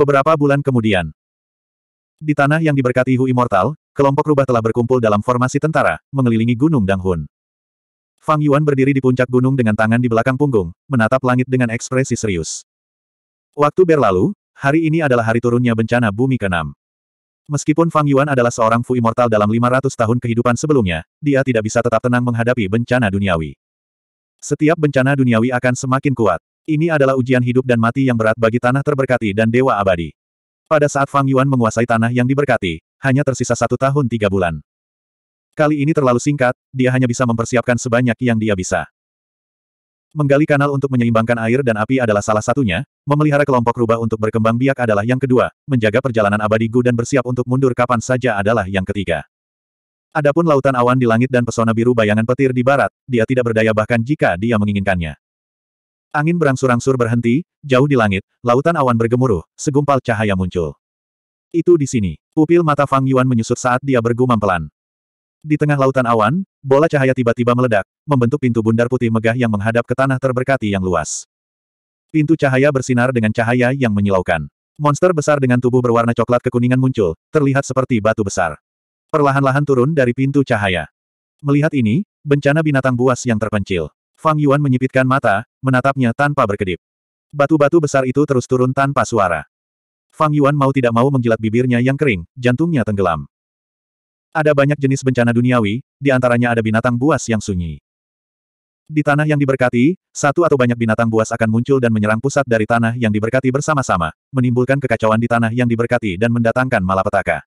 Beberapa bulan kemudian, di tanah yang diberkati Hu Immortal, kelompok rubah telah berkumpul dalam formasi tentara, mengelilingi Gunung Danghun. Fang Yuan berdiri di puncak gunung dengan tangan di belakang punggung, menatap langit dengan ekspresi serius. Waktu berlalu, hari ini adalah hari turunnya bencana bumi ke-6. Meskipun Fang Yuan adalah seorang Fu Immortal dalam 500 tahun kehidupan sebelumnya, dia tidak bisa tetap tenang menghadapi bencana duniawi. Setiap bencana duniawi akan semakin kuat. Ini adalah ujian hidup dan mati yang berat bagi tanah terberkati dan dewa abadi. Pada saat Fang Yuan menguasai tanah yang diberkati, hanya tersisa satu tahun tiga bulan. Kali ini terlalu singkat, dia hanya bisa mempersiapkan sebanyak yang dia bisa. Menggali kanal untuk menyeimbangkan air dan api adalah salah satunya, memelihara kelompok rubah untuk berkembang biak adalah yang kedua, menjaga perjalanan abadi Gu dan bersiap untuk mundur kapan saja adalah yang ketiga. Adapun lautan awan di langit dan pesona biru bayangan petir di barat, dia tidak berdaya bahkan jika dia menginginkannya. Angin berangsur-angsur berhenti, jauh di langit, lautan awan bergemuruh, segumpal cahaya muncul. Itu di sini. Pupil mata Fang Yuan menyusut saat dia bergumam pelan. Di tengah lautan awan, bola cahaya tiba-tiba meledak, membentuk pintu bundar putih megah yang menghadap ke tanah terberkati yang luas. Pintu cahaya bersinar dengan cahaya yang menyilaukan. Monster besar dengan tubuh berwarna coklat kekuningan muncul, terlihat seperti batu besar. Perlahan-lahan turun dari pintu cahaya. Melihat ini, bencana binatang buas yang terpencil. Fang Yuan menyipitkan mata, menatapnya tanpa berkedip. Batu-batu besar itu terus turun tanpa suara. Fang Yuan mau tidak mau menjilat bibirnya yang kering, jantungnya tenggelam. Ada banyak jenis bencana duniawi, di antaranya ada binatang buas yang sunyi. Di tanah yang diberkati, satu atau banyak binatang buas akan muncul dan menyerang pusat dari tanah yang diberkati bersama-sama, menimbulkan kekacauan di tanah yang diberkati dan mendatangkan malapetaka.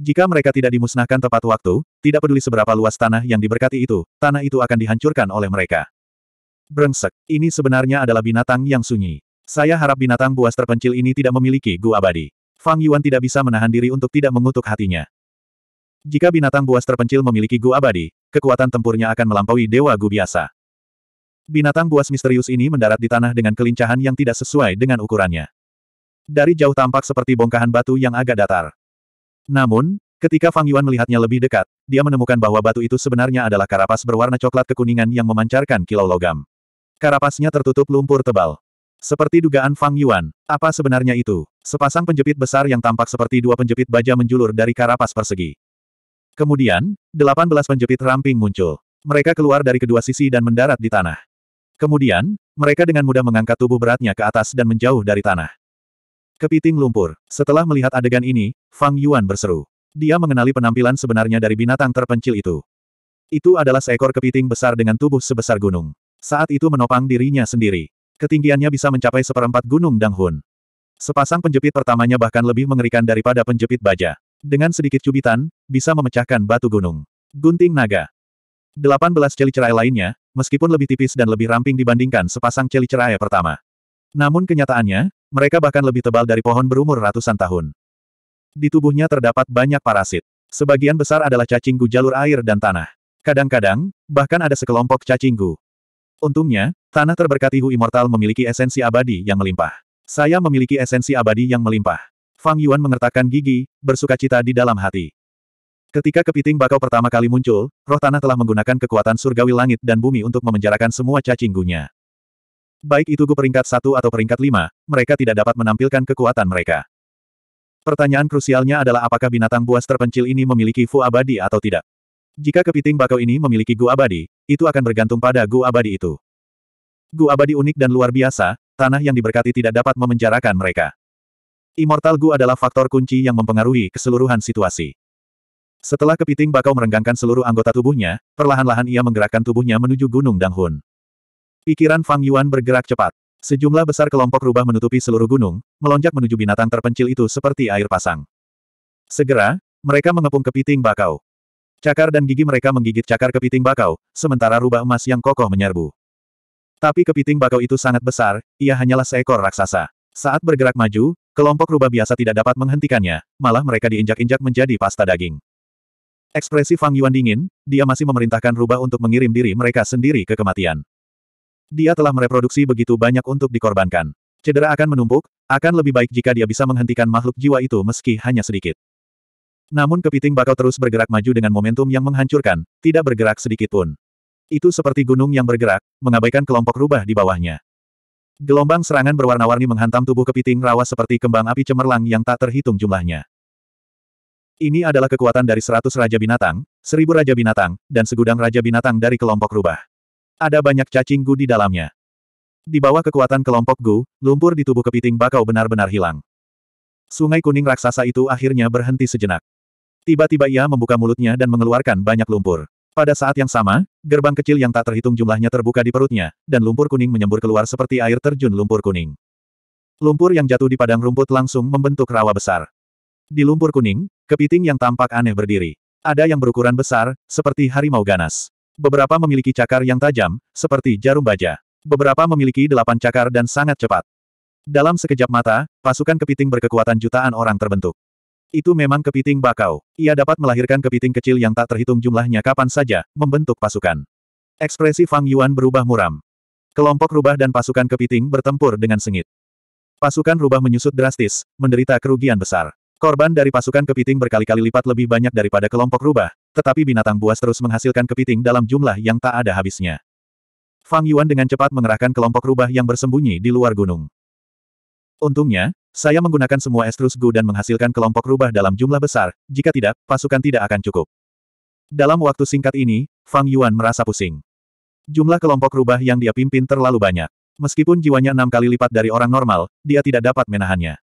Jika mereka tidak dimusnahkan tepat waktu, tidak peduli seberapa luas tanah yang diberkati itu, tanah itu akan dihancurkan oleh mereka. Brengsek, ini sebenarnya adalah binatang yang sunyi. Saya harap binatang buas terpencil ini tidak memiliki gua abadi. Fang Yuan tidak bisa menahan diri untuk tidak mengutuk hatinya. Jika binatang buas terpencil memiliki gua abadi, kekuatan tempurnya akan melampaui dewa gu biasa. Binatang buas misterius ini mendarat di tanah dengan kelincahan yang tidak sesuai dengan ukurannya. Dari jauh tampak seperti bongkahan batu yang agak datar. Namun, ketika Fang Yuan melihatnya lebih dekat, dia menemukan bahwa batu itu sebenarnya adalah karapas berwarna coklat kekuningan yang memancarkan kilau logam. Karapasnya tertutup lumpur tebal. Seperti dugaan Fang Yuan, apa sebenarnya itu? Sepasang penjepit besar yang tampak seperti dua penjepit baja menjulur dari karapas persegi. Kemudian, delapan belas penjepit ramping muncul. Mereka keluar dari kedua sisi dan mendarat di tanah. Kemudian, mereka dengan mudah mengangkat tubuh beratnya ke atas dan menjauh dari tanah. Kepiting lumpur. Setelah melihat adegan ini, Fang Yuan berseru. Dia mengenali penampilan sebenarnya dari binatang terpencil itu. Itu adalah seekor kepiting besar dengan tubuh sebesar gunung. Saat itu menopang dirinya sendiri. Ketinggiannya bisa mencapai seperempat gunung Danghun. Sepasang penjepit pertamanya bahkan lebih mengerikan daripada penjepit baja. Dengan sedikit cubitan, bisa memecahkan batu gunung. Gunting naga. 18 celi cerai lainnya, meskipun lebih tipis dan lebih ramping dibandingkan sepasang celi cerai pertama. Namun kenyataannya, mereka bahkan lebih tebal dari pohon berumur ratusan tahun. Di tubuhnya terdapat banyak parasit. Sebagian besar adalah cacinggu jalur air dan tanah. Kadang-kadang, bahkan ada sekelompok cacinggu. Untungnya, tanah terberkati Hu Immortal memiliki esensi abadi yang melimpah. Saya memiliki esensi abadi yang melimpah. Fang Yuan mengertakkan gigi, bersuka cita di dalam hati. Ketika kepiting bakau pertama kali muncul, roh tanah telah menggunakan kekuatan surgawi langit dan bumi untuk memenjarakan semua cacinggunya. Baik itu Gu peringkat satu atau peringkat lima, mereka tidak dapat menampilkan kekuatan mereka. Pertanyaan krusialnya adalah apakah binatang buas terpencil ini memiliki Fu abadi atau tidak. Jika kepiting bakau ini memiliki Gu abadi, itu akan bergantung pada Gu abadi itu. Gu abadi unik dan luar biasa, tanah yang diberkati tidak dapat memenjarakan mereka. Immortal Gu adalah faktor kunci yang mempengaruhi keseluruhan situasi. Setelah kepiting bakau merenggangkan seluruh anggota tubuhnya, perlahan-lahan ia menggerakkan tubuhnya menuju Gunung Danghun. Pikiran Fang Yuan bergerak cepat. Sejumlah besar kelompok rubah menutupi seluruh gunung, melonjak menuju binatang terpencil itu seperti air pasang. Segera, mereka mengepung kepiting bakau. Cakar dan gigi mereka menggigit cakar kepiting bakau, sementara rubah emas yang kokoh menyerbu. Tapi kepiting bakau itu sangat besar, ia hanyalah seekor raksasa. Saat bergerak maju, kelompok rubah biasa tidak dapat menghentikannya, malah mereka diinjak-injak menjadi pasta daging. Ekspresi Fang Yuan dingin, dia masih memerintahkan rubah untuk mengirim diri mereka sendiri ke kematian. Dia telah mereproduksi begitu banyak untuk dikorbankan. Cedera akan menumpuk, akan lebih baik jika dia bisa menghentikan makhluk jiwa itu meski hanya sedikit. Namun kepiting bakau terus bergerak maju dengan momentum yang menghancurkan, tidak bergerak sedikit pun. Itu seperti gunung yang bergerak, mengabaikan kelompok rubah di bawahnya. Gelombang serangan berwarna-warni menghantam tubuh kepiting rawa seperti kembang api cemerlang yang tak terhitung jumlahnya. Ini adalah kekuatan dari seratus Raja Binatang, seribu Raja Binatang, dan segudang Raja Binatang dari kelompok rubah. Ada banyak cacing gu di dalamnya. Di bawah kekuatan kelompok gu, lumpur di tubuh kepiting bakau benar-benar hilang. Sungai kuning raksasa itu akhirnya berhenti sejenak. Tiba-tiba ia membuka mulutnya dan mengeluarkan banyak lumpur. Pada saat yang sama, gerbang kecil yang tak terhitung jumlahnya terbuka di perutnya, dan lumpur kuning menyembur keluar seperti air terjun lumpur kuning. Lumpur yang jatuh di padang rumput langsung membentuk rawa besar. Di lumpur kuning, kepiting yang tampak aneh berdiri. Ada yang berukuran besar, seperti harimau ganas. Beberapa memiliki cakar yang tajam, seperti jarum baja. Beberapa memiliki delapan cakar dan sangat cepat. Dalam sekejap mata, pasukan kepiting berkekuatan jutaan orang terbentuk. Itu memang kepiting bakau. Ia dapat melahirkan kepiting kecil yang tak terhitung jumlahnya kapan saja, membentuk pasukan. Ekspresi Fang Yuan berubah muram. Kelompok rubah dan pasukan kepiting bertempur dengan sengit. Pasukan rubah menyusut drastis, menderita kerugian besar. Korban dari pasukan kepiting berkali-kali lipat lebih banyak daripada kelompok rubah, tetapi binatang buas terus menghasilkan kepiting dalam jumlah yang tak ada habisnya. Fang Yuan dengan cepat mengerahkan kelompok rubah yang bersembunyi di luar gunung. Untungnya, saya menggunakan semua estrus gu dan menghasilkan kelompok rubah dalam jumlah besar, jika tidak, pasukan tidak akan cukup. Dalam waktu singkat ini, Fang Yuan merasa pusing. Jumlah kelompok rubah yang dia pimpin terlalu banyak. Meskipun jiwanya enam kali lipat dari orang normal, dia tidak dapat menahannya.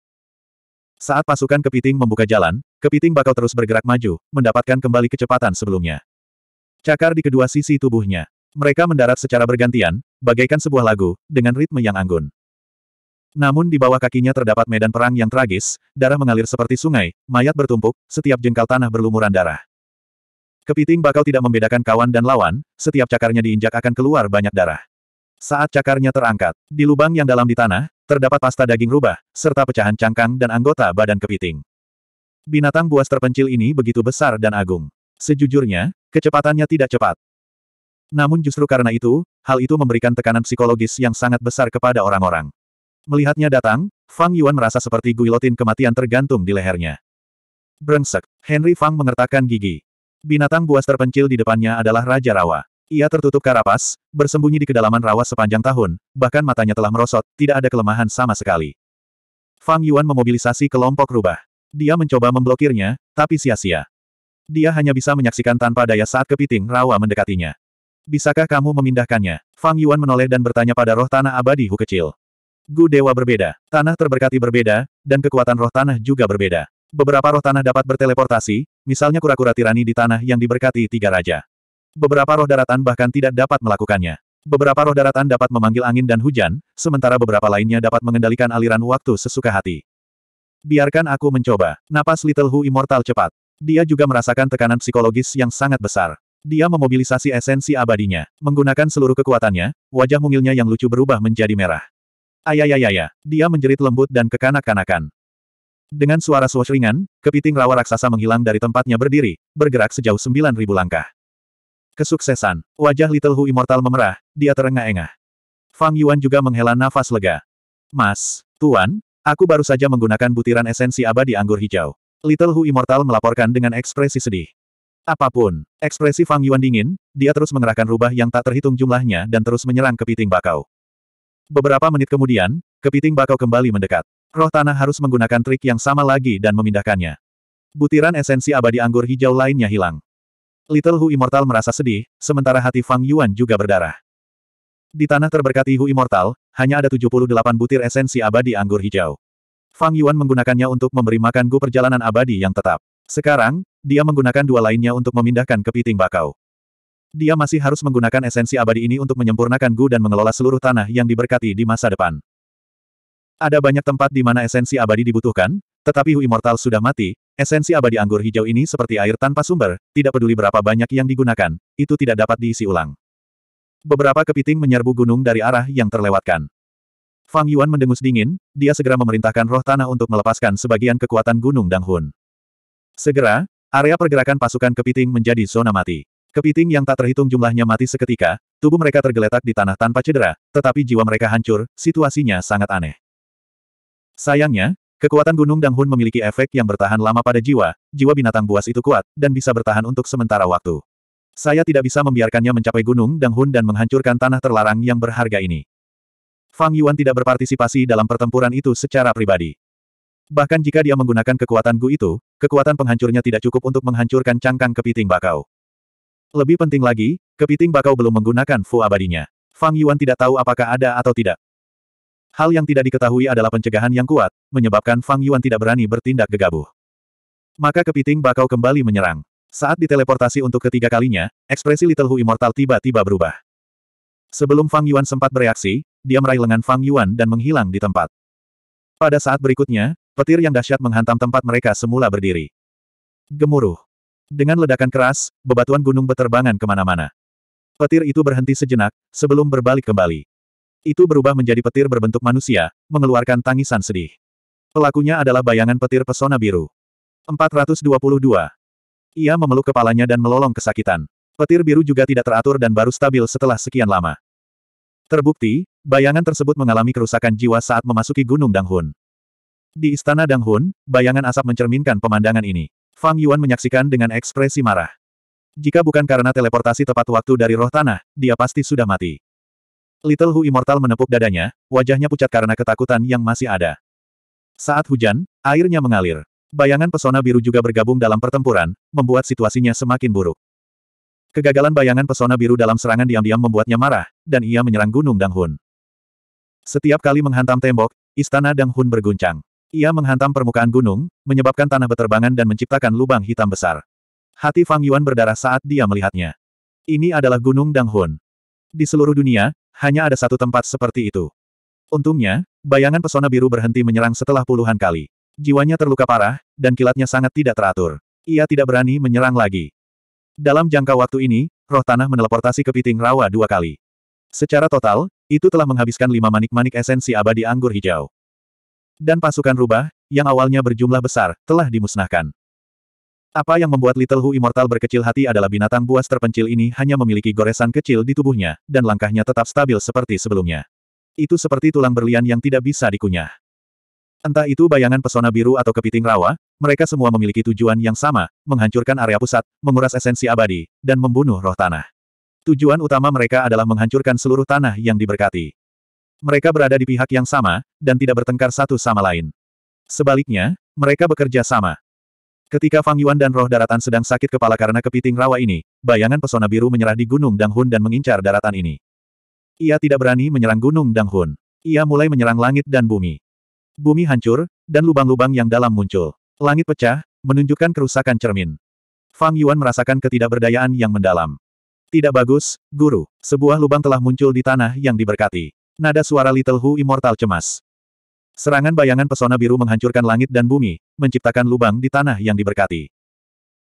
Saat pasukan kepiting membuka jalan, kepiting bakal terus bergerak maju, mendapatkan kembali kecepatan sebelumnya. Cakar di kedua sisi tubuhnya. Mereka mendarat secara bergantian, bagaikan sebuah lagu, dengan ritme yang anggun. Namun di bawah kakinya terdapat medan perang yang tragis, darah mengalir seperti sungai, mayat bertumpuk, setiap jengkal tanah berlumuran darah. Kepiting bakal tidak membedakan kawan dan lawan, setiap cakarnya diinjak akan keluar banyak darah. Saat cakarnya terangkat, di lubang yang dalam di tanah, terdapat pasta daging rubah, serta pecahan cangkang dan anggota badan kepiting. Binatang buas terpencil ini begitu besar dan agung. Sejujurnya, kecepatannya tidak cepat. Namun justru karena itu, hal itu memberikan tekanan psikologis yang sangat besar kepada orang-orang. Melihatnya datang, Fang Yuan merasa seperti guilotin kematian tergantung di lehernya. Brengsek, Henry Fang mengertakkan gigi. Binatang buas terpencil di depannya adalah Raja Rawa. Ia tertutup karapas, bersembunyi di kedalaman rawa sepanjang tahun, bahkan matanya telah merosot, tidak ada kelemahan sama sekali. Fang Yuan memobilisasi kelompok rubah. Dia mencoba memblokirnya, tapi sia-sia. Dia hanya bisa menyaksikan tanpa daya saat kepiting rawa mendekatinya. Bisakah kamu memindahkannya? Fang Yuan menoleh dan bertanya pada roh tanah abadi Hu kecil. Gu dewa berbeda, tanah terberkati berbeda, dan kekuatan roh tanah juga berbeda. Beberapa roh tanah dapat berteleportasi, misalnya kura-kura tirani di tanah yang diberkati tiga raja. Beberapa roh daratan bahkan tidak dapat melakukannya. Beberapa roh daratan dapat memanggil angin dan hujan, sementara beberapa lainnya dapat mengendalikan aliran waktu sesuka hati. Biarkan aku mencoba. Napas Little Hu Immortal cepat. Dia juga merasakan tekanan psikologis yang sangat besar. Dia memobilisasi esensi abadinya. Menggunakan seluruh kekuatannya, wajah mungilnya yang lucu berubah menjadi merah. Ayayayaya, dia menjerit lembut dan kekanak-kanakan. Dengan suara swash ringan, kepiting rawa raksasa menghilang dari tempatnya berdiri, bergerak sejauh 9.000 langkah. Kesuksesan. Wajah Little Hu Immortal memerah, dia terengah-engah. Fang Yuan juga menghela nafas lega. Mas, Tuan, aku baru saja menggunakan butiran esensi abadi anggur hijau. Little Hu Immortal melaporkan dengan ekspresi sedih. Apapun, ekspresi Fang Yuan dingin, dia terus mengerahkan rubah yang tak terhitung jumlahnya dan terus menyerang kepiting bakau. Beberapa menit kemudian, kepiting bakau kembali mendekat. Roh tanah harus menggunakan trik yang sama lagi dan memindahkannya. Butiran esensi abadi anggur hijau lainnya hilang. Little Hu Immortal merasa sedih, sementara hati Fang Yuan juga berdarah. Di tanah terberkati Hu Immortal, hanya ada 78 butir esensi abadi anggur hijau. Fang Yuan menggunakannya untuk memberi makan Gu perjalanan abadi yang tetap. Sekarang, dia menggunakan dua lainnya untuk memindahkan kepiting bakau. Dia masih harus menggunakan esensi abadi ini untuk menyempurnakan Gu dan mengelola seluruh tanah yang diberkati di masa depan. Ada banyak tempat di mana esensi abadi dibutuhkan, tetapi Hu Immortal sudah mati, esensi abadi anggur hijau ini seperti air tanpa sumber, tidak peduli berapa banyak yang digunakan, itu tidak dapat diisi ulang. Beberapa kepiting menyerbu gunung dari arah yang terlewatkan. Fang Yuan mendengus dingin, dia segera memerintahkan roh tanah untuk melepaskan sebagian kekuatan gunung Dang Hun. Segera, area pergerakan pasukan kepiting menjadi zona mati. Kepiting yang tak terhitung jumlahnya mati seketika, tubuh mereka tergeletak di tanah tanpa cedera, tetapi jiwa mereka hancur, situasinya sangat aneh. Sayangnya, Kekuatan Gunung Dang Hun memiliki efek yang bertahan lama pada jiwa, jiwa binatang buas itu kuat, dan bisa bertahan untuk sementara waktu. Saya tidak bisa membiarkannya mencapai Gunung Dang Hun dan menghancurkan tanah terlarang yang berharga ini. Fang Yuan tidak berpartisipasi dalam pertempuran itu secara pribadi. Bahkan jika dia menggunakan kekuatan Gu itu, kekuatan penghancurnya tidak cukup untuk menghancurkan cangkang kepiting bakau. Lebih penting lagi, kepiting bakau belum menggunakan Fu abadinya. Fang Yuan tidak tahu apakah ada atau tidak. Hal yang tidak diketahui adalah pencegahan yang kuat, menyebabkan Fang Yuan tidak berani bertindak gegabah. Maka kepiting bakau kembali menyerang. Saat diteleportasi untuk ketiga kalinya, ekspresi Little Hu Immortal tiba-tiba berubah. Sebelum Fang Yuan sempat bereaksi, dia meraih lengan Fang Yuan dan menghilang di tempat. Pada saat berikutnya, petir yang dahsyat menghantam tempat mereka semula berdiri. Gemuruh. Dengan ledakan keras, bebatuan gunung beterbangan kemana-mana. Petir itu berhenti sejenak, sebelum berbalik kembali. Itu berubah menjadi petir berbentuk manusia, mengeluarkan tangisan sedih. Pelakunya adalah bayangan petir pesona biru. 422. Ia memeluk kepalanya dan melolong kesakitan. Petir biru juga tidak teratur dan baru stabil setelah sekian lama. Terbukti, bayangan tersebut mengalami kerusakan jiwa saat memasuki Gunung Danghun. Di Istana Danghun, bayangan asap mencerminkan pemandangan ini. Fang Yuan menyaksikan dengan ekspresi marah. Jika bukan karena teleportasi tepat waktu dari roh tanah, dia pasti sudah mati. Little Hu Immortal menepuk dadanya, wajahnya pucat karena ketakutan yang masih ada. Saat hujan, airnya mengalir. Bayangan pesona biru juga bergabung dalam pertempuran, membuat situasinya semakin buruk. Kegagalan bayangan pesona biru dalam serangan diam-diam membuatnya marah, dan ia menyerang Gunung Dang Hun. Setiap kali menghantam tembok, istana Dang Hun berguncang. Ia menghantam permukaan gunung, menyebabkan tanah beterbangan dan menciptakan lubang hitam besar. Hati Fang Yuan berdarah saat dia melihatnya. Ini adalah Gunung Dang Hun. Di seluruh dunia, hanya ada satu tempat seperti itu. Untungnya, bayangan pesona biru berhenti menyerang setelah puluhan kali. Jiwanya terluka parah, dan kilatnya sangat tidak teratur. Ia tidak berani menyerang lagi. Dalam jangka waktu ini, roh tanah meneleportasi kepiting rawa dua kali. Secara total, itu telah menghabiskan lima manik-manik esensi abadi anggur hijau. Dan pasukan rubah, yang awalnya berjumlah besar, telah dimusnahkan. Apa yang membuat Little Hu Immortal berkecil hati adalah binatang buas terpencil ini hanya memiliki goresan kecil di tubuhnya, dan langkahnya tetap stabil seperti sebelumnya. Itu seperti tulang berlian yang tidak bisa dikunyah. Entah itu bayangan pesona biru atau kepiting rawa, mereka semua memiliki tujuan yang sama, menghancurkan area pusat, menguras esensi abadi, dan membunuh roh tanah. Tujuan utama mereka adalah menghancurkan seluruh tanah yang diberkati. Mereka berada di pihak yang sama, dan tidak bertengkar satu sama lain. Sebaliknya, mereka bekerja sama, Ketika Fang Yuan dan roh daratan sedang sakit kepala karena kepiting rawa ini, bayangan pesona biru menyerah di Gunung Danghun dan mengincar daratan ini. Ia tidak berani menyerang Gunung Danghun. Ia mulai menyerang langit dan bumi. Bumi hancur, dan lubang-lubang yang dalam muncul. Langit pecah, menunjukkan kerusakan cermin. Fang Yuan merasakan ketidakberdayaan yang mendalam. Tidak bagus, guru. Sebuah lubang telah muncul di tanah yang diberkati. Nada suara Little Hu Immortal cemas. Serangan bayangan pesona biru menghancurkan langit dan bumi, menciptakan lubang di tanah yang diberkati.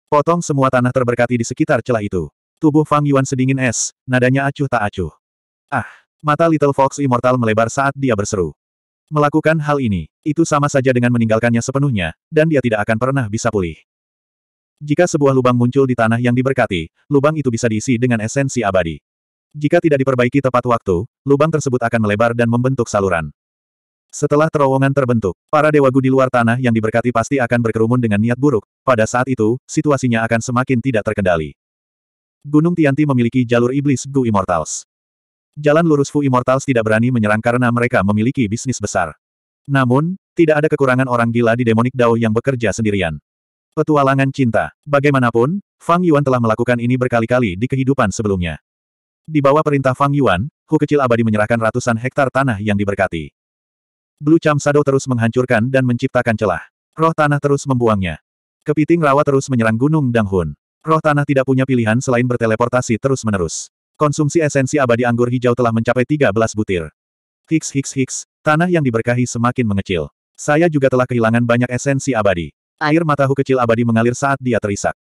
Potong semua tanah terberkati di sekitar celah itu. Tubuh Fang Yuan sedingin es, nadanya acuh tak acuh. Ah, mata Little Fox Immortal melebar saat dia berseru. Melakukan hal ini, itu sama saja dengan meninggalkannya sepenuhnya, dan dia tidak akan pernah bisa pulih. Jika sebuah lubang muncul di tanah yang diberkati, lubang itu bisa diisi dengan esensi abadi. Jika tidak diperbaiki tepat waktu, lubang tersebut akan melebar dan membentuk saluran. Setelah terowongan terbentuk, para dewa gu di luar tanah yang diberkati pasti akan berkerumun dengan niat buruk, pada saat itu, situasinya akan semakin tidak terkendali. Gunung Tianti memiliki jalur iblis Gu Immortals. Jalan lurus Fu Immortals tidak berani menyerang karena mereka memiliki bisnis besar. Namun, tidak ada kekurangan orang gila di Demonic Dao yang bekerja sendirian. Petualangan cinta. Bagaimanapun, Fang Yuan telah melakukan ini berkali-kali di kehidupan sebelumnya. Di bawah perintah Fang Yuan, Hu kecil abadi menyerahkan ratusan hektar tanah yang diberkati. Blue Cham Shadow terus menghancurkan dan menciptakan celah. Roh tanah terus membuangnya. Kepiting rawa terus menyerang Gunung Danghun. Roh tanah tidak punya pilihan selain berteleportasi terus-menerus. Konsumsi esensi abadi anggur hijau telah mencapai 13 butir. Hiks hiks hiks, tanah yang diberkahi semakin mengecil. Saya juga telah kehilangan banyak esensi abadi. Air matahu kecil abadi mengalir saat dia terisak.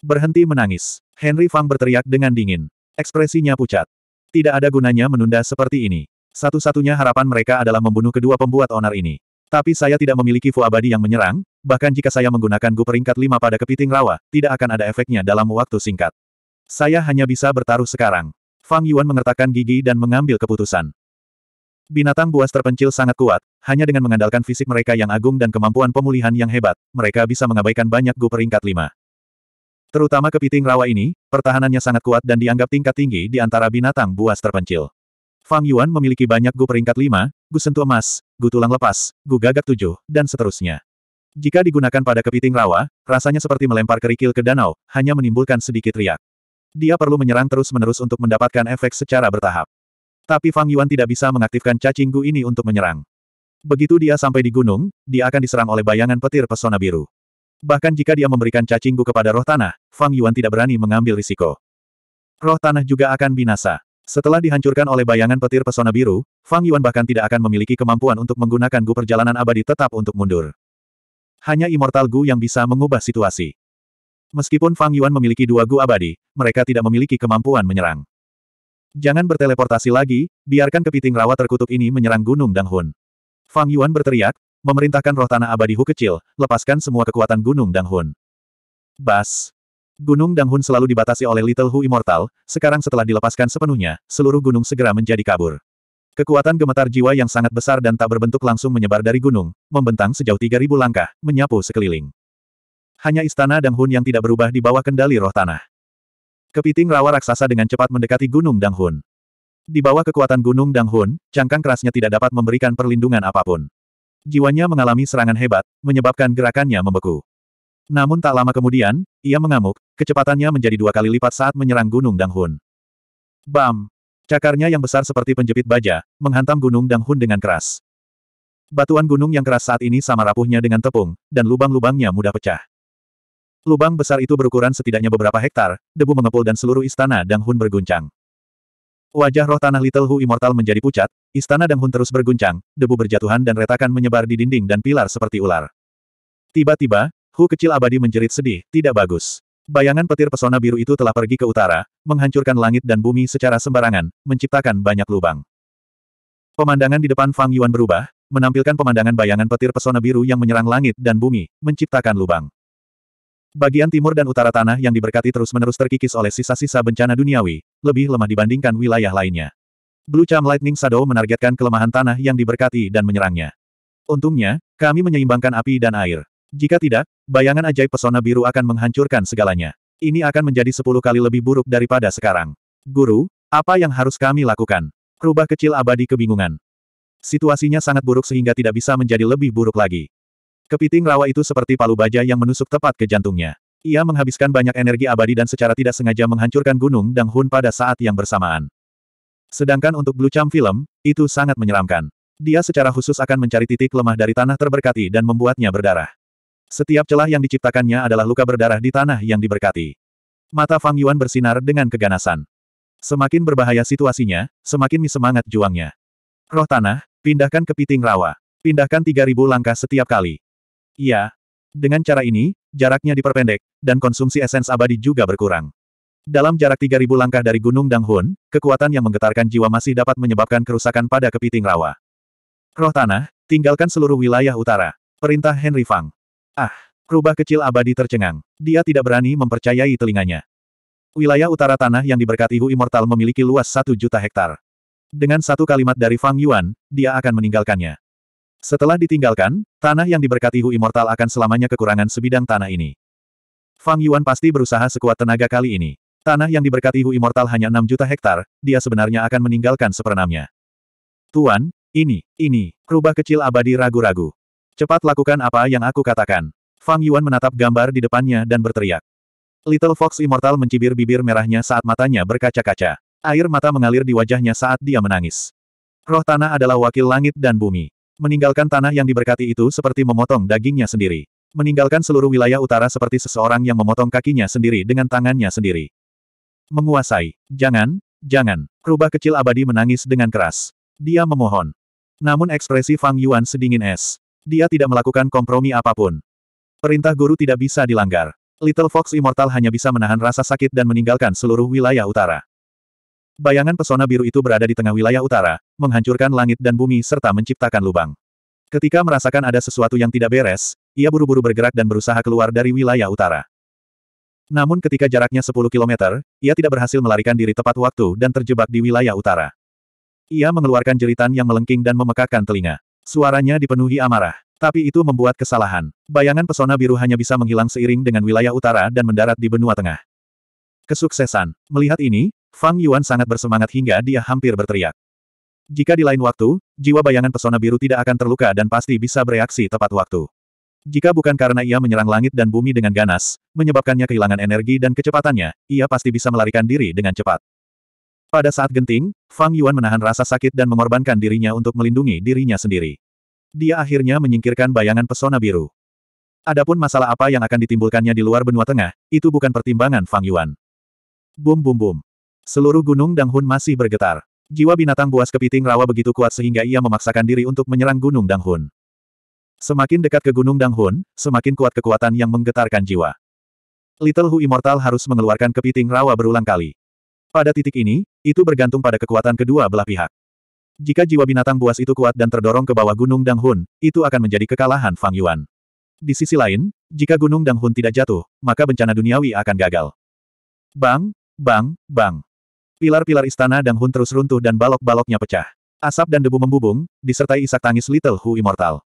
Berhenti menangis. Henry Fang berteriak dengan dingin. Ekspresinya pucat. Tidak ada gunanya menunda seperti ini. Satu-satunya harapan mereka adalah membunuh kedua pembuat onar ini. Tapi saya tidak memiliki Fu Abadi yang menyerang, bahkan jika saya menggunakan Gu peringkat 5 pada kepiting rawa, tidak akan ada efeknya dalam waktu singkat. Saya hanya bisa bertaruh sekarang. Fang Yuan mengertakkan gigi dan mengambil keputusan. Binatang buas terpencil sangat kuat, hanya dengan mengandalkan fisik mereka yang agung dan kemampuan pemulihan yang hebat, mereka bisa mengabaikan banyak Gu peringkat 5. Terutama kepiting rawa ini, pertahanannya sangat kuat dan dianggap tingkat tinggi di antara binatang buas terpencil. Fang Yuan memiliki banyak gu peringkat 5, gu sentuh emas, gu tulang lepas, gu gagak 7, dan seterusnya. Jika digunakan pada kepiting rawa, rasanya seperti melempar kerikil ke danau, hanya menimbulkan sedikit riak. Dia perlu menyerang terus-menerus untuk mendapatkan efek secara bertahap. Tapi Fang Yuan tidak bisa mengaktifkan cacing gu ini untuk menyerang. Begitu dia sampai di gunung, dia akan diserang oleh bayangan petir pesona biru. Bahkan jika dia memberikan cacing gu kepada roh tanah, Fang Yuan tidak berani mengambil risiko. Roh tanah juga akan binasa. Setelah dihancurkan oleh bayangan petir pesona biru, Fang Yuan bahkan tidak akan memiliki kemampuan untuk menggunakan Gu perjalanan abadi tetap untuk mundur. Hanya Immortal Gu yang bisa mengubah situasi. Meskipun Fang Yuan memiliki dua Gu abadi, mereka tidak memiliki kemampuan menyerang. Jangan berteleportasi lagi, biarkan kepiting rawa terkutuk ini menyerang Gunung Danghun. Fang Yuan berteriak, memerintahkan roh tanah abadi Hu kecil, lepaskan semua kekuatan Gunung Danghun. Bas! Gunung Danghun selalu dibatasi oleh Little Hu Immortal, sekarang setelah dilepaskan sepenuhnya, seluruh gunung segera menjadi kabur. Kekuatan gemetar jiwa yang sangat besar dan tak berbentuk langsung menyebar dari gunung, membentang sejauh 3000 langkah, menyapu sekeliling. Hanya istana Danghun yang tidak berubah di bawah kendali roh tanah. Kepiting rawa raksasa dengan cepat mendekati gunung Danghun. Di bawah kekuatan gunung Danghun, cangkang kerasnya tidak dapat memberikan perlindungan apapun. Jiwanya mengalami serangan hebat, menyebabkan gerakannya membeku. Namun tak lama kemudian, ia mengamuk, kecepatannya menjadi dua kali lipat saat menyerang Gunung Danghun. Bam! Cakarnya yang besar seperti penjepit baja, menghantam Gunung Danghun dengan keras. Batuan gunung yang keras saat ini sama rapuhnya dengan tepung, dan lubang-lubangnya mudah pecah. Lubang besar itu berukuran setidaknya beberapa hektar, debu mengepul dan seluruh istana Danghun berguncang. Wajah roh tanah Little Hu Immortal menjadi pucat, istana Danghun terus berguncang, debu berjatuhan dan retakan menyebar di dinding dan pilar seperti ular. Tiba-tiba, Hu kecil abadi menjerit sedih, tidak bagus. Bayangan petir pesona biru itu telah pergi ke utara, menghancurkan langit dan bumi secara sembarangan, menciptakan banyak lubang. Pemandangan di depan Fang Yuan berubah, menampilkan pemandangan bayangan petir pesona biru yang menyerang langit dan bumi, menciptakan lubang. Bagian timur dan utara tanah yang diberkati terus-menerus terkikis oleh sisa-sisa bencana duniawi, lebih lemah dibandingkan wilayah lainnya. Blue Charm Lightning Shadow menargetkan kelemahan tanah yang diberkati dan menyerangnya. Untungnya, kami menyeimbangkan api dan air. Jika tidak, bayangan ajaib pesona biru akan menghancurkan segalanya. Ini akan menjadi sepuluh kali lebih buruk daripada sekarang. Guru, apa yang harus kami lakukan? Rubah kecil abadi kebingungan. Situasinya sangat buruk sehingga tidak bisa menjadi lebih buruk lagi. Kepiting rawa itu seperti palu baja yang menusuk tepat ke jantungnya. Ia menghabiskan banyak energi abadi dan secara tidak sengaja menghancurkan gunung dan hun pada saat yang bersamaan. Sedangkan untuk Blue Cham Film, itu sangat menyeramkan. Dia secara khusus akan mencari titik lemah dari tanah terberkati dan membuatnya berdarah. Setiap celah yang diciptakannya adalah luka berdarah di tanah yang diberkati. Mata Fang Yuan bersinar dengan keganasan. Semakin berbahaya situasinya, semakin semangat juangnya. Roh tanah, pindahkan ke piting rawa. Pindahkan 3000 langkah setiap kali. Iya. Dengan cara ini, jaraknya diperpendek, dan konsumsi esens abadi juga berkurang. Dalam jarak 3000 langkah dari Gunung Danghun, kekuatan yang menggetarkan jiwa masih dapat menyebabkan kerusakan pada kepiting rawa. Roh tanah, tinggalkan seluruh wilayah utara. Perintah Henry Fang. Ah, Rubah kecil abadi tercengang. Dia tidak berani mempercayai telinganya. Wilayah utara tanah yang diberkati Hu Immortal memiliki luas satu juta hektar. Dengan satu kalimat dari Fang Yuan, dia akan meninggalkannya. Setelah ditinggalkan, tanah yang diberkati Hu Immortal akan selamanya kekurangan sebidang tanah ini. Fang Yuan pasti berusaha sekuat tenaga kali ini. Tanah yang diberkati Hu Immortal hanya enam juta hektar, dia sebenarnya akan meninggalkan seperenamnya. Tuan, ini, ini, Rubah kecil abadi ragu-ragu. Cepat lakukan apa yang aku katakan. Fang Yuan menatap gambar di depannya dan berteriak. Little Fox Immortal mencibir bibir merahnya saat matanya berkaca-kaca. Air mata mengalir di wajahnya saat dia menangis. Roh tanah adalah wakil langit dan bumi. Meninggalkan tanah yang diberkati itu seperti memotong dagingnya sendiri. Meninggalkan seluruh wilayah utara seperti seseorang yang memotong kakinya sendiri dengan tangannya sendiri. Menguasai. Jangan, jangan. Rubah kecil abadi menangis dengan keras. Dia memohon. Namun ekspresi Fang Yuan sedingin es. Dia tidak melakukan kompromi apapun. Perintah guru tidak bisa dilanggar. Little Fox Immortal hanya bisa menahan rasa sakit dan meninggalkan seluruh wilayah utara. Bayangan pesona biru itu berada di tengah wilayah utara, menghancurkan langit dan bumi serta menciptakan lubang. Ketika merasakan ada sesuatu yang tidak beres, ia buru-buru bergerak dan berusaha keluar dari wilayah utara. Namun ketika jaraknya 10 km, ia tidak berhasil melarikan diri tepat waktu dan terjebak di wilayah utara. Ia mengeluarkan jeritan yang melengking dan memekakkan telinga. Suaranya dipenuhi amarah. Tapi itu membuat kesalahan. Bayangan pesona biru hanya bisa menghilang seiring dengan wilayah utara dan mendarat di benua tengah. Kesuksesan. Melihat ini, Fang Yuan sangat bersemangat hingga dia hampir berteriak. Jika di lain waktu, jiwa bayangan pesona biru tidak akan terluka dan pasti bisa bereaksi tepat waktu. Jika bukan karena ia menyerang langit dan bumi dengan ganas, menyebabkannya kehilangan energi dan kecepatannya, ia pasti bisa melarikan diri dengan cepat. Pada saat genting, Fang Yuan menahan rasa sakit dan mengorbankan dirinya untuk melindungi dirinya sendiri. Dia akhirnya menyingkirkan bayangan pesona biru. Adapun masalah apa yang akan ditimbulkannya di luar benua tengah, itu bukan pertimbangan Fang Yuan. Bum bum bum. Seluruh gunung Danghun masih bergetar. Jiwa binatang buas kepiting rawa begitu kuat sehingga ia memaksakan diri untuk menyerang gunung Danghun. Semakin dekat ke gunung Danghun, semakin kuat kekuatan yang menggetarkan jiwa. Little Hu Immortal harus mengeluarkan kepiting rawa berulang kali. Pada titik ini, itu bergantung pada kekuatan kedua belah pihak. Jika jiwa binatang buas itu kuat dan terdorong ke bawah Gunung Dang Hun, itu akan menjadi kekalahan Fang Yuan. Di sisi lain, jika Gunung Dang Hun tidak jatuh, maka bencana duniawi akan gagal. Bang, bang, bang. Pilar-pilar istana Dang Hun terus runtuh dan balok-baloknya pecah. Asap dan debu membubung, disertai isak tangis Little Hu Immortal.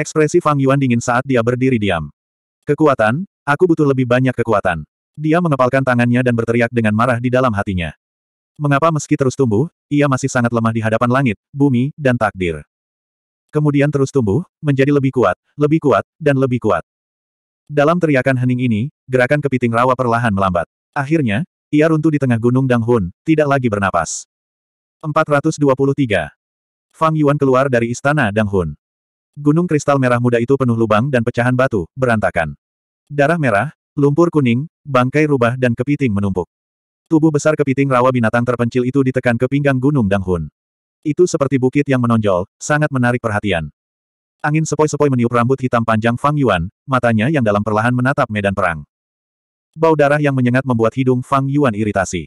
Ekspresi Fang Yuan dingin saat dia berdiri diam. Kekuatan, aku butuh lebih banyak kekuatan. Dia mengepalkan tangannya dan berteriak dengan marah di dalam hatinya. Mengapa meski terus tumbuh, ia masih sangat lemah di hadapan langit, bumi, dan takdir. Kemudian terus tumbuh, menjadi lebih kuat, lebih kuat, dan lebih kuat. Dalam teriakan hening ini, gerakan kepiting rawa perlahan melambat. Akhirnya, ia runtuh di tengah gunung Danghun, tidak lagi bernapas. 423. Fang Yuan keluar dari istana Danghun. Gunung kristal merah muda itu penuh lubang dan pecahan batu, berantakan. Darah merah, Lumpur kuning, bangkai rubah dan kepiting menumpuk. Tubuh besar kepiting rawa binatang terpencil itu ditekan ke pinggang Gunung Danghun. Itu seperti bukit yang menonjol, sangat menarik perhatian. Angin sepoi-sepoi meniup rambut hitam panjang Fang Yuan, matanya yang dalam perlahan menatap medan perang. Bau darah yang menyengat membuat hidung Fang Yuan iritasi.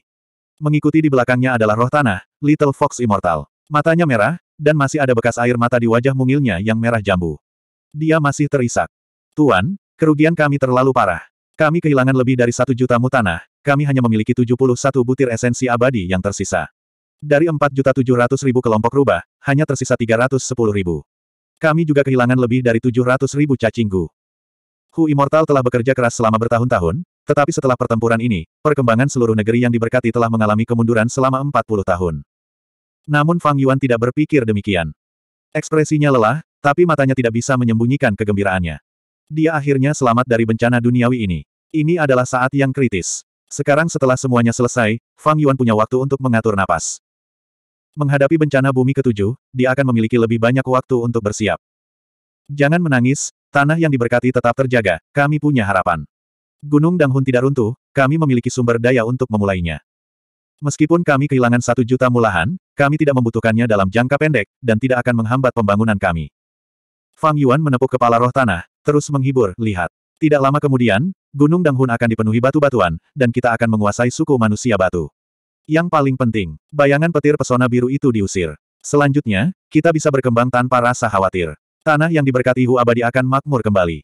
Mengikuti di belakangnya adalah roh tanah, Little Fox Immortal. Matanya merah, dan masih ada bekas air mata di wajah mungilnya yang merah jambu. Dia masih terisak. Tuan, kerugian kami terlalu parah. Kami kehilangan lebih dari satu juta mutanah, kami hanya memiliki 71 butir esensi abadi yang tersisa. Dari 4.700.000 kelompok rubah, hanya tersisa 310.000. Kami juga kehilangan lebih dari 700.000 cacinggu. Hu Immortal telah bekerja keras selama bertahun-tahun, tetapi setelah pertempuran ini, perkembangan seluruh negeri yang diberkati telah mengalami kemunduran selama 40 tahun. Namun Fang Yuan tidak berpikir demikian. Ekspresinya lelah, tapi matanya tidak bisa menyembunyikan kegembiraannya. Dia akhirnya selamat dari bencana duniawi ini. Ini adalah saat yang kritis. Sekarang setelah semuanya selesai, Fang Yuan punya waktu untuk mengatur napas. Menghadapi bencana bumi ketujuh, dia akan memiliki lebih banyak waktu untuk bersiap. Jangan menangis, tanah yang diberkati tetap terjaga, kami punya harapan. Gunung Danghun tidak runtuh, kami memiliki sumber daya untuk memulainya. Meskipun kami kehilangan satu juta mulahan, kami tidak membutuhkannya dalam jangka pendek, dan tidak akan menghambat pembangunan kami. Fang Yuan menepuk kepala roh tanah, terus menghibur, lihat. Tidak lama kemudian, Gunung Danghun akan dipenuhi batu-batuan, dan kita akan menguasai suku manusia batu. Yang paling penting, bayangan petir pesona biru itu diusir. Selanjutnya, kita bisa berkembang tanpa rasa khawatir. Tanah yang diberkati Hu Abadi akan makmur kembali.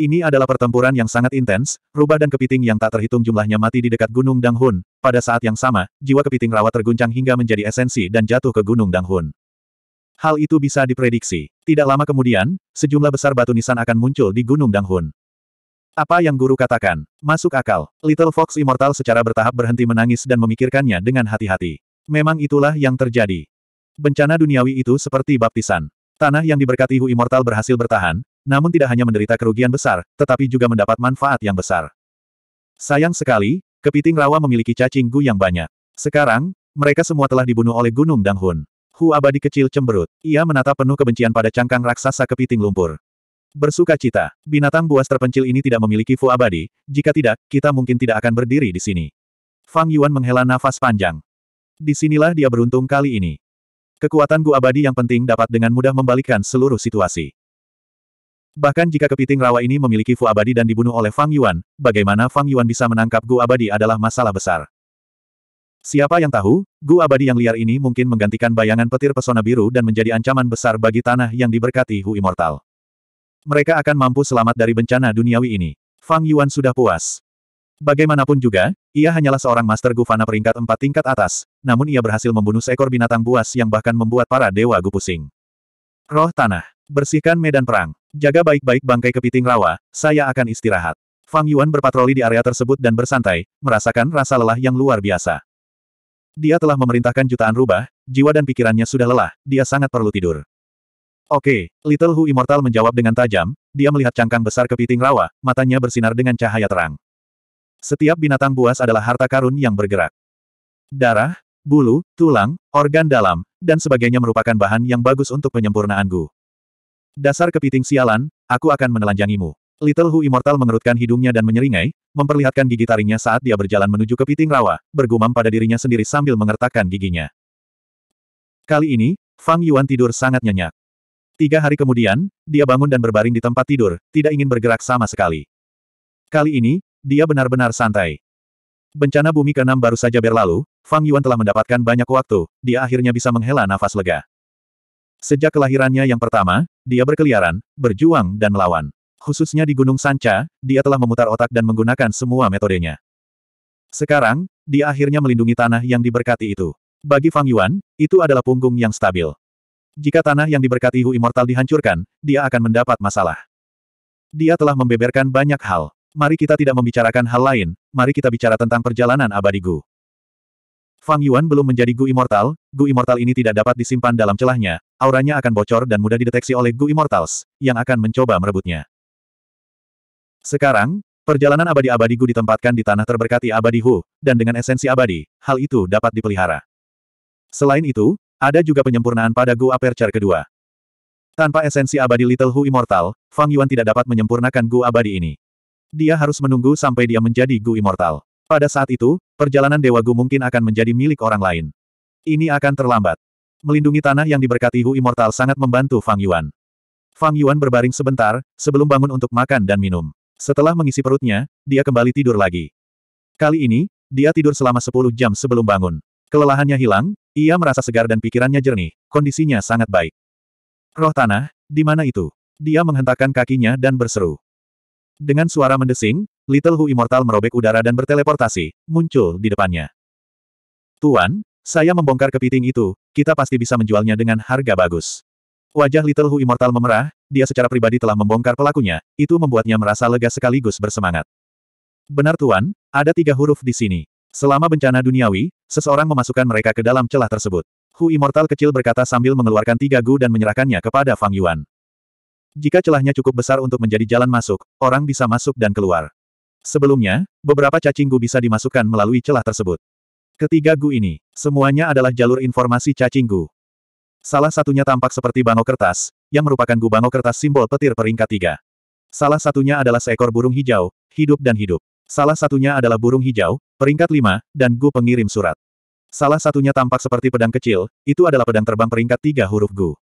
Ini adalah pertempuran yang sangat intens, rubah dan kepiting yang tak terhitung jumlahnya mati di dekat Gunung Danghun. Pada saat yang sama, jiwa kepiting rawa terguncang hingga menjadi esensi dan jatuh ke Gunung Danghun. Hal itu bisa diprediksi. Tidak lama kemudian, sejumlah besar batu nisan akan muncul di Gunung Danghun. Apa yang guru katakan? Masuk akal. Little Fox Immortal secara bertahap berhenti menangis dan memikirkannya dengan hati-hati. Memang itulah yang terjadi. Bencana duniawi itu seperti baptisan. Tanah yang diberkati Hu Immortal berhasil bertahan, namun tidak hanya menderita kerugian besar, tetapi juga mendapat manfaat yang besar. Sayang sekali, kepiting rawa memiliki cacing gu yang banyak. Sekarang, mereka semua telah dibunuh oleh Gunung Danghun. Hu abadi kecil cemberut. Ia menatap penuh kebencian pada cangkang raksasa kepiting lumpur. Bersuka cita, binatang buas terpencil ini tidak memiliki Fu abadi, jika tidak, kita mungkin tidak akan berdiri di sini. Fang Yuan menghela nafas panjang. Disinilah dia beruntung kali ini. Kekuatan Gu abadi yang penting dapat dengan mudah membalikkan seluruh situasi. Bahkan jika kepiting rawa ini memiliki Fu abadi dan dibunuh oleh Fang Yuan, bagaimana Fang Yuan bisa menangkap Gu abadi adalah masalah besar. Siapa yang tahu, Gu abadi yang liar ini mungkin menggantikan bayangan petir pesona biru dan menjadi ancaman besar bagi tanah yang diberkati Hu Immortal. Mereka akan mampu selamat dari bencana duniawi ini. Fang Yuan sudah puas. Bagaimanapun juga, ia hanyalah seorang master Gu peringkat empat tingkat atas, namun ia berhasil membunuh seekor binatang buas yang bahkan membuat para dewa Gu pusing. Roh tanah, bersihkan medan perang, jaga baik-baik bangkai kepiting rawa, saya akan istirahat. Fang Yuan berpatroli di area tersebut dan bersantai, merasakan rasa lelah yang luar biasa. Dia telah memerintahkan jutaan rubah, jiwa dan pikirannya sudah lelah, dia sangat perlu tidur. Oke, okay, Little Hu Immortal menjawab dengan tajam, dia melihat cangkang besar kepiting rawa, matanya bersinar dengan cahaya terang. Setiap binatang buas adalah harta karun yang bergerak. Darah, bulu, tulang, organ dalam, dan sebagainya merupakan bahan yang bagus untuk penyempurnaan Gu. Dasar kepiting sialan, aku akan menelanjangimu. Little Hu Immortal mengerutkan hidungnya dan menyeringai, memperlihatkan gigi taringnya saat dia berjalan menuju ke piting rawa, bergumam pada dirinya sendiri sambil mengertakkan giginya. Kali ini, Fang Yuan tidur sangat nyenyak. Tiga hari kemudian, dia bangun dan berbaring di tempat tidur, tidak ingin bergerak sama sekali. Kali ini, dia benar-benar santai. Bencana bumi ke-6 baru saja berlalu, Fang Yuan telah mendapatkan banyak waktu, dia akhirnya bisa menghela nafas lega. Sejak kelahirannya yang pertama, dia berkeliaran, berjuang dan melawan. Khususnya di Gunung Sanca, dia telah memutar otak dan menggunakan semua metodenya. Sekarang, dia akhirnya melindungi tanah yang diberkati itu. Bagi Fang Yuan, itu adalah punggung yang stabil. Jika tanah yang diberkati Hu Immortal dihancurkan, dia akan mendapat masalah. Dia telah membeberkan banyak hal. Mari kita tidak membicarakan hal lain, mari kita bicara tentang perjalanan abadi Gu. Fang Yuan belum menjadi Gu Immortal, Gu Immortal ini tidak dapat disimpan dalam celahnya, auranya akan bocor dan mudah dideteksi oleh Gu Immortals, yang akan mencoba merebutnya. Sekarang, perjalanan abadi-abadiku ditempatkan di tanah terberkati abadi Hu, dan dengan esensi abadi, hal itu dapat dipelihara. Selain itu, ada juga penyempurnaan pada Gu Aperture kedua. Tanpa esensi abadi Little Hu Immortal, Fang Yuan tidak dapat menyempurnakan Gu abadi ini. Dia harus menunggu sampai dia menjadi Gu Immortal. Pada saat itu, perjalanan Dewa Gu mungkin akan menjadi milik orang lain. Ini akan terlambat. Melindungi tanah yang diberkati Hu Immortal sangat membantu Fang Yuan. Fang Yuan berbaring sebentar, sebelum bangun untuk makan dan minum. Setelah mengisi perutnya, dia kembali tidur lagi. Kali ini, dia tidur selama 10 jam sebelum bangun. Kelelahannya hilang, ia merasa segar dan pikirannya jernih, kondisinya sangat baik. Roh tanah, di mana itu? Dia menghentakkan kakinya dan berseru. Dengan suara mendesing, Little Hu Immortal merobek udara dan berteleportasi, muncul di depannya. Tuan, saya membongkar kepiting itu, kita pasti bisa menjualnya dengan harga bagus. Wajah Little Hu Immortal memerah, dia secara pribadi telah membongkar pelakunya, itu membuatnya merasa lega sekaligus bersemangat. Benar Tuan, ada tiga huruf di sini. Selama bencana duniawi, seseorang memasukkan mereka ke dalam celah tersebut. Hu Immortal kecil berkata sambil mengeluarkan tiga gu dan menyerahkannya kepada Fang Yuan. Jika celahnya cukup besar untuk menjadi jalan masuk, orang bisa masuk dan keluar. Sebelumnya, beberapa cacing gu bisa dimasukkan melalui celah tersebut. Ketiga gu ini, semuanya adalah jalur informasi cacing gu. Salah satunya tampak seperti bangau kertas, yang merupakan gubangau kertas simbol petir peringkat tiga. Salah satunya adalah seekor burung hijau, hidup dan hidup. Salah satunya adalah burung hijau, peringkat lima, dan gu pengirim surat. Salah satunya tampak seperti pedang kecil, itu adalah pedang terbang peringkat tiga huruf gu.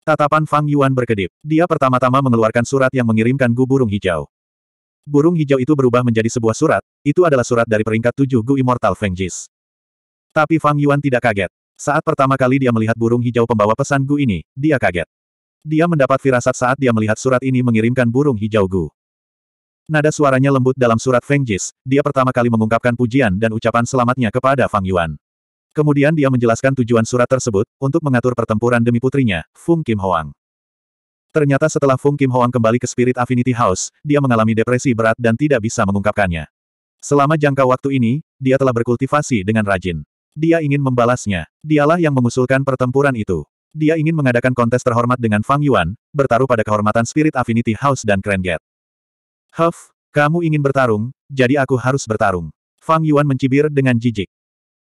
Tatapan Fang Yuan berkedip. Dia pertama-tama mengeluarkan surat yang mengirimkan gu burung hijau. Burung hijau itu berubah menjadi sebuah surat, itu adalah surat dari peringkat tujuh Gu Immortal Feng Jis. Tapi Fang Yuan tidak kaget, saat pertama kali dia melihat burung hijau pembawa pesan Gu ini, dia kaget. Dia mendapat firasat saat dia melihat surat ini mengirimkan burung hijau Gu. Nada suaranya lembut dalam surat Feng Jis, dia pertama kali mengungkapkan pujian dan ucapan selamatnya kepada Fang Yuan. Kemudian dia menjelaskan tujuan surat tersebut, untuk mengatur pertempuran demi putrinya, Fung Kim Hoang. Ternyata setelah Fung Kim Hoang kembali ke Spirit Affinity House, dia mengalami depresi berat dan tidak bisa mengungkapkannya. Selama jangka waktu ini, dia telah berkultivasi dengan rajin. Dia ingin membalasnya. Dialah yang mengusulkan pertempuran itu. Dia ingin mengadakan kontes terhormat dengan Fang Yuan, bertaruh pada kehormatan Spirit Affinity House dan Grand Gate. Huff, kamu ingin bertarung, jadi aku harus bertarung. Fang Yuan mencibir dengan jijik.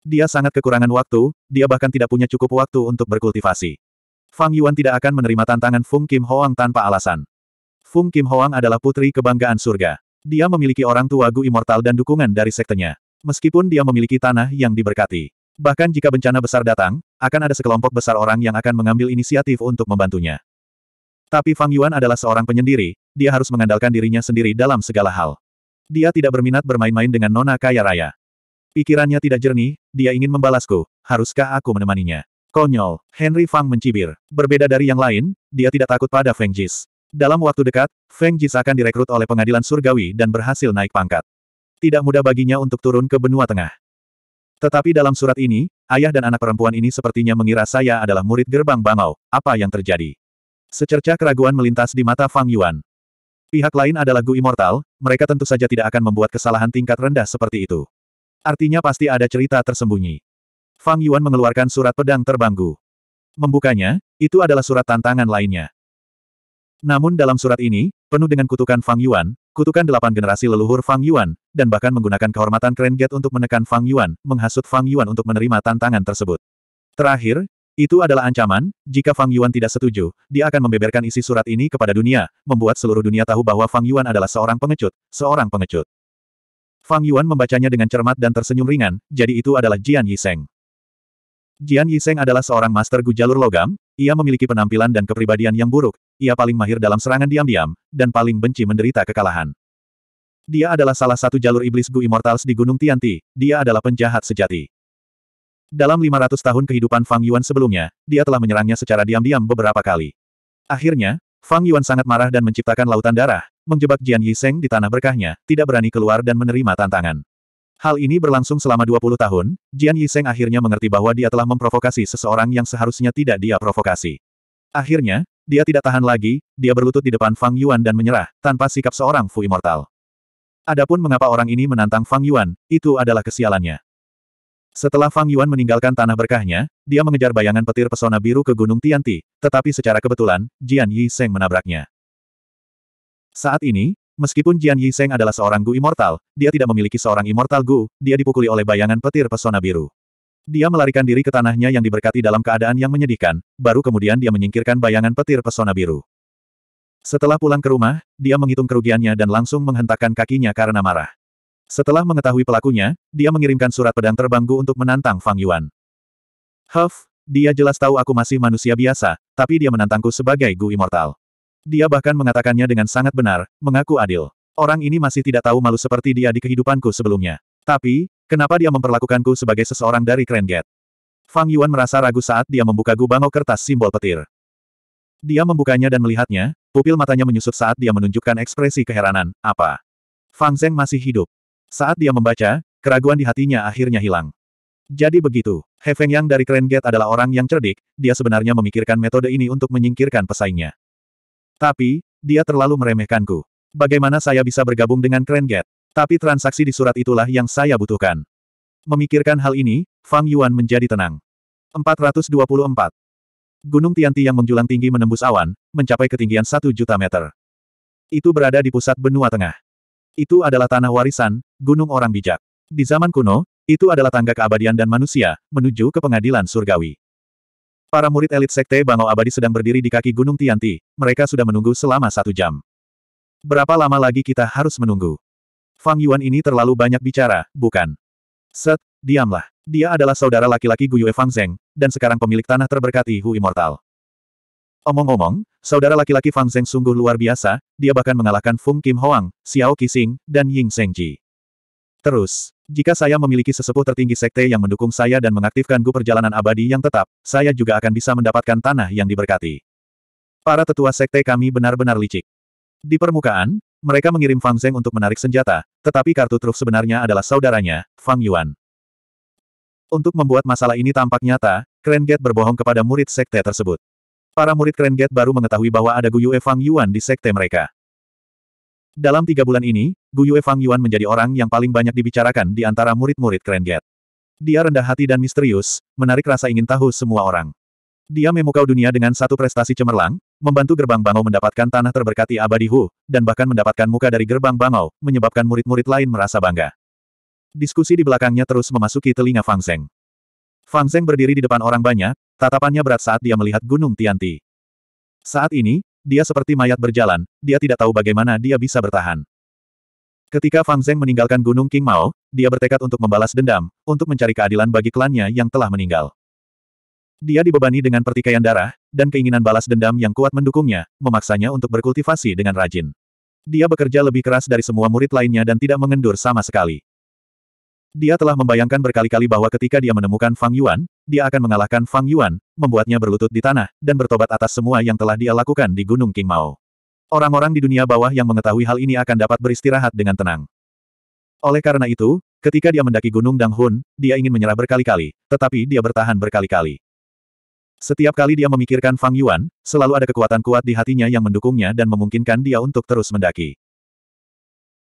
Dia sangat kekurangan waktu, dia bahkan tidak punya cukup waktu untuk berkultivasi. Fang Yuan tidak akan menerima tantangan Fung Kim Hoang tanpa alasan. Fung Kim Hoang adalah putri kebanggaan surga. Dia memiliki orang tua Gu Immortal dan dukungan dari sektenya. Meskipun dia memiliki tanah yang diberkati. Bahkan jika bencana besar datang, akan ada sekelompok besar orang yang akan mengambil inisiatif untuk membantunya. Tapi Fang Yuan adalah seorang penyendiri, dia harus mengandalkan dirinya sendiri dalam segala hal. Dia tidak berminat bermain-main dengan nona kaya raya. Pikirannya tidak jernih, dia ingin membalasku, haruskah aku menemaninya? Konyol, Henry Fang mencibir. Berbeda dari yang lain, dia tidak takut pada Feng Jis. Dalam waktu dekat, Feng Jis akan direkrut oleh pengadilan surgawi dan berhasil naik pangkat. Tidak mudah baginya untuk turun ke benua tengah. Tetapi dalam surat ini, ayah dan anak perempuan ini sepertinya mengira saya adalah murid gerbang Bangau. Apa yang terjadi? Secercah keraguan melintas di mata Fang Yuan. Pihak lain adalah Gu Immortal, mereka tentu saja tidak akan membuat kesalahan tingkat rendah seperti itu. Artinya pasti ada cerita tersembunyi. Fang Yuan mengeluarkan surat pedang terbanggu. Membukanya, itu adalah surat tantangan lainnya. Namun dalam surat ini, penuh dengan kutukan Fang Yuan, kutukan delapan generasi leluhur Fang Yuan, dan bahkan menggunakan kehormatan Grand Gate untuk menekan Fang Yuan, menghasut Fang Yuan untuk menerima tantangan tersebut. Terakhir, itu adalah ancaman, jika Fang Yuan tidak setuju, dia akan membeberkan isi surat ini kepada dunia, membuat seluruh dunia tahu bahwa Fang Yuan adalah seorang pengecut, seorang pengecut. Fang Yuan membacanya dengan cermat dan tersenyum ringan, jadi itu adalah Jian Yiseng. Jian Yiseng adalah seorang master Gu jalur logam, ia memiliki penampilan dan kepribadian yang buruk, ia paling mahir dalam serangan diam-diam, dan paling benci menderita kekalahan. Dia adalah salah satu jalur iblis Gu Immortals di Gunung Tianti, dia adalah penjahat sejati. Dalam 500 tahun kehidupan Fang Yuan sebelumnya, dia telah menyerangnya secara diam-diam beberapa kali. Akhirnya, Fang Yuan sangat marah dan menciptakan lautan darah, menjebak Jian Yiseng di tanah berkahnya, tidak berani keluar dan menerima tantangan. Hal ini berlangsung selama 20 tahun, Jian Yiseng akhirnya mengerti bahwa dia telah memprovokasi seseorang yang seharusnya tidak dia provokasi. Akhirnya, dia tidak tahan lagi, dia berlutut di depan Fang Yuan dan menyerah, tanpa sikap seorang Fu Immortal. Adapun mengapa orang ini menantang Fang Yuan, itu adalah kesialannya. Setelah Fang Yuan meninggalkan tanah berkahnya, dia mengejar bayangan petir pesona biru ke Gunung Tianti, tetapi secara kebetulan, Jian Yi Seng menabraknya. Saat ini, meskipun Jian Yi Seng adalah seorang Gu Immortal, dia tidak memiliki seorang Immortal Gu, dia dipukuli oleh bayangan petir pesona biru. Dia melarikan diri ke tanahnya yang diberkati dalam keadaan yang menyedihkan, baru kemudian dia menyingkirkan bayangan petir pesona biru. Setelah pulang ke rumah, dia menghitung kerugiannya dan langsung menghentakkan kakinya karena marah. Setelah mengetahui pelakunya, dia mengirimkan surat pedang terbanggu untuk menantang Fang Yuan. Huff, dia jelas tahu aku masih manusia biasa, tapi dia menantangku sebagai Gu Immortal. Dia bahkan mengatakannya dengan sangat benar, mengaku adil. Orang ini masih tidak tahu malu seperti dia di kehidupanku sebelumnya. Tapi, kenapa dia memperlakukanku sebagai seseorang dari Krenget? Fang Yuan merasa ragu saat dia membuka gubangau kertas simbol petir. Dia membukanya dan melihatnya, pupil matanya menyusut saat dia menunjukkan ekspresi keheranan, apa? Fang Zeng masih hidup. Saat dia membaca, keraguan di hatinya akhirnya hilang. Jadi begitu, He Feng Yang dari Keren Gate adalah orang yang cerdik, dia sebenarnya memikirkan metode ini untuk menyingkirkan pesaingnya. Tapi, dia terlalu meremehkanku. Bagaimana saya bisa bergabung dengan Keren Gate? Tapi transaksi di surat itulah yang saya butuhkan. Memikirkan hal ini, Fang Yuan menjadi tenang. 424. Gunung Tianti yang menjulang tinggi menembus awan, mencapai ketinggian satu juta meter. Itu berada di pusat benua tengah. Itu adalah tanah warisan, gunung orang bijak. Di zaman kuno, itu adalah tangga keabadian dan manusia, menuju ke pengadilan surgawi. Para murid elit sekte Bangau Abadi sedang berdiri di kaki Gunung Tianti, mereka sudah menunggu selama satu jam. Berapa lama lagi kita harus menunggu? Fang Yuan ini terlalu banyak bicara, bukan? Set, diamlah. Dia adalah saudara laki-laki Guyu Fang Zeng, dan sekarang pemilik tanah terberkati Hu Immortal. Omong-omong, saudara laki-laki Fang Zeng sungguh luar biasa, dia bahkan mengalahkan Fung Kim Hoang, Xiao Qixing, dan Ying Ji. Terus, jika saya memiliki sesepuh tertinggi sekte yang mendukung saya dan mengaktifkan gu perjalanan abadi yang tetap, saya juga akan bisa mendapatkan tanah yang diberkati. Para tetua sekte kami benar-benar licik. Di permukaan, mereka mengirim Fang Zeng untuk menarik senjata, tetapi kartu truf sebenarnya adalah saudaranya, Fang Yuan. Untuk membuat masalah ini tampak nyata, Krengget berbohong kepada murid sekte tersebut. Para murid Krengget baru mengetahui bahwa ada Guyue Fang Yuan di sekte mereka. Dalam tiga bulan ini, Guyue Fang Yuan menjadi orang yang paling banyak dibicarakan di antara murid-murid Krengget. Dia rendah hati dan misterius, menarik rasa ingin tahu semua orang. Dia memukau dunia dengan satu prestasi cemerlang, membantu gerbang Bangau mendapatkan tanah terberkati abadi Hu, dan bahkan mendapatkan muka dari gerbang Bangau, menyebabkan murid-murid lain merasa bangga. Diskusi di belakangnya terus memasuki telinga Fang Zeng. Fang Zeng berdiri di depan orang banyak, tatapannya berat saat dia melihat Gunung Tianti. Saat ini, dia seperti mayat berjalan, dia tidak tahu bagaimana dia bisa bertahan. Ketika Fang Zeng meninggalkan Gunung King Mao, dia bertekad untuk membalas dendam, untuk mencari keadilan bagi klannya yang telah meninggal. Dia dibebani dengan pertikaian darah, dan keinginan balas dendam yang kuat mendukungnya, memaksanya untuk berkultivasi dengan rajin. Dia bekerja lebih keras dari semua murid lainnya dan tidak mengendur sama sekali. Dia telah membayangkan berkali-kali bahwa ketika dia menemukan Fang Yuan, dia akan mengalahkan Fang Yuan, membuatnya berlutut di tanah, dan bertobat atas semua yang telah dia lakukan di Gunung King Mao. Orang-orang di dunia bawah yang mengetahui hal ini akan dapat beristirahat dengan tenang. Oleh karena itu, ketika dia mendaki Gunung Dang Hun, dia ingin menyerah berkali-kali, tetapi dia bertahan berkali-kali. Setiap kali dia memikirkan Fang Yuan, selalu ada kekuatan kuat di hatinya yang mendukungnya dan memungkinkan dia untuk terus mendaki.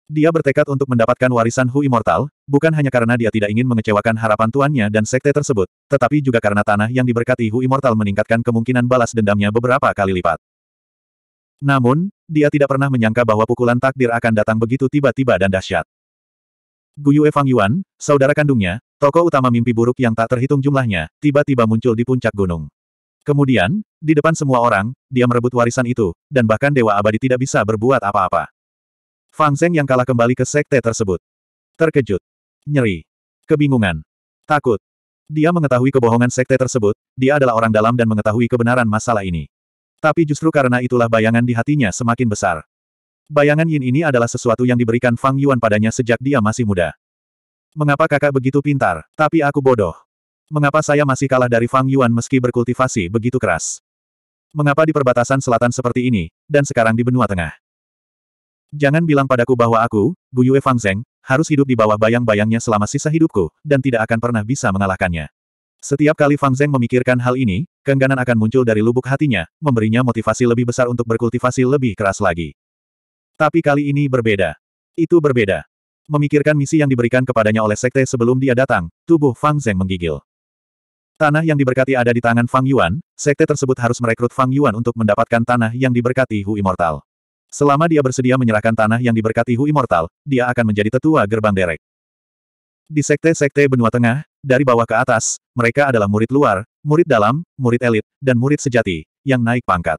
Dia bertekad untuk mendapatkan warisan Hu Immortal, bukan hanya karena dia tidak ingin mengecewakan harapan tuannya dan sekte tersebut, tetapi juga karena tanah yang diberkati Hu Immortal meningkatkan kemungkinan balas dendamnya beberapa kali lipat. Namun, dia tidak pernah menyangka bahwa pukulan takdir akan datang begitu tiba-tiba dan dahsyat. Yue Fang Yuan, saudara kandungnya, tokoh utama mimpi buruk yang tak terhitung jumlahnya, tiba-tiba muncul di puncak gunung. Kemudian, di depan semua orang, dia merebut warisan itu, dan bahkan Dewa Abadi tidak bisa berbuat apa-apa. Fang Zeng yang kalah kembali ke sekte tersebut. Terkejut. Nyeri. Kebingungan. Takut. Dia mengetahui kebohongan sekte tersebut, dia adalah orang dalam dan mengetahui kebenaran masalah ini. Tapi justru karena itulah bayangan di hatinya semakin besar. Bayangan Yin ini adalah sesuatu yang diberikan Fang Yuan padanya sejak dia masih muda. Mengapa kakak begitu pintar, tapi aku bodoh? Mengapa saya masih kalah dari Fang Yuan meski berkultivasi begitu keras? Mengapa di perbatasan selatan seperti ini, dan sekarang di benua tengah? Jangan bilang padaku bahwa aku, Bu Yue Fang Zeng, harus hidup di bawah bayang-bayangnya selama sisa hidupku, dan tidak akan pernah bisa mengalahkannya. Setiap kali Fang Zeng memikirkan hal ini, keengganan akan muncul dari lubuk hatinya, memberinya motivasi lebih besar untuk berkultivasi lebih keras lagi. Tapi kali ini berbeda. Itu berbeda. Memikirkan misi yang diberikan kepadanya oleh sekte sebelum dia datang, tubuh Fang Zeng menggigil. Tanah yang diberkati ada di tangan Fang Yuan, sekte tersebut harus merekrut Fang Yuan untuk mendapatkan tanah yang diberkati Hu Immortal. Selama dia bersedia menyerahkan tanah yang diberkati Hu Immortal, dia akan menjadi tetua gerbang derek. Di sekte-sekte benua tengah, dari bawah ke atas, mereka adalah murid luar, murid dalam, murid elit, dan murid sejati, yang naik pangkat.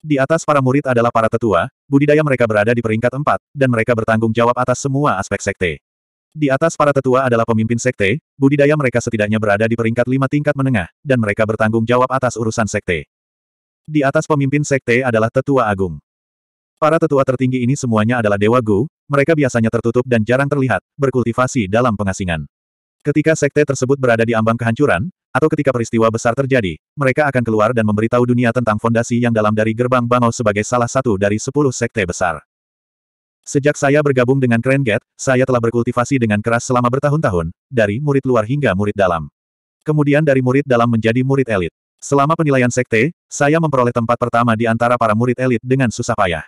Di atas para murid adalah para tetua, budidaya mereka berada di peringkat empat, dan mereka bertanggung jawab atas semua aspek sekte. Di atas para tetua adalah pemimpin sekte, budidaya mereka setidaknya berada di peringkat lima tingkat menengah, dan mereka bertanggung jawab atas urusan sekte. Di atas pemimpin sekte adalah tetua agung. Para tetua tertinggi ini semuanya adalah dewa Gu, mereka biasanya tertutup dan jarang terlihat, berkultivasi dalam pengasingan. Ketika sekte tersebut berada di ambang kehancuran, atau ketika peristiwa besar terjadi, mereka akan keluar dan memberitahu dunia tentang fondasi yang dalam dari gerbang Bangau sebagai salah satu dari sepuluh sekte besar. Sejak saya bergabung dengan Krenget, saya telah berkultivasi dengan keras selama bertahun-tahun, dari murid luar hingga murid dalam. Kemudian dari murid dalam menjadi murid elit. Selama penilaian sekte, saya memperoleh tempat pertama di antara para murid elit dengan susah payah.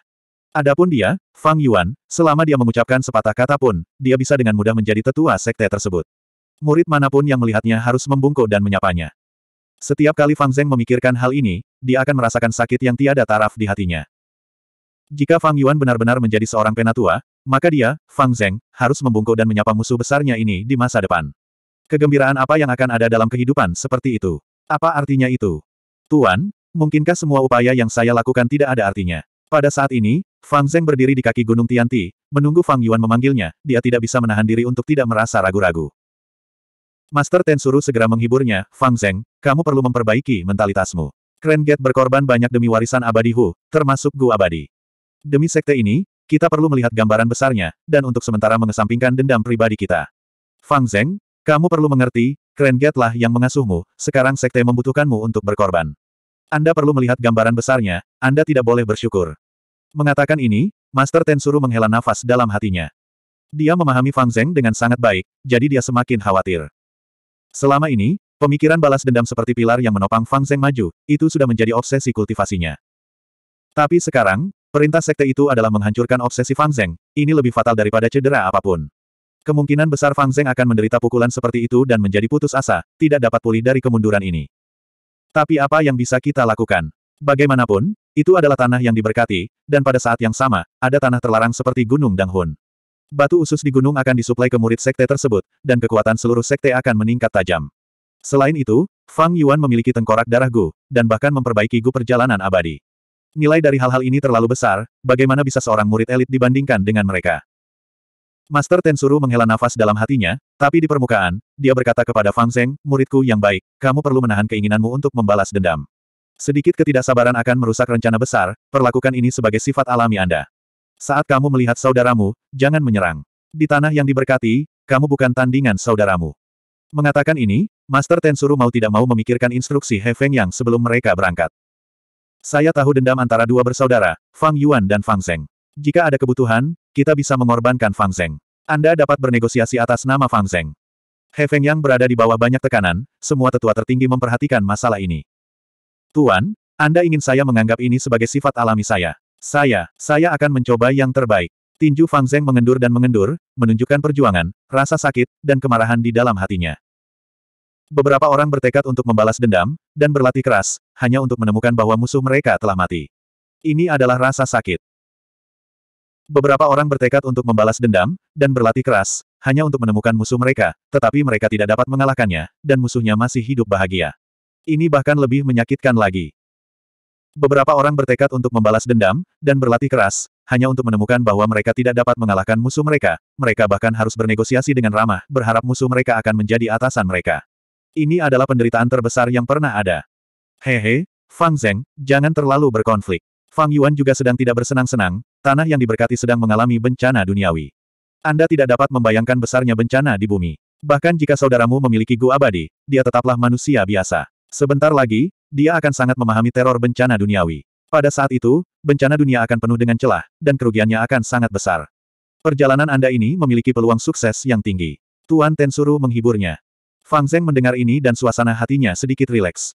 Adapun dia, Fang Yuan, selama dia mengucapkan sepatah kata pun, dia bisa dengan mudah menjadi tetua sekte tersebut. Murid manapun yang melihatnya harus membungkuk dan menyapanya. Setiap kali Fang Zeng memikirkan hal ini, dia akan merasakan sakit yang tiada taraf di hatinya. Jika Fang Yuan benar-benar menjadi seorang penatua, maka dia, Fang Zheng, harus membungkuk dan menyapa musuh besarnya ini di masa depan. Kegembiraan apa yang akan ada dalam kehidupan seperti itu? Apa artinya itu? Tuan, mungkinkah semua upaya yang saya lakukan tidak ada artinya? Pada saat ini, Fang Zheng berdiri di kaki Gunung Tianti, menunggu Fang Yuan memanggilnya, dia tidak bisa menahan diri untuk tidak merasa ragu-ragu. Master Tensuru segera menghiburnya, Fang Zheng, kamu perlu memperbaiki mentalitasmu. Krenget berkorban banyak demi warisan abadi Hu, termasuk Gu abadi. Demi sekte ini, kita perlu melihat gambaran besarnya, dan untuk sementara mengesampingkan dendam pribadi kita. Fang Zeng, kamu perlu mengerti, Keren Getlah yang mengasuhmu, sekarang sekte membutuhkanmu untuk berkorban. Anda perlu melihat gambaran besarnya, Anda tidak boleh bersyukur. Mengatakan ini, Master Tensuru menghela nafas dalam hatinya. Dia memahami Fang Zeng dengan sangat baik, jadi dia semakin khawatir. Selama ini, pemikiran balas dendam seperti pilar yang menopang Fang Zeng maju, itu sudah menjadi obsesi kultivasinya. Tapi sekarang, Perintah sekte itu adalah menghancurkan obsesi Fang Zeng, ini lebih fatal daripada cedera apapun. Kemungkinan besar Fang Zeng akan menderita pukulan seperti itu dan menjadi putus asa, tidak dapat pulih dari kemunduran ini. Tapi apa yang bisa kita lakukan? Bagaimanapun, itu adalah tanah yang diberkati, dan pada saat yang sama, ada tanah terlarang seperti Gunung Danghun. Batu usus di gunung akan disuplai ke murid sekte tersebut, dan kekuatan seluruh sekte akan meningkat tajam. Selain itu, Fang Yuan memiliki tengkorak darah Gu, dan bahkan memperbaiki Gu perjalanan abadi nilai dari hal-hal ini terlalu besar, bagaimana bisa seorang murid elit dibandingkan dengan mereka? Master Tensuru menghela nafas dalam hatinya, tapi di permukaan, dia berkata kepada Fang Zeng, muridku yang baik, kamu perlu menahan keinginanmu untuk membalas dendam. Sedikit ketidaksabaran akan merusak rencana besar, perlakukan ini sebagai sifat alami Anda. Saat kamu melihat saudaramu, jangan menyerang. Di tanah yang diberkati, kamu bukan tandingan saudaramu. Mengatakan ini, Master Tensuru mau tidak mau memikirkan instruksi Hefeng yang sebelum mereka berangkat. Saya tahu dendam antara dua bersaudara, Fang Yuan dan Fang Zeng. Jika ada kebutuhan, kita bisa mengorbankan Fang Zeng. Anda dapat bernegosiasi atas nama Fang Zeng. He Feng yang berada di bawah banyak tekanan, semua tetua tertinggi memperhatikan masalah ini. Tuan, Anda ingin saya menganggap ini sebagai sifat alami saya. Saya, saya akan mencoba yang terbaik. Tinju Fang Zeng mengendur dan mengendur, menunjukkan perjuangan, rasa sakit, dan kemarahan di dalam hatinya. Beberapa orang bertekad untuk membalas dendam, dan berlatih keras, hanya untuk menemukan bahwa musuh mereka telah mati. Ini adalah rasa sakit. Beberapa orang bertekad untuk membalas dendam, dan berlatih keras, hanya untuk menemukan musuh mereka, tetapi mereka tidak dapat mengalahkannya, dan musuhnya masih hidup bahagia. Ini bahkan lebih menyakitkan lagi. Beberapa orang bertekad untuk membalas dendam, dan berlatih keras, hanya untuk menemukan bahwa mereka tidak dapat mengalahkan musuh mereka, mereka bahkan harus bernegosiasi dengan ramah, berharap musuh mereka akan menjadi atasan mereka. Ini adalah penderitaan terbesar yang pernah ada. Hehe, Fang Zeng, jangan terlalu berkonflik. Fang Yuan juga sedang tidak bersenang-senang, tanah yang diberkati sedang mengalami bencana duniawi. Anda tidak dapat membayangkan besarnya bencana di bumi. Bahkan jika saudaramu memiliki gua abadi, dia tetaplah manusia biasa. Sebentar lagi, dia akan sangat memahami teror bencana duniawi. Pada saat itu, bencana dunia akan penuh dengan celah, dan kerugiannya akan sangat besar. Perjalanan Anda ini memiliki peluang sukses yang tinggi. Tuan Tensuru menghiburnya. Fang Zeng mendengar ini dan suasana hatinya sedikit rileks.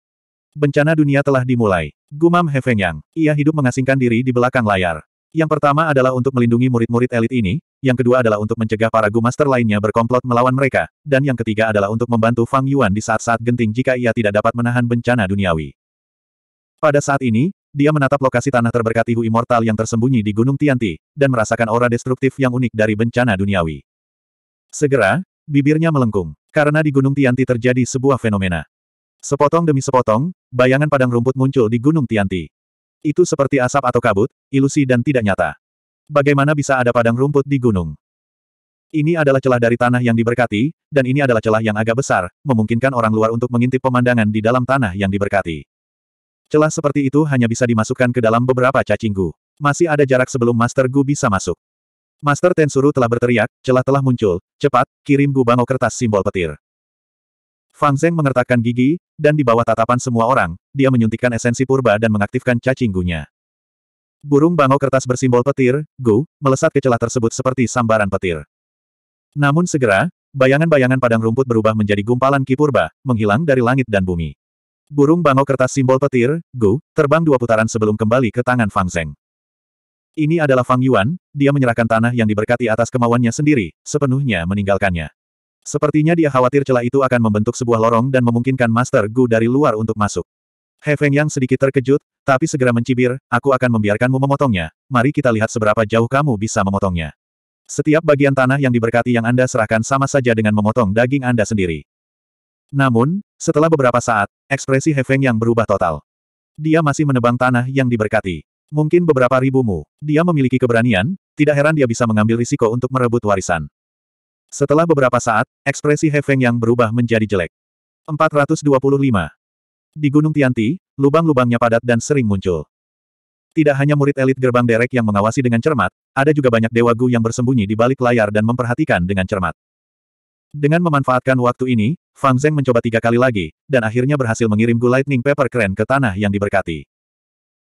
Bencana dunia telah dimulai. Gumam He Fengyang. Ia hidup mengasingkan diri di belakang layar. Yang pertama adalah untuk melindungi murid-murid elit ini, yang kedua adalah untuk mencegah para gumaster lainnya berkomplot melawan mereka, dan yang ketiga adalah untuk membantu Fang Yuan di saat-saat genting jika ia tidak dapat menahan bencana duniawi. Pada saat ini, dia menatap lokasi tanah terberkati Hu Immortal yang tersembunyi di Gunung Tianti, dan merasakan aura destruktif yang unik dari bencana duniawi. Segera, bibirnya melengkung. Karena di Gunung Tianti terjadi sebuah fenomena. Sepotong demi sepotong, bayangan padang rumput muncul di Gunung Tianti. Itu seperti asap atau kabut, ilusi dan tidak nyata. Bagaimana bisa ada padang rumput di gunung? Ini adalah celah dari tanah yang diberkati, dan ini adalah celah yang agak besar, memungkinkan orang luar untuk mengintip pemandangan di dalam tanah yang diberkati. Celah seperti itu hanya bisa dimasukkan ke dalam beberapa cacinggu. Masih ada jarak sebelum Master Gu bisa masuk. Master Tensuru telah berteriak, celah telah muncul, cepat, kirim gubango kertas simbol petir. Fang Zeng mengertakkan gigi, dan di bawah tatapan semua orang, dia menyuntikkan esensi purba dan mengaktifkan cacing gunya. Burung bango kertas bersimbol petir, Gu, melesat ke celah tersebut seperti sambaran petir. Namun segera, bayangan-bayangan padang rumput berubah menjadi gumpalan kipurba, menghilang dari langit dan bumi. Burung bango kertas simbol petir, Gu, terbang dua putaran sebelum kembali ke tangan Fang Zeng. Ini adalah Fang Yuan, dia menyerahkan tanah yang diberkati atas kemauannya sendiri, sepenuhnya meninggalkannya. Sepertinya dia khawatir celah itu akan membentuk sebuah lorong dan memungkinkan Master Gu dari luar untuk masuk. He Feng yang sedikit terkejut, tapi segera mencibir, aku akan membiarkanmu memotongnya, mari kita lihat seberapa jauh kamu bisa memotongnya. Setiap bagian tanah yang diberkati yang Anda serahkan sama saja dengan memotong daging Anda sendiri. Namun, setelah beberapa saat, ekspresi He Feng yang berubah total. Dia masih menebang tanah yang diberkati. Mungkin beberapa ribumu. Dia memiliki keberanian, tidak heran dia bisa mengambil risiko untuk merebut warisan. Setelah beberapa saat, ekspresi Hefeng yang berubah menjadi jelek. 425. Di Gunung Tianti, lubang-lubangnya padat dan sering muncul. Tidak hanya murid elit gerbang derek yang mengawasi dengan cermat, ada juga banyak dewa gu yang bersembunyi di balik layar dan memperhatikan dengan cermat. Dengan memanfaatkan waktu ini, Fang Zeng mencoba tiga kali lagi, dan akhirnya berhasil mengirim Gu Lightning Pepper Keren ke tanah yang diberkati.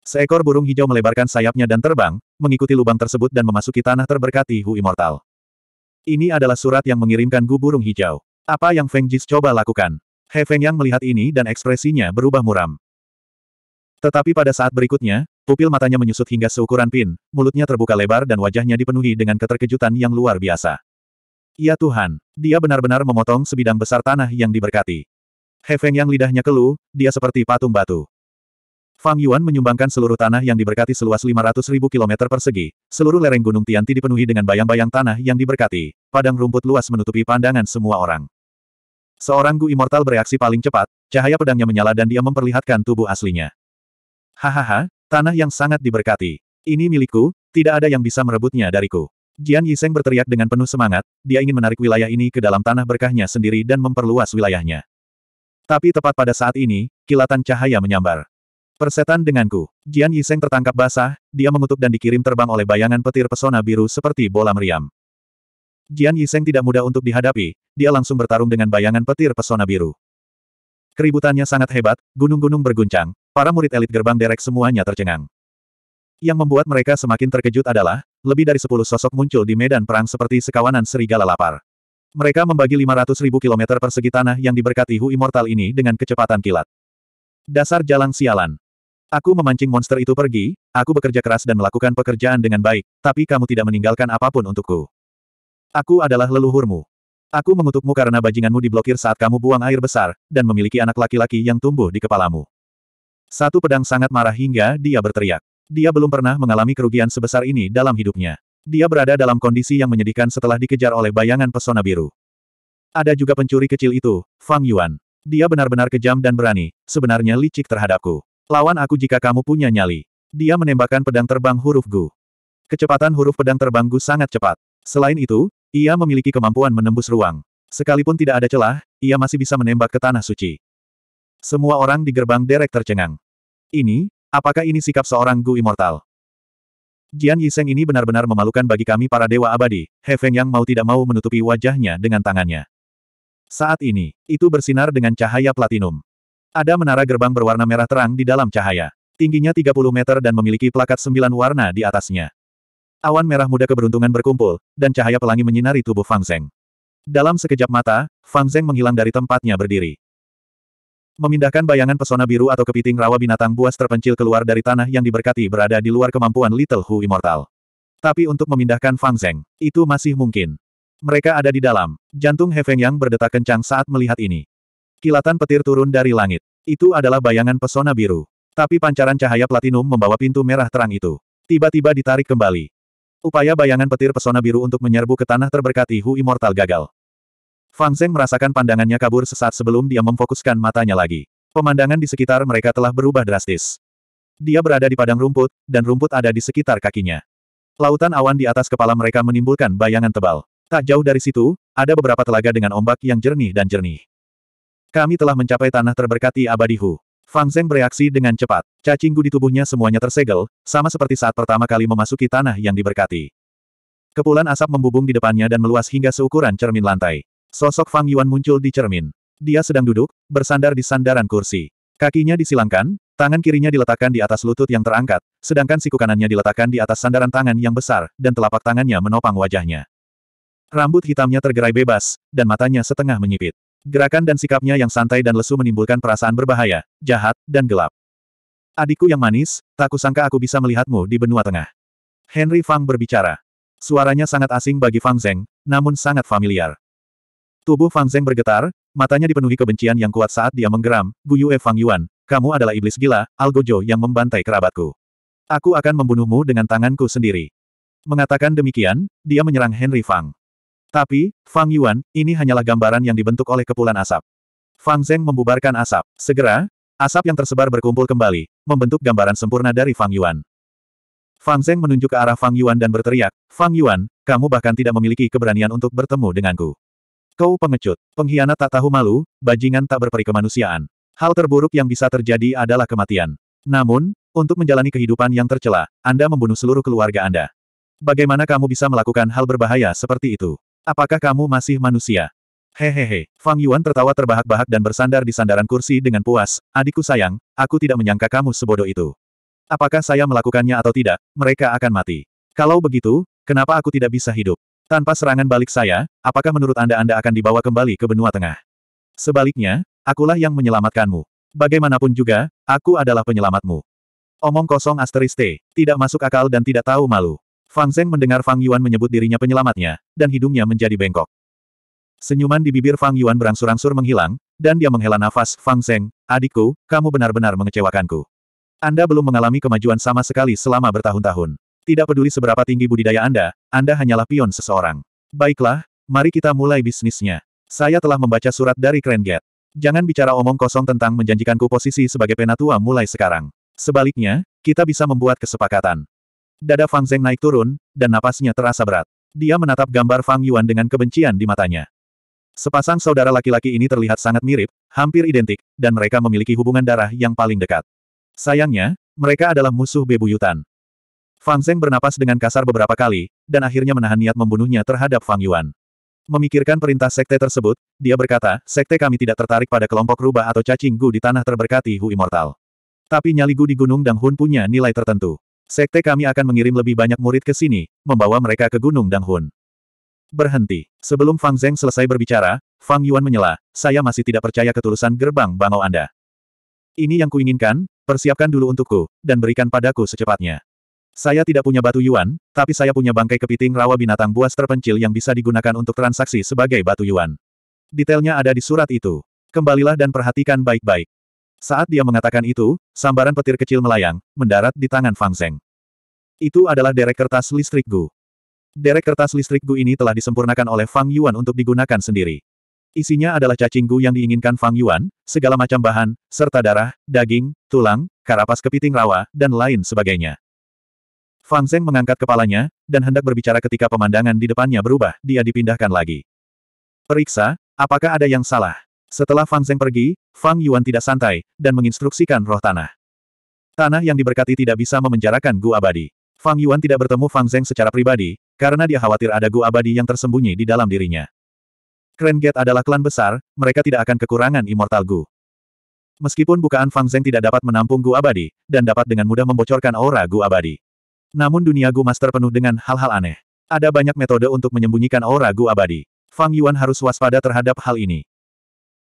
Seekor burung hijau melebarkan sayapnya dan terbang, mengikuti lubang tersebut dan memasuki tanah terberkati Hu Immortal. Ini adalah surat yang mengirimkan Gu Burung Hijau. Apa yang Feng Jis coba lakukan? He Feng Yang melihat ini dan ekspresinya berubah muram. Tetapi pada saat berikutnya, pupil matanya menyusut hingga seukuran pin, mulutnya terbuka lebar dan wajahnya dipenuhi dengan keterkejutan yang luar biasa. Ya Tuhan, dia benar-benar memotong sebidang besar tanah yang diberkati. He Feng yang lidahnya keluh, dia seperti patung batu. Fang Yuan menyumbangkan seluruh tanah yang diberkati seluas 500 ribu kilometer persegi. Seluruh lereng Gunung Tianti dipenuhi dengan bayang-bayang tanah yang diberkati. Padang rumput luas menutupi pandangan semua orang. Seorang Gu Immortal bereaksi paling cepat, cahaya pedangnya menyala dan dia memperlihatkan tubuh aslinya. Hahaha, tanah yang sangat diberkati. Ini milikku, tidak ada yang bisa merebutnya dariku. Jian Yiseng berteriak dengan penuh semangat, dia ingin menarik wilayah ini ke dalam tanah berkahnya sendiri dan memperluas wilayahnya. Tapi tepat pada saat ini, kilatan cahaya menyambar. Persetan denganku. Jian Yiseng tertangkap basah, dia mengutuk dan dikirim terbang oleh bayangan petir pesona biru seperti bola meriam. Jian Yiseng tidak mudah untuk dihadapi, dia langsung bertarung dengan bayangan petir pesona biru. Keributannya sangat hebat, gunung-gunung berguncang, para murid elit gerbang derek semuanya tercengang. Yang membuat mereka semakin terkejut adalah, lebih dari sepuluh sosok muncul di medan perang seperti sekawanan serigala lapar. Mereka membagi 500 ribu kilometer persegi tanah yang diberkati Hu Immortal ini dengan kecepatan kilat. Dasar jalan sialan. Aku memancing monster itu pergi, aku bekerja keras dan melakukan pekerjaan dengan baik, tapi kamu tidak meninggalkan apapun untukku. Aku adalah leluhurmu. Aku mengutukmu karena bajinganmu diblokir saat kamu buang air besar, dan memiliki anak laki-laki yang tumbuh di kepalamu. Satu pedang sangat marah hingga dia berteriak. Dia belum pernah mengalami kerugian sebesar ini dalam hidupnya. Dia berada dalam kondisi yang menyedihkan setelah dikejar oleh bayangan pesona biru. Ada juga pencuri kecil itu, Fang Yuan. Dia benar-benar kejam dan berani, sebenarnya licik terhadapku. Lawan aku jika kamu punya nyali. Dia menembakkan pedang terbang huruf Gu. Kecepatan huruf pedang terbang Gu sangat cepat. Selain itu, ia memiliki kemampuan menembus ruang. Sekalipun tidak ada celah, ia masih bisa menembak ke tanah suci. Semua orang di gerbang derek tercengang. Ini, apakah ini sikap seorang Gu Immortal? Jian Yiseng ini benar-benar memalukan bagi kami para dewa abadi, He Feng yang mau tidak mau menutupi wajahnya dengan tangannya. Saat ini, itu bersinar dengan cahaya platinum. Ada menara gerbang berwarna merah terang di dalam cahaya. Tingginya 30 meter dan memiliki plakat sembilan warna di atasnya. Awan merah muda keberuntungan berkumpul, dan cahaya pelangi menyinari tubuh Fang Zeng. Dalam sekejap mata, Fang Zeng menghilang dari tempatnya berdiri. Memindahkan bayangan pesona biru atau kepiting rawa binatang buas terpencil keluar dari tanah yang diberkati berada di luar kemampuan Little Hu Immortal. Tapi untuk memindahkan Fang Zeng, itu masih mungkin. Mereka ada di dalam. Jantung He Feng Yang berdetak kencang saat melihat ini. Kilatan petir turun dari langit. Itu adalah bayangan pesona biru. Tapi pancaran cahaya platinum membawa pintu merah terang itu. Tiba-tiba ditarik kembali. Upaya bayangan petir pesona biru untuk menyerbu ke tanah terberkati Hu Immortal gagal. Fang Zeng merasakan pandangannya kabur sesaat sebelum dia memfokuskan matanya lagi. Pemandangan di sekitar mereka telah berubah drastis. Dia berada di padang rumput, dan rumput ada di sekitar kakinya. Lautan awan di atas kepala mereka menimbulkan bayangan tebal. Tak jauh dari situ, ada beberapa telaga dengan ombak yang jernih dan jernih. Kami telah mencapai tanah terberkati abadi Hu. Fang Zeng bereaksi dengan cepat. Cacing di tubuhnya semuanya tersegel, sama seperti saat pertama kali memasuki tanah yang diberkati. Kepulan asap membubung di depannya dan meluas hingga seukuran cermin lantai. Sosok Fang Yuan muncul di cermin. Dia sedang duduk, bersandar di sandaran kursi. Kakinya disilangkan, tangan kirinya diletakkan di atas lutut yang terangkat, sedangkan siku kanannya diletakkan di atas sandaran tangan yang besar, dan telapak tangannya menopang wajahnya. Rambut hitamnya tergerai bebas, dan matanya setengah menyipit. Gerakan dan sikapnya yang santai dan lesu menimbulkan perasaan berbahaya, jahat, dan gelap. Adikku yang manis, tak kusangka aku bisa melihatmu di benua tengah. Henry Fang berbicara. Suaranya sangat asing bagi Fang Zeng, namun sangat familiar. Tubuh Fang Zeng bergetar, matanya dipenuhi kebencian yang kuat saat dia menggeram, Yue Fang Yuan, kamu adalah iblis gila, Algojo yang membantai kerabatku. Aku akan membunuhmu dengan tanganku sendiri. Mengatakan demikian, dia menyerang Henry Fang. Tapi, Fang Yuan, ini hanyalah gambaran yang dibentuk oleh kepulan asap. Fang Zeng membubarkan asap. Segera, asap yang tersebar berkumpul kembali, membentuk gambaran sempurna dari Fang Yuan. Fang Zeng menunjuk ke arah Fang Yuan dan berteriak, Fang Yuan, kamu bahkan tidak memiliki keberanian untuk bertemu denganku. Kau pengecut, pengkhianat tak tahu malu, bajingan tak berperi kemanusiaan. Hal terburuk yang bisa terjadi adalah kematian. Namun, untuk menjalani kehidupan yang tercela, Anda membunuh seluruh keluarga Anda. Bagaimana kamu bisa melakukan hal berbahaya seperti itu? Apakah kamu masih manusia? Hehehe, Fang Yuan tertawa terbahak-bahak dan bersandar di sandaran kursi dengan puas, adikku sayang, aku tidak menyangka kamu sebodoh itu. Apakah saya melakukannya atau tidak, mereka akan mati. Kalau begitu, kenapa aku tidak bisa hidup? Tanpa serangan balik saya, apakah menurut Anda Anda akan dibawa kembali ke benua tengah? Sebaliknya, akulah yang menyelamatkanmu. Bagaimanapun juga, aku adalah penyelamatmu. Omong kosong asteris T, tidak masuk akal dan tidak tahu malu. Fang Zeng mendengar Fang Yuan menyebut dirinya penyelamatnya, dan hidungnya menjadi bengkok. Senyuman di bibir Fang Yuan berangsur-angsur menghilang, dan dia menghela nafas, Fang Zeng, adikku, kamu benar-benar mengecewakanku. Anda belum mengalami kemajuan sama sekali selama bertahun-tahun. Tidak peduli seberapa tinggi budidaya Anda, Anda hanyalah pion seseorang. Baiklah, mari kita mulai bisnisnya. Saya telah membaca surat dari Krenget. Jangan bicara omong kosong tentang menjanjikanku posisi sebagai penatua mulai sekarang. Sebaliknya, kita bisa membuat kesepakatan. Dada Fang Zeng naik turun, dan napasnya terasa berat. Dia menatap gambar Fang Yuan dengan kebencian di matanya. Sepasang saudara laki-laki ini terlihat sangat mirip, hampir identik, dan mereka memiliki hubungan darah yang paling dekat. Sayangnya, mereka adalah musuh bebuyutan. Fang Zeng bernapas dengan kasar beberapa kali, dan akhirnya menahan niat membunuhnya terhadap Fang Yuan. Memikirkan perintah sekte tersebut, dia berkata, sekte kami tidak tertarik pada kelompok rubah atau cacing gu di tanah terberkati Hu Immortal. Tapi nyali gu di Gunung dan hun punya nilai tertentu. Sekte kami akan mengirim lebih banyak murid ke sini, membawa mereka ke Gunung Danghun. Berhenti. Sebelum Fang Zeng selesai berbicara, Fang Yuan menyela, saya masih tidak percaya ketulusan gerbang bangau Anda. Ini yang kuinginkan, persiapkan dulu untukku, dan berikan padaku secepatnya. Saya tidak punya batu yuan, tapi saya punya bangkai kepiting rawa binatang buas terpencil yang bisa digunakan untuk transaksi sebagai batu yuan. Detailnya ada di surat itu. Kembalilah dan perhatikan baik-baik. Saat dia mengatakan itu, sambaran petir kecil melayang, mendarat di tangan Fang Zeng. Itu adalah derek kertas listrik Gu. Derek kertas listrik Gu ini telah disempurnakan oleh Fang Yuan untuk digunakan sendiri. Isinya adalah cacing Gu yang diinginkan Fang Yuan, segala macam bahan, serta darah, daging, tulang, karapas kepiting rawa, dan lain sebagainya. Fang Zeng mengangkat kepalanya, dan hendak berbicara ketika pemandangan di depannya berubah, dia dipindahkan lagi. Periksa, apakah ada yang salah? Setelah Fang Zeng pergi, Fang Yuan tidak santai, dan menginstruksikan roh tanah. Tanah yang diberkati tidak bisa memenjarakan Gu Abadi. Fang Yuan tidak bertemu Fang Zeng secara pribadi, karena dia khawatir ada Gu Abadi yang tersembunyi di dalam dirinya. Krenget Get adalah klan besar, mereka tidak akan kekurangan Immortal Gu. Meskipun bukaan Fang Zeng tidak dapat menampung Gu Abadi, dan dapat dengan mudah membocorkan aura Gu Abadi. Namun dunia Gu Master penuh dengan hal-hal aneh. Ada banyak metode untuk menyembunyikan aura Gu Abadi. Fang Yuan harus waspada terhadap hal ini.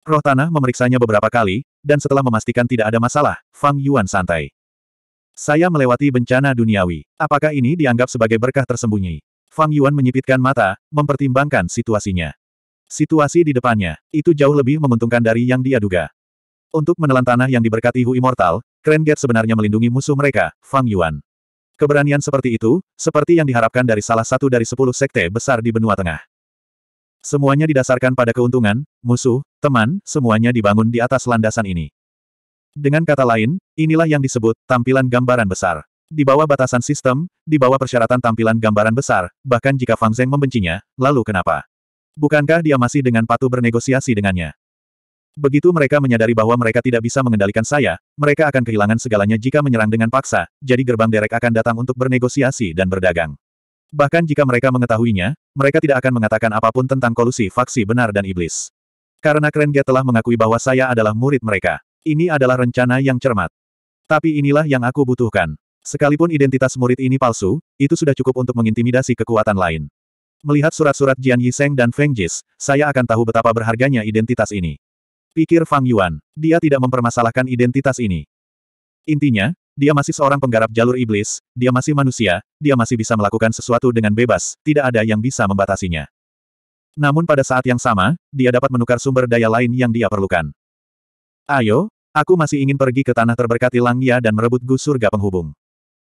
Roh tanah memeriksanya beberapa kali, dan setelah memastikan tidak ada masalah, Fang Yuan santai. Saya melewati bencana duniawi. Apakah ini dianggap sebagai berkah tersembunyi? Fang Yuan menyipitkan mata, mempertimbangkan situasinya. Situasi di depannya, itu jauh lebih menguntungkan dari yang dia duga. Untuk menelan tanah yang diberkati Hu Immortal, Krenget Gate sebenarnya melindungi musuh mereka, Fang Yuan. Keberanian seperti itu, seperti yang diharapkan dari salah satu dari sepuluh sekte besar di benua tengah. Semuanya didasarkan pada keuntungan, musuh, teman, semuanya dibangun di atas landasan ini. Dengan kata lain, inilah yang disebut tampilan gambaran besar. Di bawah batasan sistem, di bawah persyaratan tampilan gambaran besar, bahkan jika Fang Zeng membencinya, lalu kenapa? Bukankah dia masih dengan patuh bernegosiasi dengannya? Begitu mereka menyadari bahwa mereka tidak bisa mengendalikan saya, mereka akan kehilangan segalanya jika menyerang dengan paksa, jadi gerbang derek akan datang untuk bernegosiasi dan berdagang. Bahkan jika mereka mengetahuinya, mereka tidak akan mengatakan apapun tentang kolusi faksi benar dan iblis. Karena Krenge telah mengakui bahwa saya adalah murid mereka. Ini adalah rencana yang cermat. Tapi inilah yang aku butuhkan. Sekalipun identitas murid ini palsu, itu sudah cukup untuk mengintimidasi kekuatan lain. Melihat surat-surat Jian Yiseng dan Feng Jis, saya akan tahu betapa berharganya identitas ini. Pikir Fang Yuan, dia tidak mempermasalahkan identitas ini. Intinya, dia masih seorang penggarap jalur iblis, dia masih manusia, dia masih bisa melakukan sesuatu dengan bebas, tidak ada yang bisa membatasinya. Namun pada saat yang sama, dia dapat menukar sumber daya lain yang dia perlukan. Ayo, aku masih ingin pergi ke tanah terberkati Langia dan merebut gus surga penghubung.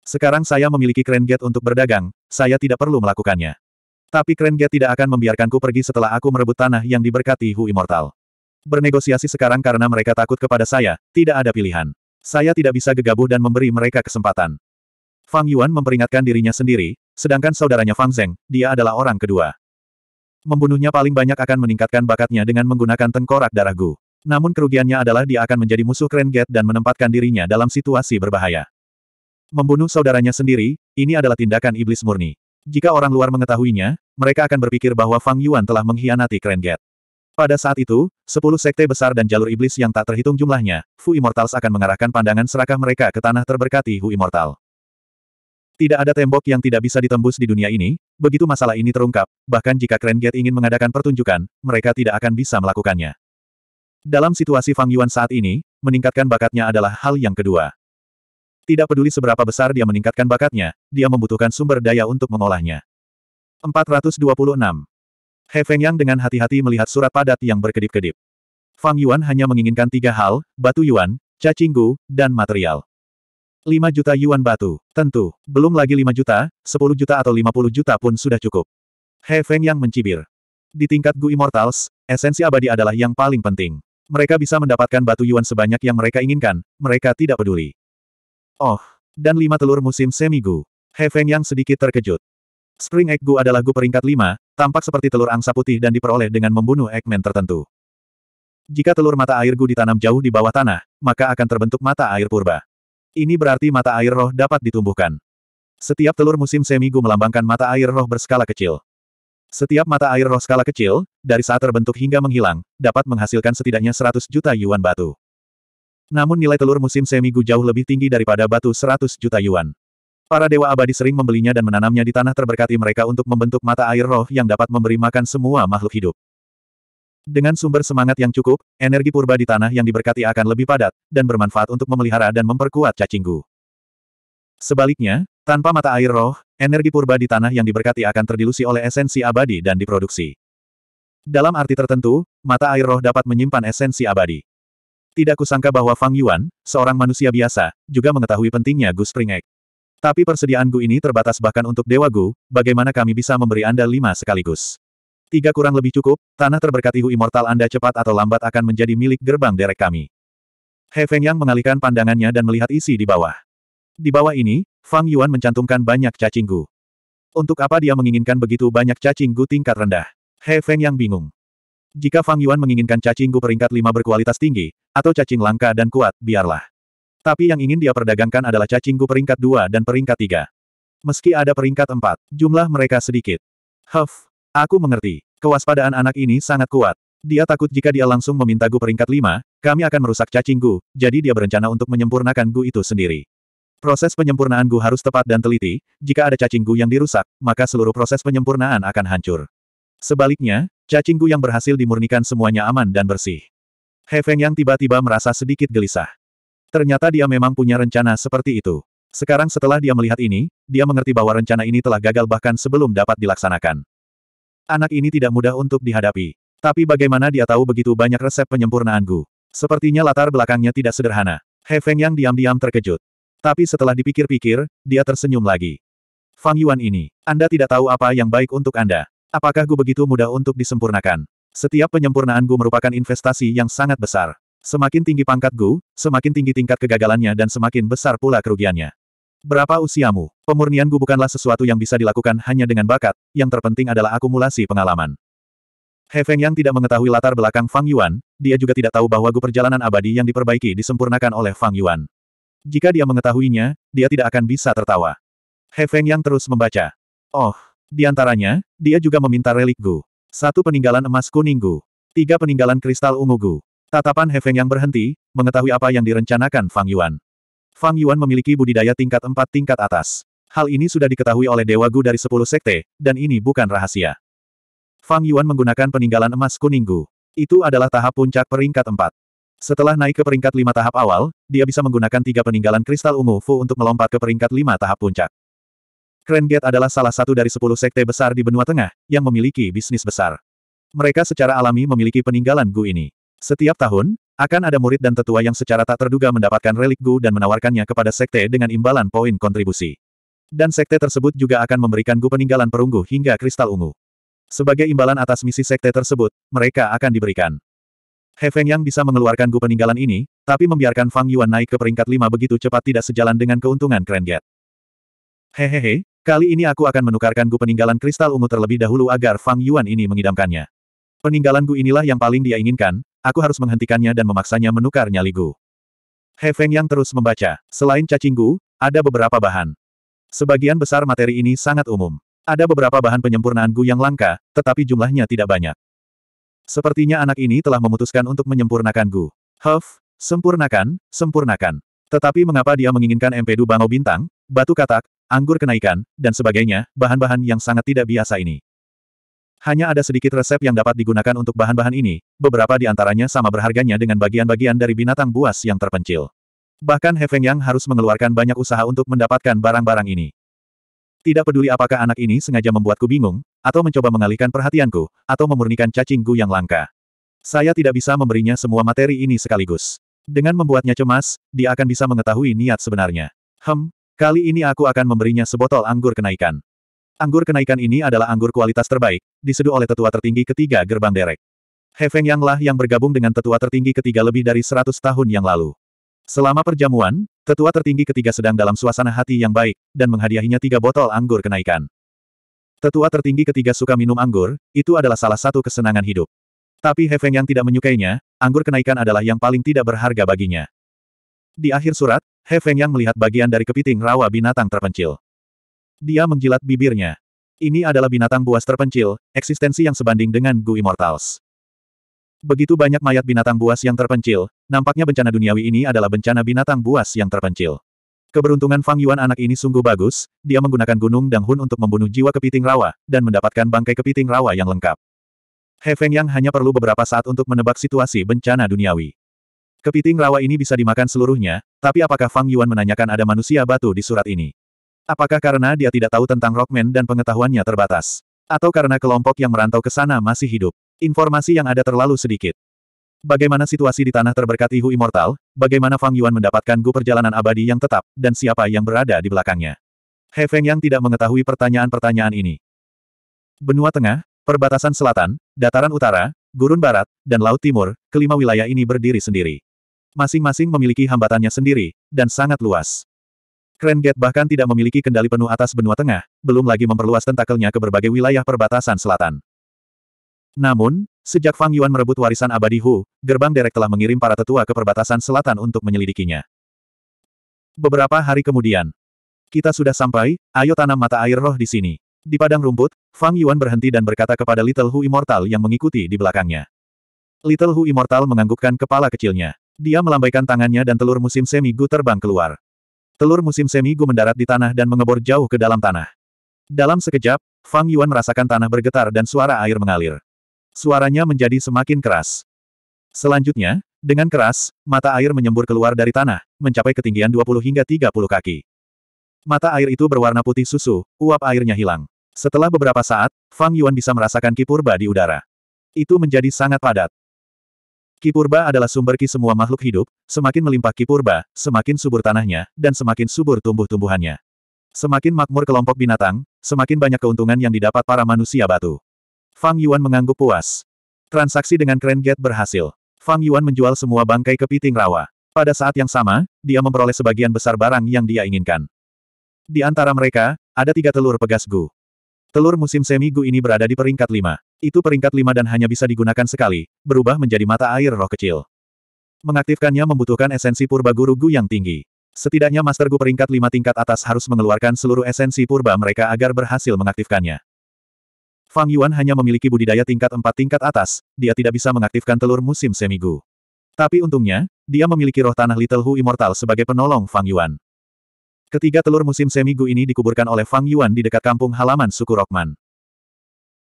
Sekarang saya memiliki krenget untuk berdagang, saya tidak perlu melakukannya. Tapi krenget tidak akan membiarkanku pergi setelah aku merebut tanah yang diberkati Hu Immortal. Bernegosiasi sekarang karena mereka takut kepada saya, tidak ada pilihan. Saya tidak bisa gegabah dan memberi mereka kesempatan. Fang Yuan memperingatkan dirinya sendiri, sedangkan saudaranya Fang Zeng, dia adalah orang kedua. Membunuhnya paling banyak akan meningkatkan bakatnya dengan menggunakan tengkorak darah Gu. Namun kerugiannya adalah dia akan menjadi musuh Kren Get dan menempatkan dirinya dalam situasi berbahaya. Membunuh saudaranya sendiri, ini adalah tindakan iblis murni. Jika orang luar mengetahuinya, mereka akan berpikir bahwa Fang Yuan telah mengkhianati Kren Get. Pada saat itu, sepuluh sekte besar dan jalur iblis yang tak terhitung jumlahnya, Fu Immortals akan mengarahkan pandangan serakah mereka ke tanah terberkati Hu Immortal. Tidak ada tembok yang tidak bisa ditembus di dunia ini, begitu masalah ini terungkap, bahkan jika Grand Gate ingin mengadakan pertunjukan, mereka tidak akan bisa melakukannya. Dalam situasi Fang Yuan saat ini, meningkatkan bakatnya adalah hal yang kedua. Tidak peduli seberapa besar dia meningkatkan bakatnya, dia membutuhkan sumber daya untuk mengolahnya. 426 He Feng Yang dengan hati-hati melihat surat padat yang berkedip-kedip. Fang Yuan hanya menginginkan tiga hal, batu yuan, cacing gu, dan material. 5 juta yuan batu, tentu, belum lagi 5 juta, 10 juta atau 50 juta pun sudah cukup. He Feng Yang mencibir. Di tingkat Gu Immortals, esensi abadi adalah yang paling penting. Mereka bisa mendapatkan batu yuan sebanyak yang mereka inginkan, mereka tidak peduli. Oh, dan lima telur musim semi Gu. He Feng Yang sedikit terkejut. Spring Egg Gu adalah Gu peringkat 5, Tampak seperti telur angsa putih dan diperoleh dengan membunuh Eggman tertentu. Jika telur mata air Gu ditanam jauh di bawah tanah, maka akan terbentuk mata air purba. Ini berarti mata air roh dapat ditumbuhkan. Setiap telur musim semi Gu melambangkan mata air roh berskala kecil. Setiap mata air roh skala kecil, dari saat terbentuk hingga menghilang, dapat menghasilkan setidaknya 100 juta yuan batu. Namun nilai telur musim semi Gu jauh lebih tinggi daripada batu 100 juta yuan. Para dewa abadi sering membelinya dan menanamnya di tanah terberkati mereka untuk membentuk mata air roh yang dapat memberi makan semua makhluk hidup. Dengan sumber semangat yang cukup, energi purba di tanah yang diberkati akan lebih padat, dan bermanfaat untuk memelihara dan memperkuat cacinggu. Sebaliknya, tanpa mata air roh, energi purba di tanah yang diberkati akan terdilusi oleh esensi abadi dan diproduksi. Dalam arti tertentu, mata air roh dapat menyimpan esensi abadi. Tidak kusangka bahwa Fang Yuan, seorang manusia biasa, juga mengetahui pentingnya Gus Pringek. Tapi persediaan Gu ini terbatas bahkan untuk Dewa Gu, bagaimana kami bisa memberi Anda lima sekaligus? Tiga kurang lebih cukup, tanah terberkati Hu Immortal Anda cepat atau lambat akan menjadi milik gerbang derek kami. He Feng Yang mengalihkan pandangannya dan melihat isi di bawah. Di bawah ini, Fang Yuan mencantumkan banyak cacing Gu. Untuk apa dia menginginkan begitu banyak cacing Gu tingkat rendah? He Feng Yang bingung. Jika Fang Yuan menginginkan cacing Gu peringkat lima berkualitas tinggi, atau cacing langka dan kuat, biarlah. Tapi yang ingin dia perdagangkan adalah cacingku peringkat dua dan peringkat tiga. Meski ada peringkat empat, jumlah mereka sedikit. Huff, aku mengerti. Kewaspadaan anak ini sangat kuat. Dia takut jika dia langsung meminta Gu peringkat lima, kami akan merusak cacing jadi dia berencana untuk menyempurnakan Gu itu sendiri. Proses penyempurnaan Gu harus tepat dan teliti, jika ada cacing Gu yang dirusak, maka seluruh proses penyempurnaan akan hancur. Sebaliknya, cacing Gu yang berhasil dimurnikan semuanya aman dan bersih. Hefeng yang tiba-tiba merasa sedikit gelisah. Ternyata dia memang punya rencana seperti itu. Sekarang setelah dia melihat ini, dia mengerti bahwa rencana ini telah gagal bahkan sebelum dapat dilaksanakan. Anak ini tidak mudah untuk dihadapi. Tapi bagaimana dia tahu begitu banyak resep penyempurnaan Gu? Sepertinya latar belakangnya tidak sederhana. He Feng yang diam-diam terkejut. Tapi setelah dipikir-pikir, dia tersenyum lagi. Fang Yuan ini, Anda tidak tahu apa yang baik untuk Anda. Apakah Gu begitu mudah untuk disempurnakan? Setiap penyempurnaan Gu merupakan investasi yang sangat besar. Semakin tinggi pangkat Gu, semakin tinggi tingkat kegagalannya dan semakin besar pula kerugiannya. Berapa usiamu? Pemurnian Gu bukanlah sesuatu yang bisa dilakukan hanya dengan bakat, yang terpenting adalah akumulasi pengalaman. He Feng yang tidak mengetahui latar belakang Fang Yuan, dia juga tidak tahu bahwa Gu perjalanan abadi yang diperbaiki disempurnakan oleh Fang Yuan. Jika dia mengetahuinya, dia tidak akan bisa tertawa. He Feng yang terus membaca. Oh, di antaranya, dia juga meminta relik Gu. Satu peninggalan emas kuning Gu. Tiga peninggalan kristal ungu Gu. Tatapan Hefeng yang berhenti, mengetahui apa yang direncanakan Fang Yuan. Fang Yuan memiliki budidaya tingkat empat tingkat atas. Hal ini sudah diketahui oleh Dewa Gu dari sepuluh sekte, dan ini bukan rahasia. Fang Yuan menggunakan peninggalan emas kuning Gu. Itu adalah tahap puncak peringkat empat. Setelah naik ke peringkat lima tahap awal, dia bisa menggunakan tiga peninggalan kristal ungu Fu untuk melompat ke peringkat lima tahap puncak. Krenget adalah salah satu dari sepuluh sekte besar di benua tengah, yang memiliki bisnis besar. Mereka secara alami memiliki peninggalan Gu ini. Setiap tahun, akan ada murid dan tetua yang secara tak terduga mendapatkan relik Gu dan menawarkannya kepada sekte dengan imbalan poin kontribusi. Dan sekte tersebut juga akan memberikan Gu peninggalan perunggu hingga kristal ungu. Sebagai imbalan atas misi sekte tersebut, mereka akan diberikan. He Feng yang bisa mengeluarkan Gu peninggalan ini, tapi membiarkan Fang Yuan naik ke peringkat 5 begitu cepat tidak sejalan dengan keuntungan Grand Get. Hehehe, kali ini aku akan menukarkan Gu peninggalan kristal ungu terlebih dahulu agar Fang Yuan ini mengidamkannya. Peninggalan Gu inilah yang paling dia inginkan, aku harus menghentikannya dan memaksanya menukar ligu. He Feng yang terus membaca. Selain cacing gu, ada beberapa bahan. Sebagian besar materi ini sangat umum. Ada beberapa bahan penyempurnaan Gu yang langka, tetapi jumlahnya tidak banyak. Sepertinya anak ini telah memutuskan untuk menyempurnakan Gu. Huff, sempurnakan, sempurnakan. Tetapi mengapa dia menginginkan empedu bango bintang, batu katak, anggur kenaikan, dan sebagainya, bahan-bahan yang sangat tidak biasa ini. Hanya ada sedikit resep yang dapat digunakan untuk bahan-bahan ini, beberapa di antaranya sama berharganya dengan bagian-bagian dari binatang buas yang terpencil. Bahkan He Feng Yang harus mengeluarkan banyak usaha untuk mendapatkan barang-barang ini. Tidak peduli apakah anak ini sengaja membuatku bingung, atau mencoba mengalihkan perhatianku, atau memurnikan cacingku yang langka. Saya tidak bisa memberinya semua materi ini sekaligus. Dengan membuatnya cemas, dia akan bisa mengetahui niat sebenarnya. Hem, kali ini aku akan memberinya sebotol anggur kenaikan. Anggur kenaikan ini adalah anggur kualitas terbaik, diseduh oleh tetua tertinggi ketiga gerbang derek. hefeng yanglah Yang bergabung dengan tetua tertinggi ketiga lebih dari seratus tahun yang lalu. Selama perjamuan, tetua tertinggi ketiga sedang dalam suasana hati yang baik, dan menghadiahinya tiga botol anggur kenaikan. Tetua tertinggi ketiga suka minum anggur, itu adalah salah satu kesenangan hidup. Tapi hefeng Yang tidak menyukainya, anggur kenaikan adalah yang paling tidak berharga baginya. Di akhir surat, hefeng Yang melihat bagian dari kepiting rawa binatang terpencil. Dia menjilat bibirnya. Ini adalah binatang buas terpencil, eksistensi yang sebanding dengan Gu Immortals. Begitu banyak mayat binatang buas yang terpencil, nampaknya bencana duniawi ini adalah bencana binatang buas yang terpencil. Keberuntungan Fang Yuan anak ini sungguh bagus, dia menggunakan gunung Dang Hun untuk membunuh jiwa kepiting rawa, dan mendapatkan bangkai kepiting rawa yang lengkap. He Feng Yang hanya perlu beberapa saat untuk menebak situasi bencana duniawi. Kepiting rawa ini bisa dimakan seluruhnya, tapi apakah Fang Yuan menanyakan ada manusia batu di surat ini? Apakah karena dia tidak tahu tentang Rockman dan pengetahuannya terbatas? Atau karena kelompok yang merantau ke sana masih hidup? Informasi yang ada terlalu sedikit. Bagaimana situasi di tanah terberkat Ihu Immortal, bagaimana Fang Yuan mendapatkan gu perjalanan abadi yang tetap, dan siapa yang berada di belakangnya? He Feng yang tidak mengetahui pertanyaan-pertanyaan ini. Benua Tengah, perbatasan selatan, dataran utara, gurun barat, dan laut timur, kelima wilayah ini berdiri sendiri. Masing-masing memiliki hambatannya sendiri, dan sangat luas. Krenget bahkan tidak memiliki kendali penuh atas benua tengah, belum lagi memperluas tentakelnya ke berbagai wilayah perbatasan selatan. Namun, sejak Fang Yuan merebut warisan abadi Hu, gerbang derek telah mengirim para tetua ke perbatasan selatan untuk menyelidikinya. Beberapa hari kemudian, kita sudah sampai, ayo tanam mata air roh di sini. Di padang rumput, Fang Yuan berhenti dan berkata kepada Little Hu Immortal yang mengikuti di belakangnya. Little Hu Immortal menganggukkan kepala kecilnya. Dia melambaikan tangannya dan telur musim semi gu terbang keluar. Telur musim semi gue mendarat di tanah dan mengebor jauh ke dalam tanah. Dalam sekejap, Fang Yuan merasakan tanah bergetar dan suara air mengalir. Suaranya menjadi semakin keras. Selanjutnya, dengan keras, mata air menyembur keluar dari tanah, mencapai ketinggian 20 hingga 30 kaki. Mata air itu berwarna putih susu, uap airnya hilang. Setelah beberapa saat, Fang Yuan bisa merasakan kipurba di udara. Itu menjadi sangat padat. Kipurba adalah sumber ki semua makhluk hidup, semakin melimpah kipurba, semakin subur tanahnya, dan semakin subur tumbuh-tumbuhannya. Semakin makmur kelompok binatang, semakin banyak keuntungan yang didapat para manusia batu. Fang Yuan mengangguk puas. Transaksi dengan Grand Gate berhasil. Fang Yuan menjual semua bangkai kepiting rawa. Pada saat yang sama, dia memperoleh sebagian besar barang yang dia inginkan. Di antara mereka, ada tiga telur pegas Gu. Telur musim semi Gu ini berada di peringkat lima. Itu peringkat lima dan hanya bisa digunakan sekali, berubah menjadi mata air roh kecil. Mengaktifkannya membutuhkan esensi purba guru Gu yang tinggi. Setidaknya Master Gu peringkat lima tingkat atas harus mengeluarkan seluruh esensi purba mereka agar berhasil mengaktifkannya. Fang Yuan hanya memiliki budidaya tingkat empat tingkat atas, dia tidak bisa mengaktifkan telur musim semigu. Tapi untungnya, dia memiliki roh tanah Little Hu Immortal sebagai penolong Fang Yuan. Ketiga telur musim semigu ini dikuburkan oleh Fang Yuan di dekat kampung halaman suku Rockman.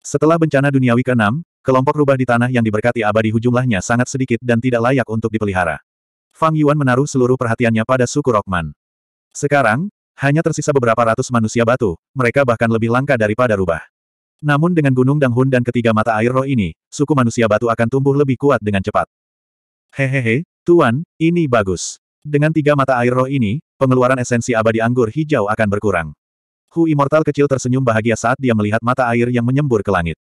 Setelah bencana duniawi ke-6, kelompok rubah di tanah yang diberkati abadi jumlahnya sangat sedikit dan tidak layak untuk dipelihara. Fang Yuan menaruh seluruh perhatiannya pada suku Rockman. Sekarang, hanya tersisa beberapa ratus manusia batu, mereka bahkan lebih langka daripada rubah. Namun dengan Gunung Danghun dan ketiga mata air roh ini, suku manusia batu akan tumbuh lebih kuat dengan cepat. Hehehe, Tuan, ini bagus. Dengan tiga mata air roh ini, pengeluaran esensi abadi anggur hijau akan berkurang. Hu Immortal kecil tersenyum bahagia saat dia melihat mata air yang menyembur ke langit.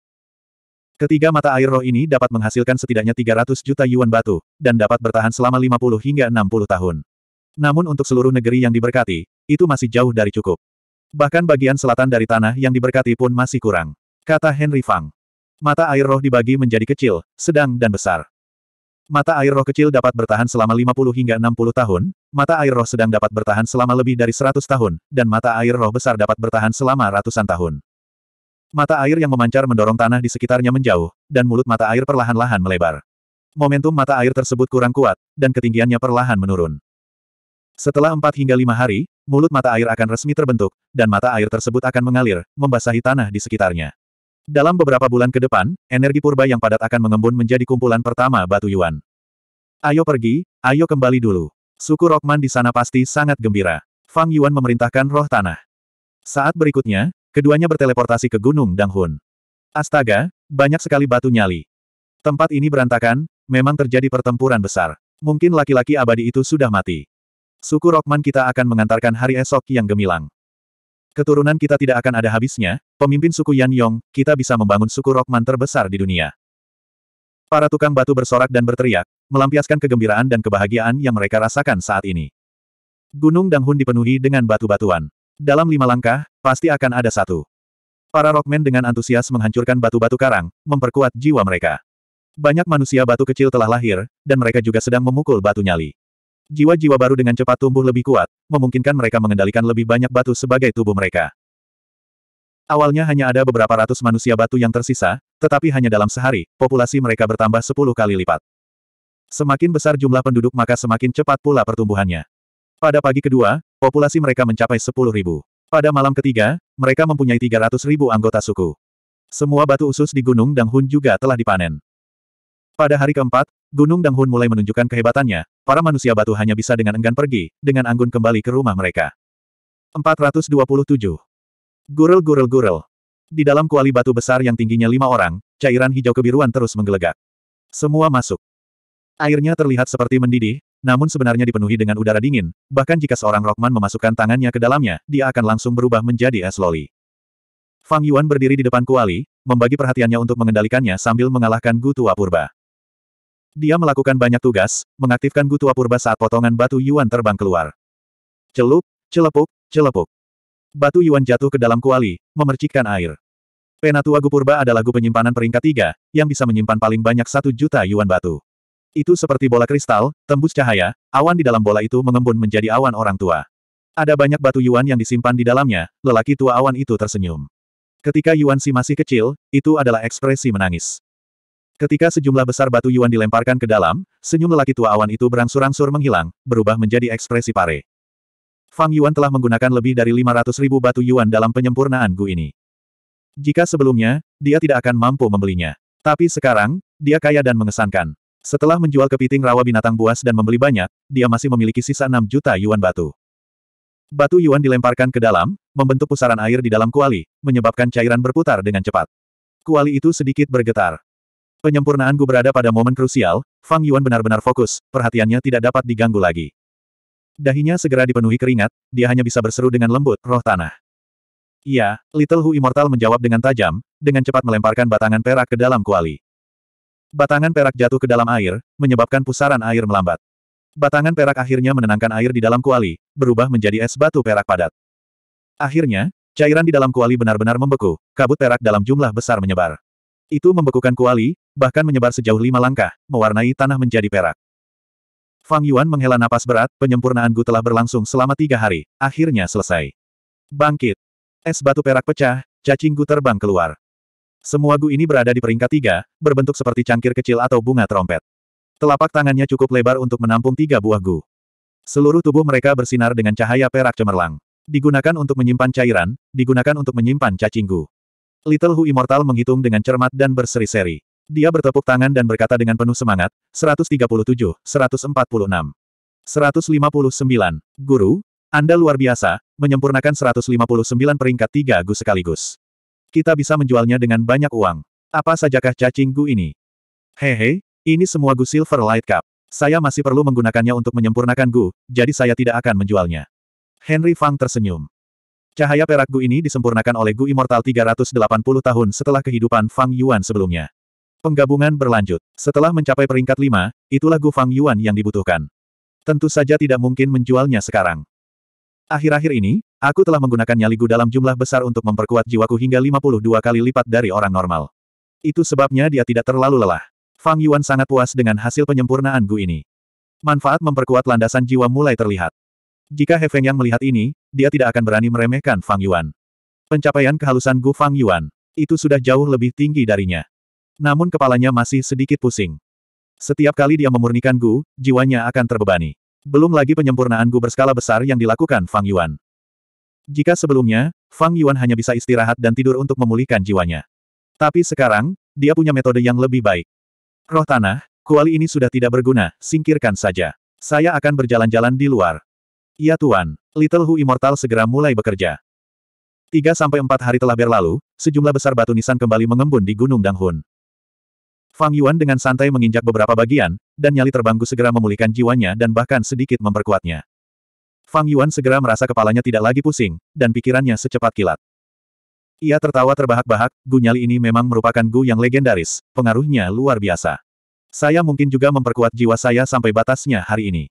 Ketiga mata air roh ini dapat menghasilkan setidaknya 300 juta yuan batu, dan dapat bertahan selama 50 hingga 60 tahun. Namun untuk seluruh negeri yang diberkati, itu masih jauh dari cukup. Bahkan bagian selatan dari tanah yang diberkati pun masih kurang. Kata Henry Fang. Mata air roh dibagi menjadi kecil, sedang dan besar. Mata air roh kecil dapat bertahan selama 50 hingga 60 tahun, mata air roh sedang dapat bertahan selama lebih dari 100 tahun, dan mata air roh besar dapat bertahan selama ratusan tahun. Mata air yang memancar mendorong tanah di sekitarnya menjauh, dan mulut mata air perlahan-lahan melebar. Momentum mata air tersebut kurang kuat, dan ketinggiannya perlahan menurun. Setelah 4 hingga 5 hari, mulut mata air akan resmi terbentuk, dan mata air tersebut akan mengalir, membasahi tanah di sekitarnya. Dalam beberapa bulan ke depan, energi purba yang padat akan mengembun menjadi kumpulan pertama batu Yuan. Ayo pergi, ayo kembali dulu. Suku Rokman di sana pasti sangat gembira. Fang Yuan memerintahkan roh tanah. Saat berikutnya, keduanya berteleportasi ke Gunung Danghun. Astaga, banyak sekali batu nyali. Tempat ini berantakan, memang terjadi pertempuran besar. Mungkin laki-laki abadi itu sudah mati. Suku Rokman kita akan mengantarkan hari esok yang gemilang. Keturunan kita tidak akan ada habisnya, pemimpin suku Yan Yong, kita bisa membangun suku Rokman terbesar di dunia. Para tukang batu bersorak dan berteriak, melampiaskan kegembiraan dan kebahagiaan yang mereka rasakan saat ini. Gunung Danghun dipenuhi dengan batu-batuan. Dalam lima langkah, pasti akan ada satu. Para Rockman dengan antusias menghancurkan batu-batu karang, memperkuat jiwa mereka. Banyak manusia batu kecil telah lahir, dan mereka juga sedang memukul batu nyali. Jiwa-jiwa baru dengan cepat tumbuh lebih kuat, memungkinkan mereka mengendalikan lebih banyak batu sebagai tubuh mereka. Awalnya hanya ada beberapa ratus manusia batu yang tersisa, tetapi hanya dalam sehari, populasi mereka bertambah sepuluh kali lipat. Semakin besar jumlah penduduk maka semakin cepat pula pertumbuhannya. Pada pagi kedua, populasi mereka mencapai sepuluh ribu. Pada malam ketiga, mereka mempunyai tiga ratus ribu anggota suku. Semua batu usus di Gunung Danghun juga telah dipanen. Pada hari keempat, Gunung Danghun mulai menunjukkan kehebatannya, para manusia batu hanya bisa dengan enggan pergi, dengan anggun kembali ke rumah mereka. 427. Gurel-gurel-gurel. Di dalam kuali batu besar yang tingginya lima orang, cairan hijau kebiruan terus menggelegak. Semua masuk. Airnya terlihat seperti mendidih, namun sebenarnya dipenuhi dengan udara dingin, bahkan jika seorang Rockman memasukkan tangannya ke dalamnya, dia akan langsung berubah menjadi es loli. Fang Yuan berdiri di depan kuali, membagi perhatiannya untuk mengendalikannya sambil mengalahkan Gu Tua Purba. Dia melakukan banyak tugas, mengaktifkan Gutua Purba saat potongan batu Yuan terbang keluar. Celup, celepuk, celepuk. Batu Yuan jatuh ke dalam kuali, memercikkan air. Penatua Gupurba adalah gu penyimpanan peringkat tiga, yang bisa menyimpan paling banyak satu juta Yuan batu. Itu seperti bola kristal, tembus cahaya, awan di dalam bola itu mengembun menjadi awan orang tua. Ada banyak batu Yuan yang disimpan di dalamnya, lelaki tua awan itu tersenyum. Ketika Yuan Si masih kecil, itu adalah ekspresi menangis. Ketika sejumlah besar batu Yuan dilemparkan ke dalam, senyum lelaki tua awan itu berangsur-angsur menghilang, berubah menjadi ekspresi pare. Fang Yuan telah menggunakan lebih dari 500 batu Yuan dalam penyempurnaan Gu ini. Jika sebelumnya, dia tidak akan mampu membelinya. Tapi sekarang, dia kaya dan mengesankan. Setelah menjual kepiting rawa binatang buas dan membeli banyak, dia masih memiliki sisa 6 juta Yuan batu. Batu Yuan dilemparkan ke dalam, membentuk pusaran air di dalam kuali, menyebabkan cairan berputar dengan cepat. Kuali itu sedikit bergetar. Penyempurnaanku berada pada momen krusial, Fang Yuan benar-benar fokus, perhatiannya tidak dapat diganggu lagi. Dahinya segera dipenuhi keringat, dia hanya bisa berseru dengan lembut, roh tanah. Iya, Little Hu Immortal menjawab dengan tajam, dengan cepat melemparkan batangan perak ke dalam kuali. Batangan perak jatuh ke dalam air, menyebabkan pusaran air melambat. Batangan perak akhirnya menenangkan air di dalam kuali, berubah menjadi es batu perak padat. Akhirnya, cairan di dalam kuali benar-benar membeku, kabut perak dalam jumlah besar menyebar. Itu membekukan kuali, bahkan menyebar sejauh lima langkah, mewarnai tanah menjadi perak. Fang Yuan menghela napas berat, penyempurnaan Gu telah berlangsung selama tiga hari, akhirnya selesai. Bangkit. Es batu perak pecah, cacing Gu terbang keluar. Semua Gu ini berada di peringkat tiga, berbentuk seperti cangkir kecil atau bunga trompet. Telapak tangannya cukup lebar untuk menampung tiga buah Gu. Seluruh tubuh mereka bersinar dengan cahaya perak cemerlang. Digunakan untuk menyimpan cairan, digunakan untuk menyimpan cacing Gu. Little Hu Immortal menghitung dengan cermat dan berseri-seri. Dia bertepuk tangan dan berkata dengan penuh semangat, 137, 146. 159. Guru, Anda luar biasa, menyempurnakan 159 peringkat tiga gu sekaligus. Kita bisa menjualnya dengan banyak uang. Apa sajakah cacing gu ini? Hehe, ini semua gu Silver Light Cup. Saya masih perlu menggunakannya untuk menyempurnakan gu, jadi saya tidak akan menjualnya. Henry Fang tersenyum. Cahaya perak Gu ini disempurnakan oleh Gu Immortal 380 tahun setelah kehidupan Fang Yuan sebelumnya. Penggabungan berlanjut. Setelah mencapai peringkat lima, itulah Gu Fang Yuan yang dibutuhkan. Tentu saja tidak mungkin menjualnya sekarang. Akhir-akhir ini, aku telah menggunakan nyali Gu dalam jumlah besar untuk memperkuat jiwaku hingga 52 kali lipat dari orang normal. Itu sebabnya dia tidak terlalu lelah. Fang Yuan sangat puas dengan hasil penyempurnaan Gu ini. Manfaat memperkuat landasan jiwa mulai terlihat. Jika He Feng Yang melihat ini, dia tidak akan berani meremehkan Fang Yuan. Pencapaian kehalusan Gu Fang Yuan. Itu sudah jauh lebih tinggi darinya. Namun kepalanya masih sedikit pusing. Setiap kali dia memurnikan Gu, jiwanya akan terbebani. Belum lagi penyempurnaan Gu berskala besar yang dilakukan Fang Yuan. Jika sebelumnya, Fang Yuan hanya bisa istirahat dan tidur untuk memulihkan jiwanya. Tapi sekarang, dia punya metode yang lebih baik. Roh tanah, kuali ini sudah tidak berguna, singkirkan saja. Saya akan berjalan-jalan di luar. Ya Tuan, Little Hu Immortal segera mulai bekerja. Tiga sampai empat hari telah berlalu, sejumlah besar batu nisan kembali mengembun di Gunung Danghun. Fang Yuan dengan santai menginjak beberapa bagian, dan nyali terbangku segera memulihkan jiwanya dan bahkan sedikit memperkuatnya. Fang Yuan segera merasa kepalanya tidak lagi pusing, dan pikirannya secepat kilat. Ia tertawa terbahak-bahak, Gu Nyali ini memang merupakan Gu yang legendaris, pengaruhnya luar biasa. Saya mungkin juga memperkuat jiwa saya sampai batasnya hari ini.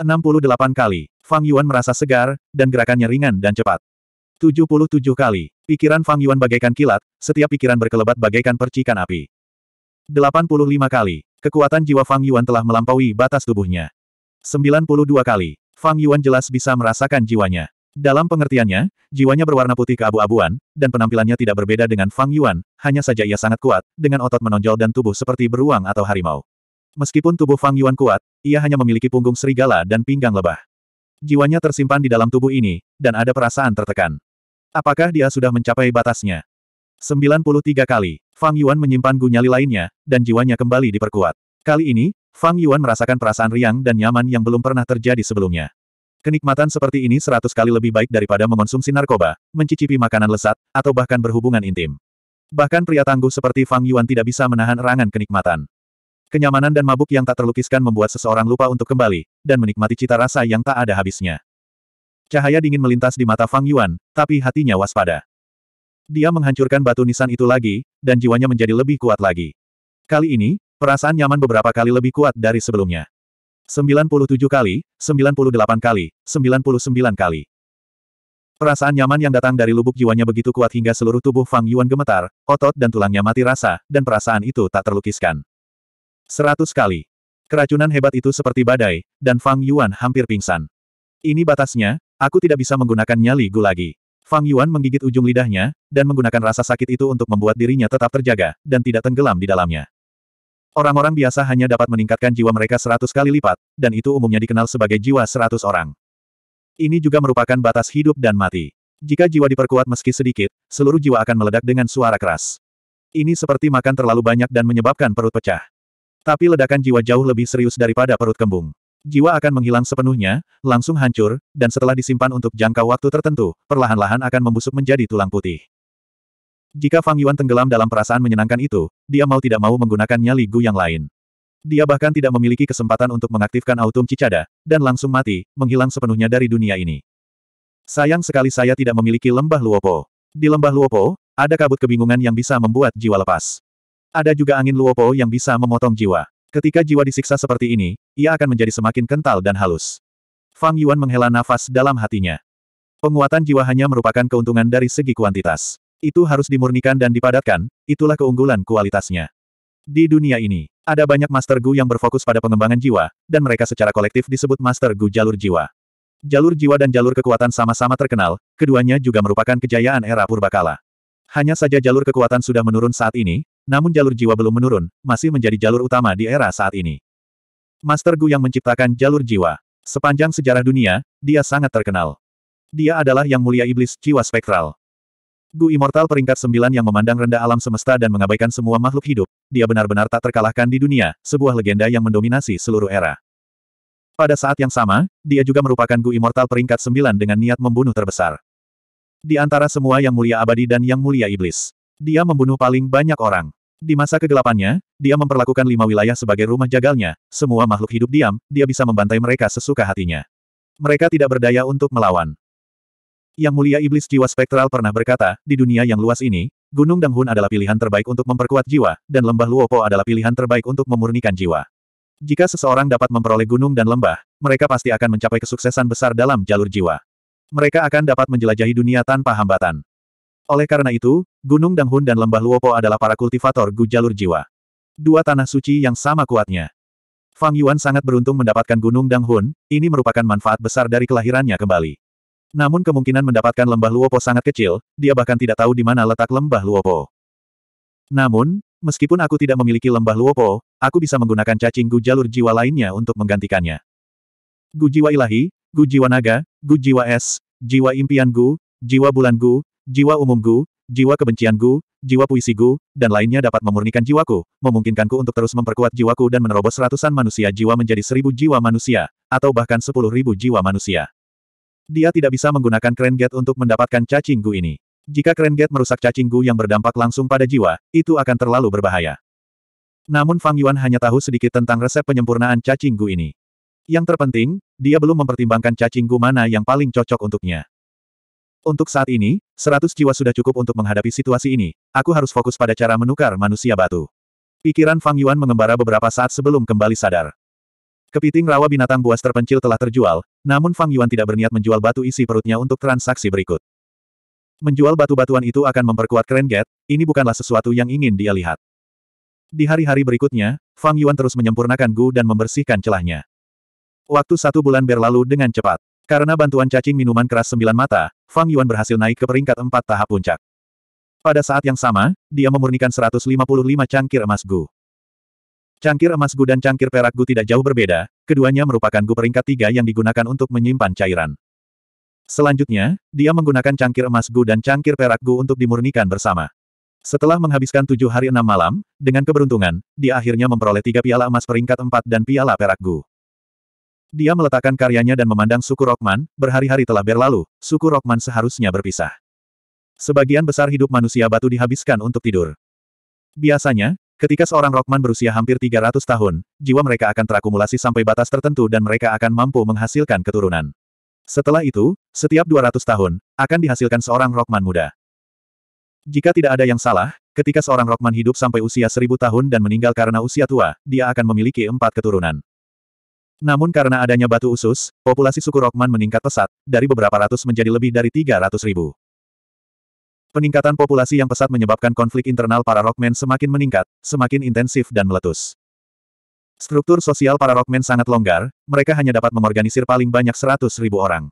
68 kali, Fang Yuan merasa segar, dan gerakannya ringan dan cepat. 77 kali, pikiran Fang Yuan bagaikan kilat, setiap pikiran berkelebat bagaikan percikan api. 85 kali. Kekuatan jiwa Fang Yuan telah melampaui batas tubuhnya. 92 kali. Fang Yuan jelas bisa merasakan jiwanya. Dalam pengertiannya, jiwanya berwarna putih keabu-abuan, dan penampilannya tidak berbeda dengan Fang Yuan, hanya saja ia sangat kuat, dengan otot menonjol dan tubuh seperti beruang atau harimau. Meskipun tubuh Fang Yuan kuat, ia hanya memiliki punggung serigala dan pinggang lebah. Jiwanya tersimpan di dalam tubuh ini, dan ada perasaan tertekan. Apakah dia sudah mencapai batasnya? 93 kali, Fang Yuan menyimpan gunyali lainnya, dan jiwanya kembali diperkuat. Kali ini, Fang Yuan merasakan perasaan riang dan nyaman yang belum pernah terjadi sebelumnya. Kenikmatan seperti ini seratus kali lebih baik daripada mengonsumsi narkoba, mencicipi makanan lesat, atau bahkan berhubungan intim. Bahkan pria tangguh seperti Fang Yuan tidak bisa menahan erangan kenikmatan. Kenyamanan dan mabuk yang tak terlukiskan membuat seseorang lupa untuk kembali, dan menikmati cita rasa yang tak ada habisnya. Cahaya dingin melintas di mata Fang Yuan, tapi hatinya waspada. Dia menghancurkan batu nisan itu lagi, dan jiwanya menjadi lebih kuat lagi. Kali ini, perasaan nyaman beberapa kali lebih kuat dari sebelumnya. 97 kali, 98 kali, 99 kali. Perasaan nyaman yang datang dari lubuk jiwanya begitu kuat hingga seluruh tubuh Fang Yuan gemetar, otot dan tulangnya mati rasa, dan perasaan itu tak terlukiskan. 100 kali. Keracunan hebat itu seperti badai, dan Fang Yuan hampir pingsan. Ini batasnya, aku tidak bisa menggunakan nyali gu lagi. Fang Yuan menggigit ujung lidahnya, dan menggunakan rasa sakit itu untuk membuat dirinya tetap terjaga, dan tidak tenggelam di dalamnya. Orang-orang biasa hanya dapat meningkatkan jiwa mereka seratus kali lipat, dan itu umumnya dikenal sebagai jiwa seratus orang. Ini juga merupakan batas hidup dan mati. Jika jiwa diperkuat meski sedikit, seluruh jiwa akan meledak dengan suara keras. Ini seperti makan terlalu banyak dan menyebabkan perut pecah. Tapi ledakan jiwa jauh lebih serius daripada perut kembung. Jiwa akan menghilang sepenuhnya, langsung hancur, dan setelah disimpan untuk jangka waktu tertentu, perlahan-lahan akan membusuk menjadi tulang putih. Jika Fang Yuan tenggelam dalam perasaan menyenangkan itu, dia mau tidak mau menggunakan nyali Gu yang lain. Dia bahkan tidak memiliki kesempatan untuk mengaktifkan autum cicada, dan langsung mati, menghilang sepenuhnya dari dunia ini. Sayang sekali saya tidak memiliki lembah Luopo. Di lembah Luopo, ada kabut kebingungan yang bisa membuat jiwa lepas. Ada juga angin Luopo yang bisa memotong jiwa. Ketika jiwa disiksa seperti ini, ia akan menjadi semakin kental dan halus. Fang Yuan menghela nafas dalam hatinya. Penguatan jiwa hanya merupakan keuntungan dari segi kuantitas. Itu harus dimurnikan dan dipadatkan, itulah keunggulan kualitasnya. Di dunia ini, ada banyak Master Gu yang berfokus pada pengembangan jiwa, dan mereka secara kolektif disebut Master Gu Jalur Jiwa. Jalur jiwa dan jalur kekuatan sama-sama terkenal, keduanya juga merupakan kejayaan era purbakala. Hanya saja jalur kekuatan sudah menurun saat ini, namun jalur jiwa belum menurun, masih menjadi jalur utama di era saat ini. Master Gu yang menciptakan jalur jiwa. Sepanjang sejarah dunia, dia sangat terkenal. Dia adalah yang mulia iblis jiwa spektral. Gu Immortal peringkat sembilan yang memandang rendah alam semesta dan mengabaikan semua makhluk hidup, dia benar-benar tak terkalahkan di dunia, sebuah legenda yang mendominasi seluruh era. Pada saat yang sama, dia juga merupakan Gu Immortal peringkat sembilan dengan niat membunuh terbesar. Di antara semua yang mulia abadi dan yang mulia iblis. Dia membunuh paling banyak orang. Di masa kegelapannya, dia memperlakukan lima wilayah sebagai rumah jagalnya, semua makhluk hidup diam, dia bisa membantai mereka sesuka hatinya. Mereka tidak berdaya untuk melawan. Yang mulia iblis jiwa spektral pernah berkata, di dunia yang luas ini, Gunung Danghun adalah pilihan terbaik untuk memperkuat jiwa, dan lembah Luopo adalah pilihan terbaik untuk memurnikan jiwa. Jika seseorang dapat memperoleh gunung dan lembah, mereka pasti akan mencapai kesuksesan besar dalam jalur jiwa. Mereka akan dapat menjelajahi dunia tanpa hambatan. Oleh karena itu, Gunung Danghun dan Lembah Luopo adalah para kultivator Gu Jalur Jiwa. Dua tanah suci yang sama kuatnya. Fang Yuan sangat beruntung mendapatkan Gunung Danghun, ini merupakan manfaat besar dari kelahirannya kembali. Namun kemungkinan mendapatkan Lembah Luopo sangat kecil, dia bahkan tidak tahu di mana letak Lembah Luopo. Namun, meskipun aku tidak memiliki Lembah Luopo, aku bisa menggunakan cacing Gu Jalur Jiwa lainnya untuk menggantikannya. Gu Jiwa Ilahi, Gu Jiwa Naga, Gu Jiwa Es, Jiwa Impian Gu, Jiwa Bulan Gu, Jiwa umumku, jiwa kebencianku, jiwa puisiku, dan lainnya dapat memurnikan jiwaku, memungkinkanku untuk terus memperkuat jiwaku dan menerobos ratusan manusia jiwa menjadi seribu jiwa manusia, atau bahkan sepuluh ribu jiwa manusia. Dia tidak bisa menggunakan Kren Gate untuk mendapatkan cacing ini. Jika Kren Gate merusak cacing yang berdampak langsung pada jiwa, itu akan terlalu berbahaya. Namun Fang Yuan hanya tahu sedikit tentang resep penyempurnaan cacing ini. Yang terpenting, dia belum mempertimbangkan cacing mana yang paling cocok untuknya. Untuk saat ini, seratus jiwa sudah cukup untuk menghadapi situasi ini, aku harus fokus pada cara menukar manusia batu. Pikiran Fang Yuan mengembara beberapa saat sebelum kembali sadar. Kepiting rawa binatang buas terpencil telah terjual, namun Fang Yuan tidak berniat menjual batu isi perutnya untuk transaksi berikut. Menjual batu-batuan itu akan memperkuat Keren Get, ini bukanlah sesuatu yang ingin dia lihat. Di hari-hari berikutnya, Fang Yuan terus menyempurnakan Gu dan membersihkan celahnya. Waktu satu bulan berlalu dengan cepat. Karena bantuan cacing minuman keras sembilan mata, Fang Yuan berhasil naik ke peringkat empat tahap puncak. Pada saat yang sama, dia memurnikan 155 cangkir emas Gu. Cangkir emas Gu dan cangkir perak Gu tidak jauh berbeda, keduanya merupakan Gu peringkat tiga yang digunakan untuk menyimpan cairan. Selanjutnya, dia menggunakan cangkir emas Gu dan cangkir perak Gu untuk dimurnikan bersama. Setelah menghabiskan tujuh hari enam malam, dengan keberuntungan, dia akhirnya memperoleh tiga piala emas peringkat empat dan piala perak Gu. Dia meletakkan karyanya dan memandang suku Rockman, berhari-hari telah berlalu, suku Rockman seharusnya berpisah. Sebagian besar hidup manusia batu dihabiskan untuk tidur. Biasanya, ketika seorang Rockman berusia hampir 300 tahun, jiwa mereka akan terakumulasi sampai batas tertentu dan mereka akan mampu menghasilkan keturunan. Setelah itu, setiap 200 tahun, akan dihasilkan seorang Rockman muda. Jika tidak ada yang salah, ketika seorang Rockman hidup sampai usia 1000 tahun dan meninggal karena usia tua, dia akan memiliki empat keturunan. Namun karena adanya batu usus, populasi suku Rockman meningkat pesat, dari beberapa ratus menjadi lebih dari 300 ribu. Peningkatan populasi yang pesat menyebabkan konflik internal para Rockman semakin meningkat, semakin intensif dan meletus. Struktur sosial para Rockman sangat longgar, mereka hanya dapat mengorganisir paling banyak 100 ribu orang.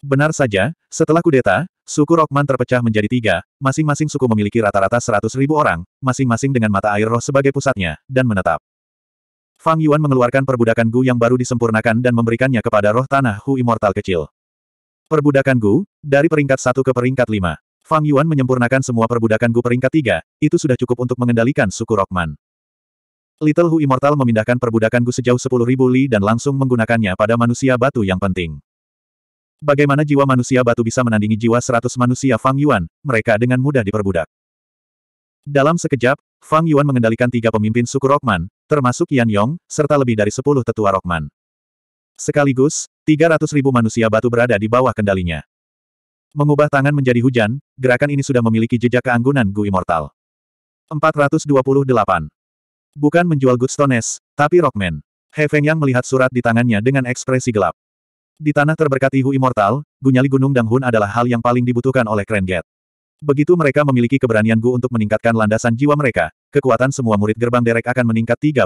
Benar saja, setelah kudeta, suku Rockman terpecah menjadi tiga, masing-masing suku memiliki rata-rata 100 ribu orang, masing-masing dengan mata air roh sebagai pusatnya, dan menetap. Fang Yuan mengeluarkan perbudakan Gu yang baru disempurnakan dan memberikannya kepada roh tanah Hu Immortal kecil. Perbudakan Gu, dari peringkat 1 ke peringkat 5. Fang Yuan menyempurnakan semua perbudakan Gu peringkat 3, itu sudah cukup untuk mengendalikan suku Rockman. Little Hu Immortal memindahkan perbudakan Gu sejauh ribu li dan langsung menggunakannya pada manusia batu yang penting. Bagaimana jiwa manusia batu bisa menandingi jiwa 100 manusia Fang Yuan, mereka dengan mudah diperbudak. Dalam sekejap, Fang Yuan mengendalikan tiga pemimpin suku Rockman, termasuk Yan Yong, serta lebih dari sepuluh tetua Rockman. Sekaligus, tiga ratus ribu manusia batu berada di bawah kendalinya. Mengubah tangan menjadi hujan, gerakan ini sudah memiliki jejak keanggunan Gu Immortal. 428. Bukan menjual Goodstones, tapi Rockman. He Feng Yang melihat surat di tangannya dengan ekspresi gelap. Di tanah terberkati Hu Immortal, Gunyali Gunung Danghun adalah hal yang paling dibutuhkan oleh Krenget. Begitu mereka memiliki keberanian Gu untuk meningkatkan landasan jiwa mereka, kekuatan semua murid gerbang derek akan meningkat 30%.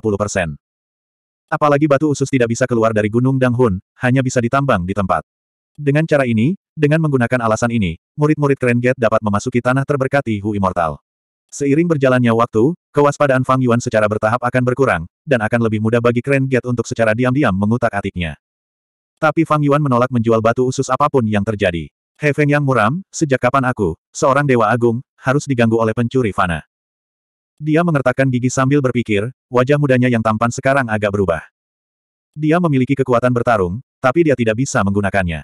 Apalagi batu usus tidak bisa keluar dari Gunung Danghun, hanya bisa ditambang di tempat. Dengan cara ini, dengan menggunakan alasan ini, murid-murid Keren Gate dapat memasuki tanah terberkati Hu Immortal. Seiring berjalannya waktu, kewaspadaan Fang Yuan secara bertahap akan berkurang, dan akan lebih mudah bagi Keren Gate untuk secara diam-diam mengutak-atiknya. Tapi Fang Yuan menolak menjual batu usus apapun yang terjadi. He yang muram, sejak kapan aku, seorang dewa agung, harus diganggu oleh pencuri fana? Dia mengertakkan gigi sambil berpikir, wajah mudanya yang tampan sekarang agak berubah. Dia memiliki kekuatan bertarung, tapi dia tidak bisa menggunakannya.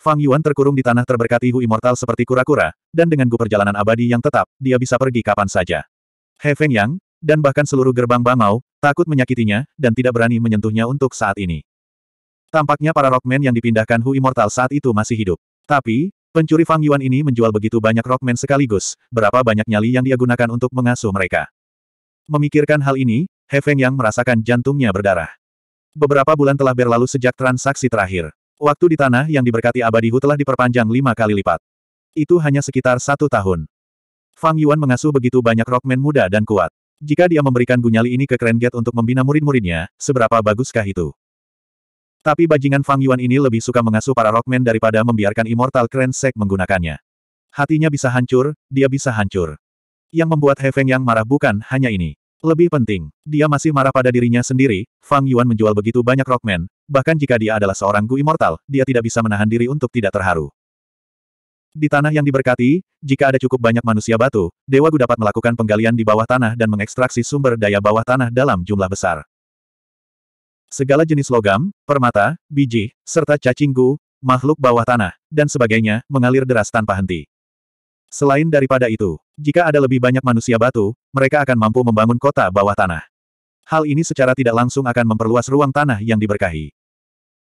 Fang Yuan terkurung di tanah terberkati Hu Immortal seperti kura-kura, dan dengan Gu perjalanan abadi yang tetap, dia bisa pergi kapan saja. He Yang, dan bahkan seluruh gerbang Bangau, takut menyakitinya, dan tidak berani menyentuhnya untuk saat ini. Tampaknya para Rockman yang dipindahkan Hu Immortal saat itu masih hidup. Tapi, pencuri Fang Yuan ini menjual begitu banyak rockman sekaligus, berapa banyak nyali yang dia gunakan untuk mengasuh mereka. Memikirkan hal ini, He Feng yang merasakan jantungnya berdarah. Beberapa bulan telah berlalu sejak transaksi terakhir. Waktu di tanah yang diberkati abadi Hu telah diperpanjang lima kali lipat. Itu hanya sekitar satu tahun. Fang Yuan mengasuh begitu banyak rockman muda dan kuat. Jika dia memberikan Gunyali ini ke Krenget untuk membina murid-muridnya, seberapa baguskah itu? Tapi bajingan Fang Yuan ini lebih suka mengasuh para Rockman daripada membiarkan Immortal Grand Sek menggunakannya. Hatinya bisa hancur, dia bisa hancur. Yang membuat He Feng yang marah bukan hanya ini. Lebih penting, dia masih marah pada dirinya sendiri, Fang Yuan menjual begitu banyak Rockman, bahkan jika dia adalah seorang Gu Immortal, dia tidak bisa menahan diri untuk tidak terharu. Di tanah yang diberkati, jika ada cukup banyak manusia batu, Dewa Gu dapat melakukan penggalian di bawah tanah dan mengekstraksi sumber daya bawah tanah dalam jumlah besar. Segala jenis logam, permata, biji, serta cacinggu, makhluk bawah tanah, dan sebagainya, mengalir deras tanpa henti. Selain daripada itu, jika ada lebih banyak manusia batu, mereka akan mampu membangun kota bawah tanah. Hal ini secara tidak langsung akan memperluas ruang tanah yang diberkahi.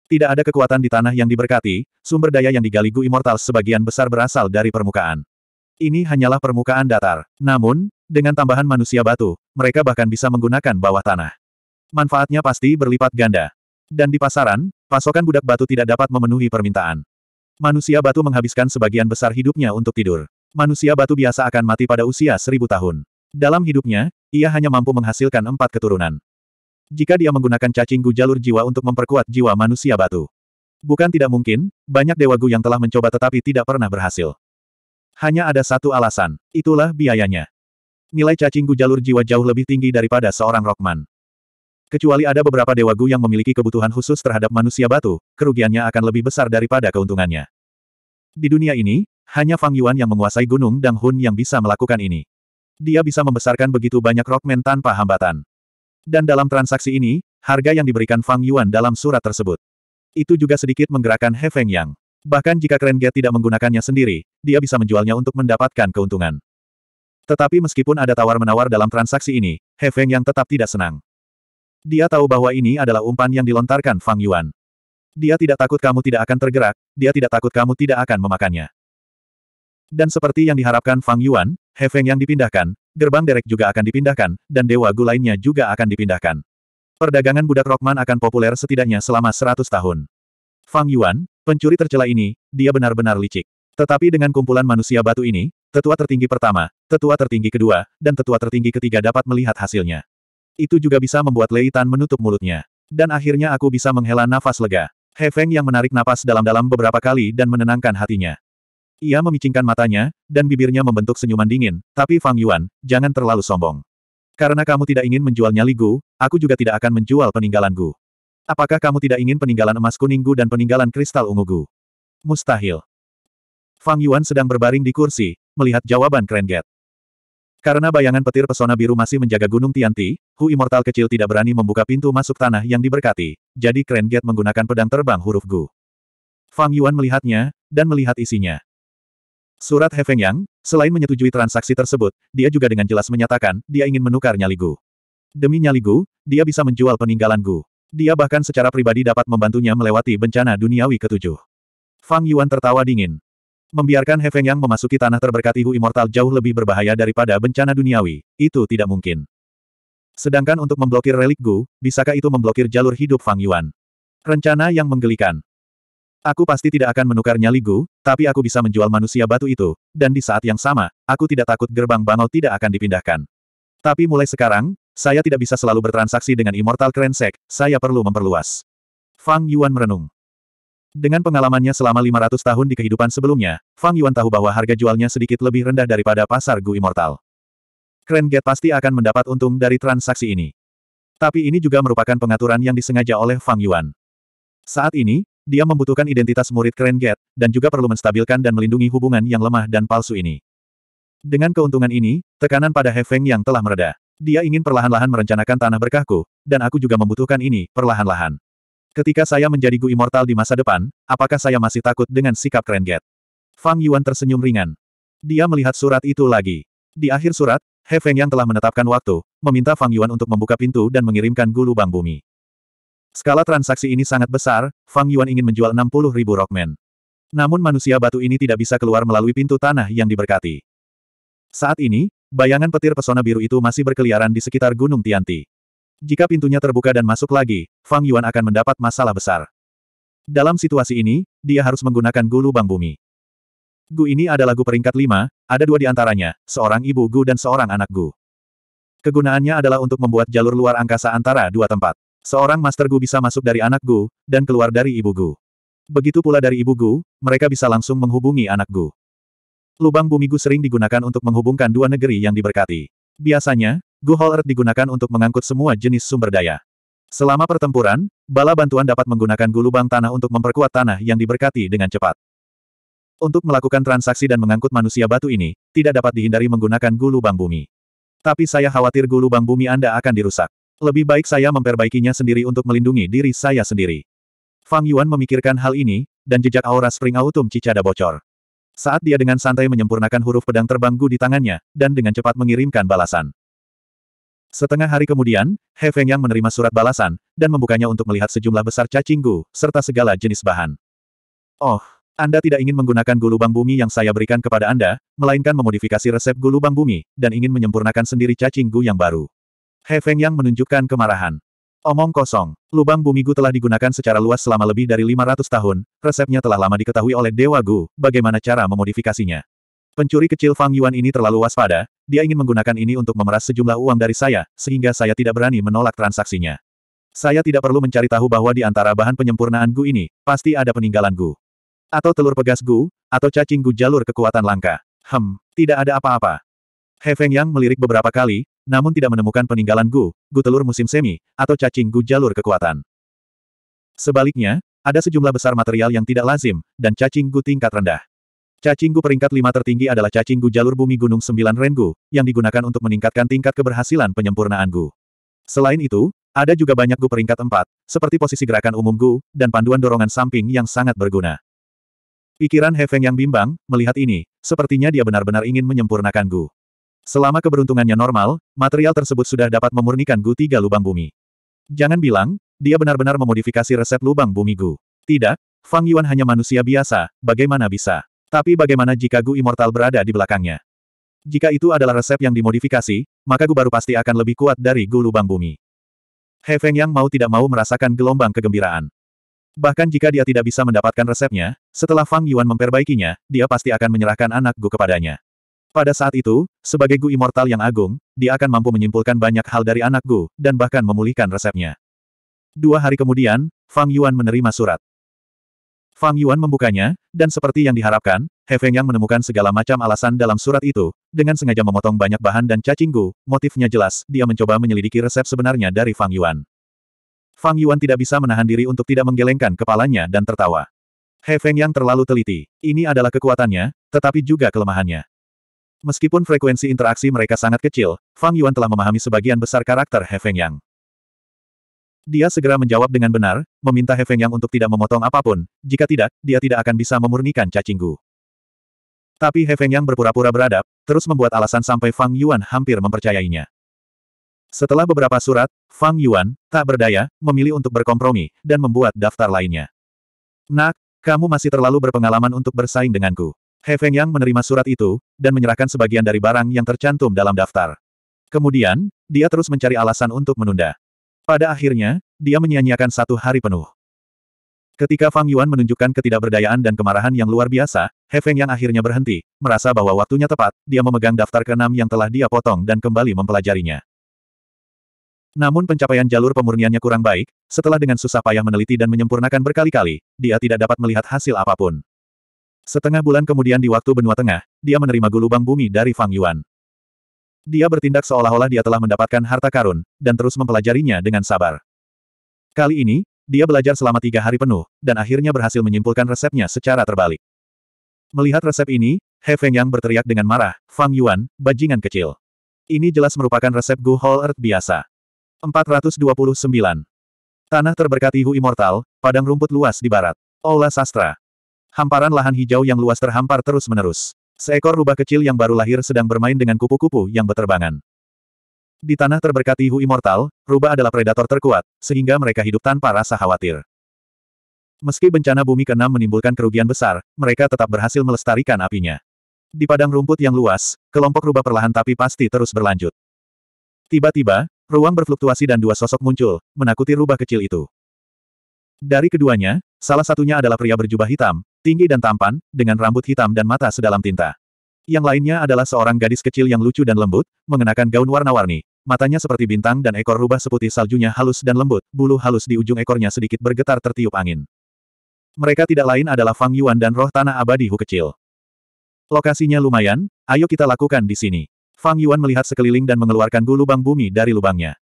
Tidak ada kekuatan di tanah yang diberkati, sumber daya yang digali Gu Immortal sebagian besar berasal dari permukaan. Ini hanyalah permukaan datar. Namun, dengan tambahan manusia batu, mereka bahkan bisa menggunakan bawah tanah. Manfaatnya pasti berlipat ganda. Dan di pasaran, pasokan budak batu tidak dapat memenuhi permintaan. Manusia batu menghabiskan sebagian besar hidupnya untuk tidur. Manusia batu biasa akan mati pada usia seribu tahun. Dalam hidupnya, ia hanya mampu menghasilkan empat keturunan. Jika dia menggunakan cacing gu jalur jiwa untuk memperkuat jiwa manusia batu. Bukan tidak mungkin, banyak dewa gu yang telah mencoba tetapi tidak pernah berhasil. Hanya ada satu alasan, itulah biayanya. Nilai cacing gu jalur jiwa jauh lebih tinggi daripada seorang rokman. Kecuali ada beberapa dewa Gu yang memiliki kebutuhan khusus terhadap manusia batu, kerugiannya akan lebih besar daripada keuntungannya. Di dunia ini, hanya Fang Yuan yang menguasai Gunung Dang Hun yang bisa melakukan ini. Dia bisa membesarkan begitu banyak rockman tanpa hambatan. Dan dalam transaksi ini, harga yang diberikan Fang Yuan dalam surat tersebut. Itu juga sedikit menggerakkan He Feng Yang. Bahkan jika Keren Gate tidak menggunakannya sendiri, dia bisa menjualnya untuk mendapatkan keuntungan. Tetapi meskipun ada tawar-menawar dalam transaksi ini, He Feng yang tetap tidak senang. Dia tahu bahwa ini adalah umpan yang dilontarkan Fang Yuan. Dia tidak takut kamu tidak akan tergerak, dia tidak takut kamu tidak akan memakannya. Dan seperti yang diharapkan Fang Yuan, He Feng yang dipindahkan, gerbang derek juga akan dipindahkan, dan dewa gu lainnya juga akan dipindahkan. Perdagangan budak Rokman akan populer setidaknya selama 100 tahun. Fang Yuan, pencuri tercela ini, dia benar-benar licik. Tetapi dengan kumpulan manusia batu ini, tetua tertinggi pertama, tetua tertinggi kedua, dan tetua tertinggi ketiga dapat melihat hasilnya. Itu juga bisa membuat Lei Tan menutup mulutnya. Dan akhirnya aku bisa menghela nafas lega. He Feng yang menarik napas dalam-dalam beberapa kali dan menenangkan hatinya. Ia memicingkan matanya, dan bibirnya membentuk senyuman dingin, tapi Fang Yuan, jangan terlalu sombong. Karena kamu tidak ingin menjual nyali Gu, aku juga tidak akan menjual peninggalan Gu. Apakah kamu tidak ingin peninggalan emas kuning Gu dan peninggalan kristal ungu Gu? Mustahil. Fang Yuan sedang berbaring di kursi, melihat jawaban Krenget. Karena bayangan petir pesona biru masih menjaga Gunung Tianti, Hu Immortal kecil tidak berani membuka pintu masuk tanah yang diberkati, jadi Krenget Gate menggunakan pedang terbang huruf Gu. Fang Yuan melihatnya, dan melihat isinya. Surat He Feng Yang, selain menyetujui transaksi tersebut, dia juga dengan jelas menyatakan, dia ingin menukar nyali Gu. Demi nyali Gu, dia bisa menjual peninggalan Gu. Dia bahkan secara pribadi dapat membantunya melewati bencana duniawi ketujuh. Fang Yuan tertawa dingin. Membiarkan Hefeng Yang memasuki tanah terberkati Hu Immortal jauh lebih berbahaya daripada bencana duniawi, itu tidak mungkin. Sedangkan untuk memblokir relik Gu, bisakah itu memblokir jalur hidup Fang Yuan? Rencana yang menggelikan. Aku pasti tidak akan menukarnya nyali Gu, tapi aku bisa menjual manusia batu itu, dan di saat yang sama, aku tidak takut gerbang bangau tidak akan dipindahkan. Tapi mulai sekarang, saya tidak bisa selalu bertransaksi dengan Immortal Krensek, saya perlu memperluas. Fang Yuan merenung. Dengan pengalamannya selama 500 tahun di kehidupan sebelumnya, Fang Yuan tahu bahwa harga jualnya sedikit lebih rendah daripada pasar Gu Immortal. Crane Gate pasti akan mendapat untung dari transaksi ini. Tapi ini juga merupakan pengaturan yang disengaja oleh Fang Yuan. Saat ini, dia membutuhkan identitas murid Crane Gate, dan juga perlu menstabilkan dan melindungi hubungan yang lemah dan palsu ini. Dengan keuntungan ini, tekanan pada He Feng yang telah mereda. Dia ingin perlahan-lahan merencanakan tanah berkahku, dan aku juga membutuhkan ini, perlahan-lahan. Ketika saya menjadi Gu Immortal di masa depan, apakah saya masih takut dengan sikap krenget? Fang Yuan tersenyum ringan. Dia melihat surat itu lagi. Di akhir surat, He Feng yang telah menetapkan waktu, meminta Fang Yuan untuk membuka pintu dan mengirimkan Gu Lubang Bumi. Skala transaksi ini sangat besar, Fang Yuan ingin menjual 60 ribu Rockman. Namun manusia batu ini tidak bisa keluar melalui pintu tanah yang diberkati. Saat ini, bayangan petir pesona biru itu masih berkeliaran di sekitar Gunung Tianti. Jika pintunya terbuka dan masuk lagi, Fang Yuan akan mendapat masalah besar. Dalam situasi ini, dia harus menggunakan Gu Lubang Bumi. Gu ini adalah Gu peringkat lima, ada dua di antaranya, seorang ibu Gu dan seorang anak Gu. Kegunaannya adalah untuk membuat jalur luar angkasa antara dua tempat. Seorang Master Gu bisa masuk dari anak Gu, dan keluar dari ibu Gu. Begitu pula dari ibu Gu, mereka bisa langsung menghubungi anak Gu. Lubang bumi Gu sering digunakan untuk menghubungkan dua negeri yang diberkati. Biasanya, Guhol Earth digunakan untuk mengangkut semua jenis sumber daya. Selama pertempuran, bala bantuan dapat menggunakan gulubang tanah untuk memperkuat tanah yang diberkati dengan cepat. Untuk melakukan transaksi dan mengangkut manusia batu ini, tidak dapat dihindari menggunakan gulubang bumi. Tapi saya khawatir gulubang bumi Anda akan dirusak. Lebih baik saya memperbaikinya sendiri untuk melindungi diri saya sendiri. Fang Yuan memikirkan hal ini, dan jejak aura Spring Autumn Cicada bocor. Saat dia dengan santai menyempurnakan huruf pedang terbang Gu di tangannya, dan dengan cepat mengirimkan balasan. Setengah hari kemudian, He Feng Yang menerima surat balasan, dan membukanya untuk melihat sejumlah besar cacing gu, serta segala jenis bahan. Oh, Anda tidak ingin menggunakan gu lubang bumi yang saya berikan kepada Anda, melainkan memodifikasi resep gu lubang bumi, dan ingin menyempurnakan sendiri cacing gu yang baru. He Feng Yang menunjukkan kemarahan. Omong kosong, lubang bumi gu telah digunakan secara luas selama lebih dari 500 tahun, resepnya telah lama diketahui oleh Dewa Gu, bagaimana cara memodifikasinya. Pencuri kecil Fang Yuan ini terlalu waspada, dia ingin menggunakan ini untuk memeras sejumlah uang dari saya, sehingga saya tidak berani menolak transaksinya. Saya tidak perlu mencari tahu bahwa di antara bahan penyempurnaan Gu ini, pasti ada peninggalan Gu. Atau telur pegas Gu, atau cacing Gu jalur kekuatan langka. Hem, tidak ada apa-apa. He Feng Yang melirik beberapa kali, namun tidak menemukan peninggalan Gu, Gu telur musim semi, atau cacing Gu jalur kekuatan. Sebaliknya, ada sejumlah besar material yang tidak lazim, dan cacing Gu tingkat rendah. Cacinggu peringkat 5 tertinggi adalah cacinggu jalur bumi Gunung 9 Rengu, yang digunakan untuk meningkatkan tingkat keberhasilan penyempurnaan Gu. Selain itu, ada juga banyak Gu peringkat 4, seperti posisi gerakan umum Gu, dan panduan dorongan samping yang sangat berguna. Pikiran Hefeng yang bimbang, melihat ini, sepertinya dia benar-benar ingin menyempurnakan Gu. Selama keberuntungannya normal, material tersebut sudah dapat memurnikan Gu tiga lubang bumi. Jangan bilang, dia benar-benar memodifikasi resep lubang bumi Gu. Tidak, Fang Yuan hanya manusia biasa, bagaimana bisa? Tapi bagaimana jika Gu Immortal berada di belakangnya? Jika itu adalah resep yang dimodifikasi, maka Gu baru pasti akan lebih kuat dari Gu lubang bumi. He Feng Yang mau tidak mau merasakan gelombang kegembiraan. Bahkan jika dia tidak bisa mendapatkan resepnya, setelah Fang Yuan memperbaikinya, dia pasti akan menyerahkan anak Gu kepadanya. Pada saat itu, sebagai Gu Immortal yang agung, dia akan mampu menyimpulkan banyak hal dari anak Gu, dan bahkan memulihkan resepnya. Dua hari kemudian, Fang Yuan menerima surat. Fang Yuan membukanya, dan seperti yang diharapkan, He Feng yang menemukan segala macam alasan dalam surat itu, dengan sengaja memotong banyak bahan dan cacinggu, motifnya jelas, dia mencoba menyelidiki resep sebenarnya dari Fang Yuan. Fang Yuan tidak bisa menahan diri untuk tidak menggelengkan kepalanya dan tertawa. He Feng yang terlalu teliti, ini adalah kekuatannya, tetapi juga kelemahannya. Meskipun frekuensi interaksi mereka sangat kecil, Fang Yuan telah memahami sebagian besar karakter He Feng Yang. Dia segera menjawab dengan benar, meminta He Feng Yang untuk tidak memotong apapun, jika tidak, dia tidak akan bisa memurnikan cacinggu. Tapi He Feng Yang berpura-pura beradab, terus membuat alasan sampai Fang Yuan hampir mempercayainya. Setelah beberapa surat, Fang Yuan, tak berdaya, memilih untuk berkompromi, dan membuat daftar lainnya. Nak, kamu masih terlalu berpengalaman untuk bersaing denganku. He Feng Yang menerima surat itu, dan menyerahkan sebagian dari barang yang tercantum dalam daftar. Kemudian, dia terus mencari alasan untuk menunda. Pada akhirnya, dia menyia-nyiakan satu hari penuh. Ketika Fang Yuan menunjukkan ketidakberdayaan dan kemarahan yang luar biasa, He Feng yang akhirnya berhenti, merasa bahwa waktunya tepat, dia memegang daftar keenam yang telah dia potong dan kembali mempelajarinya. Namun pencapaian jalur pemurniannya kurang baik, setelah dengan susah payah meneliti dan menyempurnakan berkali-kali, dia tidak dapat melihat hasil apapun. Setengah bulan kemudian di waktu benua tengah, dia menerima gulubang bumi dari Fang Yuan. Dia bertindak seolah-olah dia telah mendapatkan harta karun, dan terus mempelajarinya dengan sabar. Kali ini, dia belajar selama tiga hari penuh, dan akhirnya berhasil menyimpulkan resepnya secara terbalik. Melihat resep ini, He Feng Yang berteriak dengan marah, Fang Yuan, bajingan kecil. Ini jelas merupakan resep Gu Hall Earth biasa. 429. Tanah terberkati Hu Immortal, padang rumput luas di barat. Aula Sastra. Hamparan lahan hijau yang luas terhampar terus-menerus. Seekor rubah kecil yang baru lahir sedang bermain dengan kupu-kupu yang beterbangan. Di tanah terberkati Hu Immortal, rubah adalah predator terkuat, sehingga mereka hidup tanpa rasa khawatir. Meski bencana bumi ke-6 menimbulkan kerugian besar, mereka tetap berhasil melestarikan apinya. Di padang rumput yang luas, kelompok rubah perlahan tapi pasti terus berlanjut. Tiba-tiba, ruang berfluktuasi dan dua sosok muncul, menakuti rubah kecil itu. Dari keduanya, salah satunya adalah pria berjubah hitam, Tinggi dan tampan, dengan rambut hitam dan mata sedalam tinta. Yang lainnya adalah seorang gadis kecil yang lucu dan lembut, mengenakan gaun warna-warni. Matanya seperti bintang dan ekor rubah seputih saljunya halus dan lembut, bulu halus di ujung ekornya sedikit bergetar tertiup angin. Mereka tidak lain adalah Fang Yuan dan roh tanah abadi Hu kecil. Lokasinya lumayan, ayo kita lakukan di sini. Fang Yuan melihat sekeliling dan mengeluarkan gu lubang bumi dari lubangnya.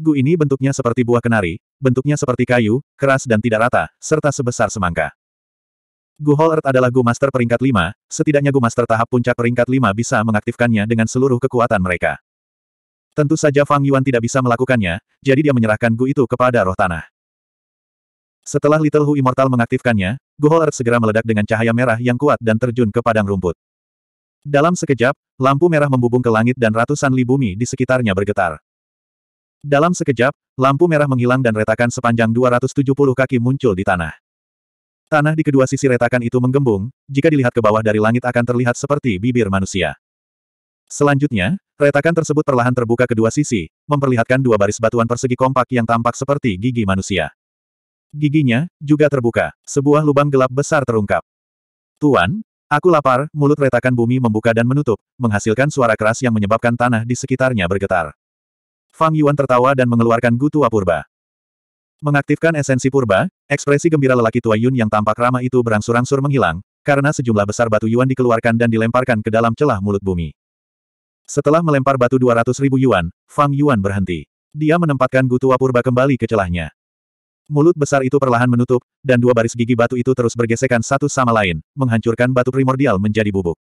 Gu ini bentuknya seperti buah kenari, bentuknya seperti kayu, keras dan tidak rata, serta sebesar semangka. Gu Hall Earth adalah Gu Master peringkat 5, setidaknya Gu Master tahap puncak peringkat 5 bisa mengaktifkannya dengan seluruh kekuatan mereka. Tentu saja Fang Yuan tidak bisa melakukannya, jadi dia menyerahkan Gu itu kepada roh tanah. Setelah Little Hu Immortal mengaktifkannya, Gu Hall Earth segera meledak dengan cahaya merah yang kuat dan terjun ke padang rumput. Dalam sekejap, lampu merah membubung ke langit dan ratusan li bumi di sekitarnya bergetar. Dalam sekejap, lampu merah menghilang dan retakan sepanjang 270 kaki muncul di tanah. Tanah di kedua sisi retakan itu menggembung, jika dilihat ke bawah dari langit akan terlihat seperti bibir manusia. Selanjutnya, retakan tersebut perlahan terbuka kedua sisi, memperlihatkan dua baris batuan persegi kompak yang tampak seperti gigi manusia. Giginya, juga terbuka, sebuah lubang gelap besar terungkap. Tuan, aku lapar, mulut retakan bumi membuka dan menutup, menghasilkan suara keras yang menyebabkan tanah di sekitarnya bergetar. Fang Yuan tertawa dan mengeluarkan gutu apurba. Mengaktifkan esensi purba, ekspresi gembira lelaki tua Yun yang tampak ramah itu berangsur-angsur menghilang, karena sejumlah besar batu Yuan dikeluarkan dan dilemparkan ke dalam celah mulut bumi. Setelah melempar batu 200 ribu Yuan, Fang Yuan berhenti. Dia menempatkan Gutua Purba kembali ke celahnya. Mulut besar itu perlahan menutup, dan dua baris gigi batu itu terus bergesekan satu sama lain, menghancurkan batu primordial menjadi bubuk.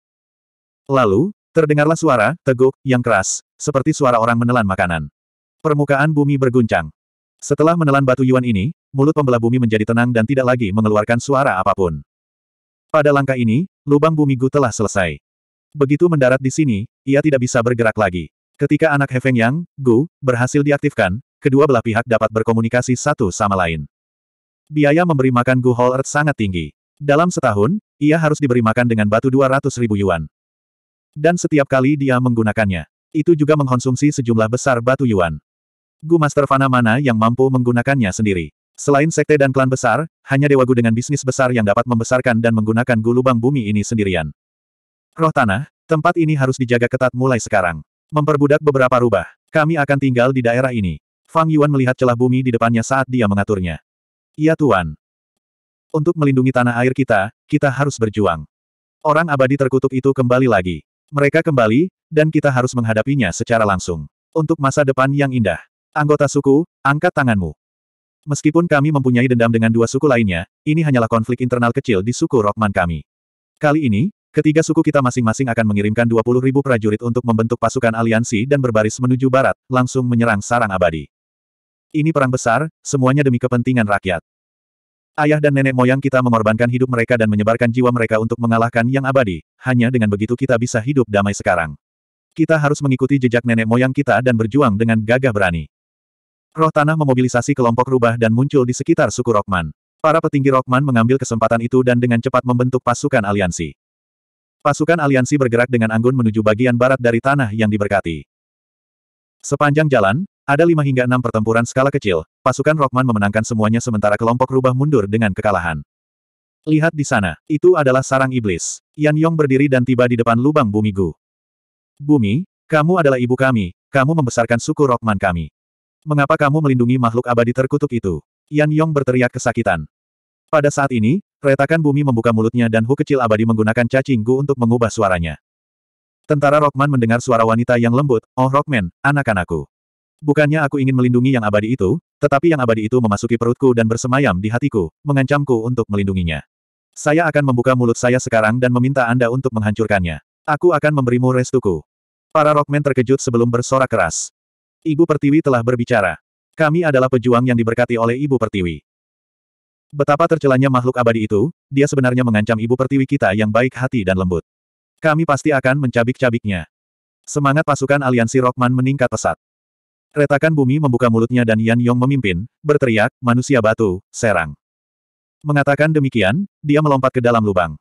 Lalu, terdengarlah suara, teguk, yang keras, seperti suara orang menelan makanan. Permukaan bumi berguncang. Setelah menelan batu Yuan ini, mulut pembelah bumi menjadi tenang dan tidak lagi mengeluarkan suara apapun. Pada langkah ini, lubang bumi Gu telah selesai. Begitu mendarat di sini, ia tidak bisa bergerak lagi. Ketika anak Hefeng Yang, Gu, berhasil diaktifkan, kedua belah pihak dapat berkomunikasi satu sama lain. Biaya memberi makan Gu Hall Earth sangat tinggi. Dalam setahun, ia harus diberi makan dengan batu 200 ribu yuan. Dan setiap kali dia menggunakannya, itu juga mengkonsumsi sejumlah besar batu yuan. Gu Master Fana mana yang mampu menggunakannya sendiri. Selain sekte dan klan besar, hanya Dewa Gu dengan bisnis besar yang dapat membesarkan dan menggunakan Gu lubang bumi ini sendirian. Roh Tanah, tempat ini harus dijaga ketat mulai sekarang. Memperbudak beberapa rubah. Kami akan tinggal di daerah ini. Fang Yuan melihat celah bumi di depannya saat dia mengaturnya. Iya Tuan. Untuk melindungi tanah air kita, kita harus berjuang. Orang abadi terkutuk itu kembali lagi. Mereka kembali, dan kita harus menghadapinya secara langsung. Untuk masa depan yang indah. Anggota suku, angkat tanganmu. Meskipun kami mempunyai dendam dengan dua suku lainnya, ini hanyalah konflik internal kecil di suku Rokman kami. Kali ini, ketiga suku kita masing-masing akan mengirimkan 20 ribu prajurit untuk membentuk pasukan aliansi dan berbaris menuju barat, langsung menyerang sarang abadi. Ini perang besar, semuanya demi kepentingan rakyat. Ayah dan nenek moyang kita mengorbankan hidup mereka dan menyebarkan jiwa mereka untuk mengalahkan yang abadi, hanya dengan begitu kita bisa hidup damai sekarang. Kita harus mengikuti jejak nenek moyang kita dan berjuang dengan gagah berani. Roh tanah memobilisasi kelompok rubah dan muncul di sekitar suku Rockman. Para petinggi Rockman mengambil kesempatan itu dan dengan cepat membentuk pasukan aliansi. Pasukan aliansi bergerak dengan anggun menuju bagian barat dari tanah yang diberkati. Sepanjang jalan, ada lima hingga enam pertempuran skala kecil, pasukan Rockman memenangkan semuanya sementara kelompok rubah mundur dengan kekalahan. Lihat di sana, itu adalah sarang iblis. Yan Yong berdiri dan tiba di depan lubang bumi Gu. Bumi, kamu adalah ibu kami, kamu membesarkan suku Rockman kami. Mengapa kamu melindungi makhluk abadi terkutuk itu? Yan Yong berteriak kesakitan. Pada saat ini, retakan bumi membuka mulutnya dan Hu kecil abadi menggunakan cacing gu untuk mengubah suaranya. Tentara Rockman mendengar suara wanita yang lembut, Oh Rockman, anak-anakku. Bukannya aku ingin melindungi yang abadi itu, tetapi yang abadi itu memasuki perutku dan bersemayam di hatiku, mengancamku untuk melindunginya. Saya akan membuka mulut saya sekarang dan meminta Anda untuk menghancurkannya. Aku akan memberimu restuku. Para Rockman terkejut sebelum bersorak keras. Ibu Pertiwi telah berbicara. Kami adalah pejuang yang diberkati oleh Ibu Pertiwi. Betapa tercelanya makhluk abadi itu, dia sebenarnya mengancam Ibu Pertiwi kita yang baik hati dan lembut. Kami pasti akan mencabik-cabiknya. Semangat pasukan aliansi Rockman meningkat pesat. Retakan bumi membuka mulutnya dan Yan Yong memimpin, berteriak, manusia batu, serang. Mengatakan demikian, dia melompat ke dalam lubang.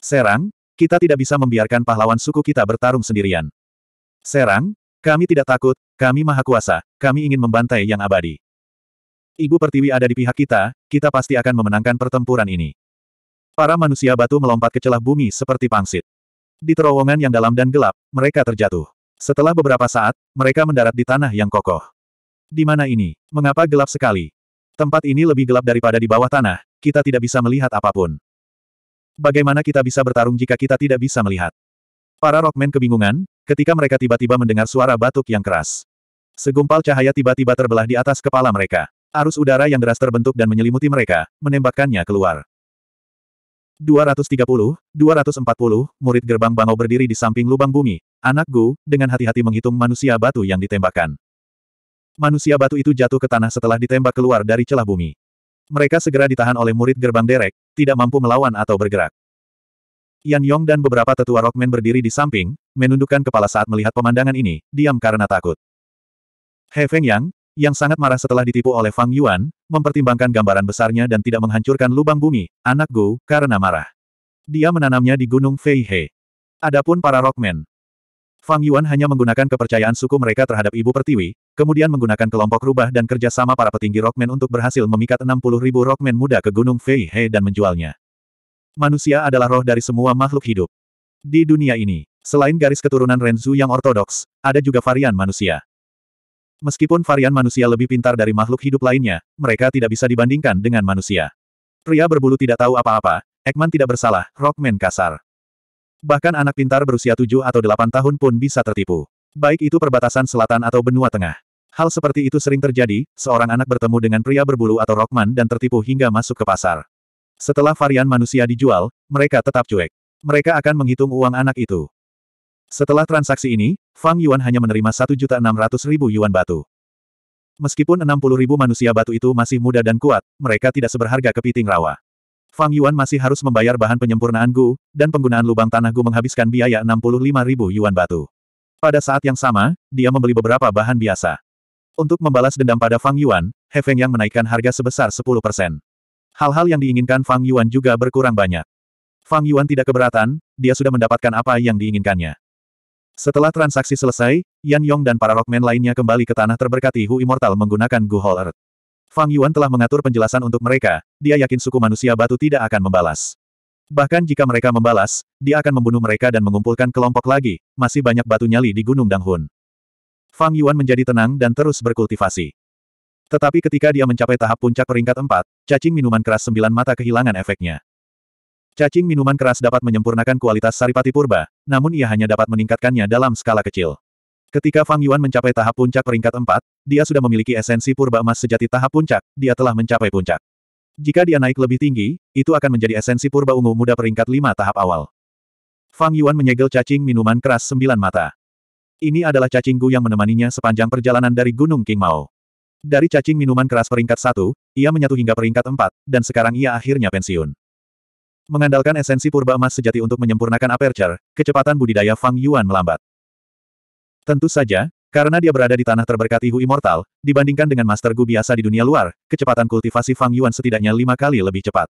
Serang, kita tidak bisa membiarkan pahlawan suku kita bertarung sendirian. Serang, kami tidak takut, kami maha kuasa, kami ingin membantai yang abadi. Ibu Pertiwi ada di pihak kita, kita pasti akan memenangkan pertempuran ini. Para manusia batu melompat ke celah bumi seperti pangsit. Di terowongan yang dalam dan gelap, mereka terjatuh. Setelah beberapa saat, mereka mendarat di tanah yang kokoh. Di mana ini? Mengapa gelap sekali? Tempat ini lebih gelap daripada di bawah tanah, kita tidak bisa melihat apapun. Bagaimana kita bisa bertarung jika kita tidak bisa melihat? Para Rockman kebingungan, ketika mereka tiba-tiba mendengar suara batuk yang keras. Segumpal cahaya tiba-tiba terbelah di atas kepala mereka. Arus udara yang deras terbentuk dan menyelimuti mereka, menembakkannya keluar. 230, 240, murid gerbang Bangau berdiri di samping lubang bumi. Anak Gu, dengan hati-hati menghitung manusia batu yang ditembakkan. Manusia batu itu jatuh ke tanah setelah ditembak keluar dari celah bumi. Mereka segera ditahan oleh murid gerbang derek, tidak mampu melawan atau bergerak. Yan Yong dan beberapa tetua Rockman berdiri di samping, menundukkan kepala saat melihat pemandangan ini, diam karena takut. He Feng Yang, yang sangat marah setelah ditipu oleh Fang Yuan, mempertimbangkan gambaran besarnya dan tidak menghancurkan lubang bumi, anak Gu, karena marah. Dia menanamnya di Gunung Fei He. Adapun para Rockman. Fang Yuan hanya menggunakan kepercayaan suku mereka terhadap Ibu Pertiwi, kemudian menggunakan kelompok rubah dan kerjasama para petinggi Rockman untuk berhasil memikat 60 ribu Rockman muda ke Gunung Fei He dan menjualnya manusia adalah roh dari semua makhluk hidup. Di dunia ini, selain garis keturunan Renzu yang ortodoks, ada juga varian manusia. Meskipun varian manusia lebih pintar dari makhluk hidup lainnya, mereka tidak bisa dibandingkan dengan manusia. Pria berbulu tidak tahu apa-apa, Ekman tidak bersalah, Rockman kasar. Bahkan anak pintar berusia 7 atau 8 tahun pun bisa tertipu. Baik itu perbatasan selatan atau benua tengah. Hal seperti itu sering terjadi, seorang anak bertemu dengan pria berbulu atau Rockman dan tertipu hingga masuk ke pasar. Setelah varian manusia dijual, mereka tetap cuek. Mereka akan menghitung uang anak itu. Setelah transaksi ini, Fang Yuan hanya menerima 1.600.000 yuan batu. Meskipun 60.000 manusia batu itu masih muda dan kuat, mereka tidak seberharga kepiting rawa. Fang Yuan masih harus membayar bahan penyempurnaan Gu, dan penggunaan lubang tanah Gu menghabiskan biaya 65.000 yuan batu. Pada saat yang sama, dia membeli beberapa bahan biasa. Untuk membalas dendam pada Fang Yuan, He Feng yang menaikkan harga sebesar 10%. Hal-hal yang diinginkan Fang Yuan juga berkurang banyak. Fang Yuan tidak keberatan, dia sudah mendapatkan apa yang diinginkannya. Setelah transaksi selesai, Yan Yong dan para rockman lainnya kembali ke tanah terberkati Hu Immortal menggunakan Gu Hall Earth. Fang Yuan telah mengatur penjelasan untuk mereka, dia yakin suku manusia batu tidak akan membalas. Bahkan jika mereka membalas, dia akan membunuh mereka dan mengumpulkan kelompok lagi, masih banyak batu nyali di Gunung Danghun. Fang Yuan menjadi tenang dan terus berkultivasi. Tetapi ketika dia mencapai tahap puncak peringkat 4, cacing minuman keras sembilan mata kehilangan efeknya. Cacing minuman keras dapat menyempurnakan kualitas saripati purba, namun ia hanya dapat meningkatkannya dalam skala kecil. Ketika Fang Yuan mencapai tahap puncak peringkat 4, dia sudah memiliki esensi purba emas sejati tahap puncak, dia telah mencapai puncak. Jika dia naik lebih tinggi, itu akan menjadi esensi purba ungu muda peringkat 5 tahap awal. Fang Yuan menyegel cacing minuman keras sembilan mata. Ini adalah cacing Gu yang menemaninya sepanjang perjalanan dari Gunung King Mao. Dari cacing minuman keras peringkat satu, ia menyatu hingga peringkat empat, dan sekarang ia akhirnya pensiun. Mengandalkan esensi purba emas sejati untuk menyempurnakan aperture, kecepatan budidaya Fang Yuan melambat. Tentu saja, karena dia berada di tanah terberkat Ihu Immortal, dibandingkan dengan Master Gu biasa di dunia luar, kecepatan kultivasi Fang Yuan setidaknya lima kali lebih cepat.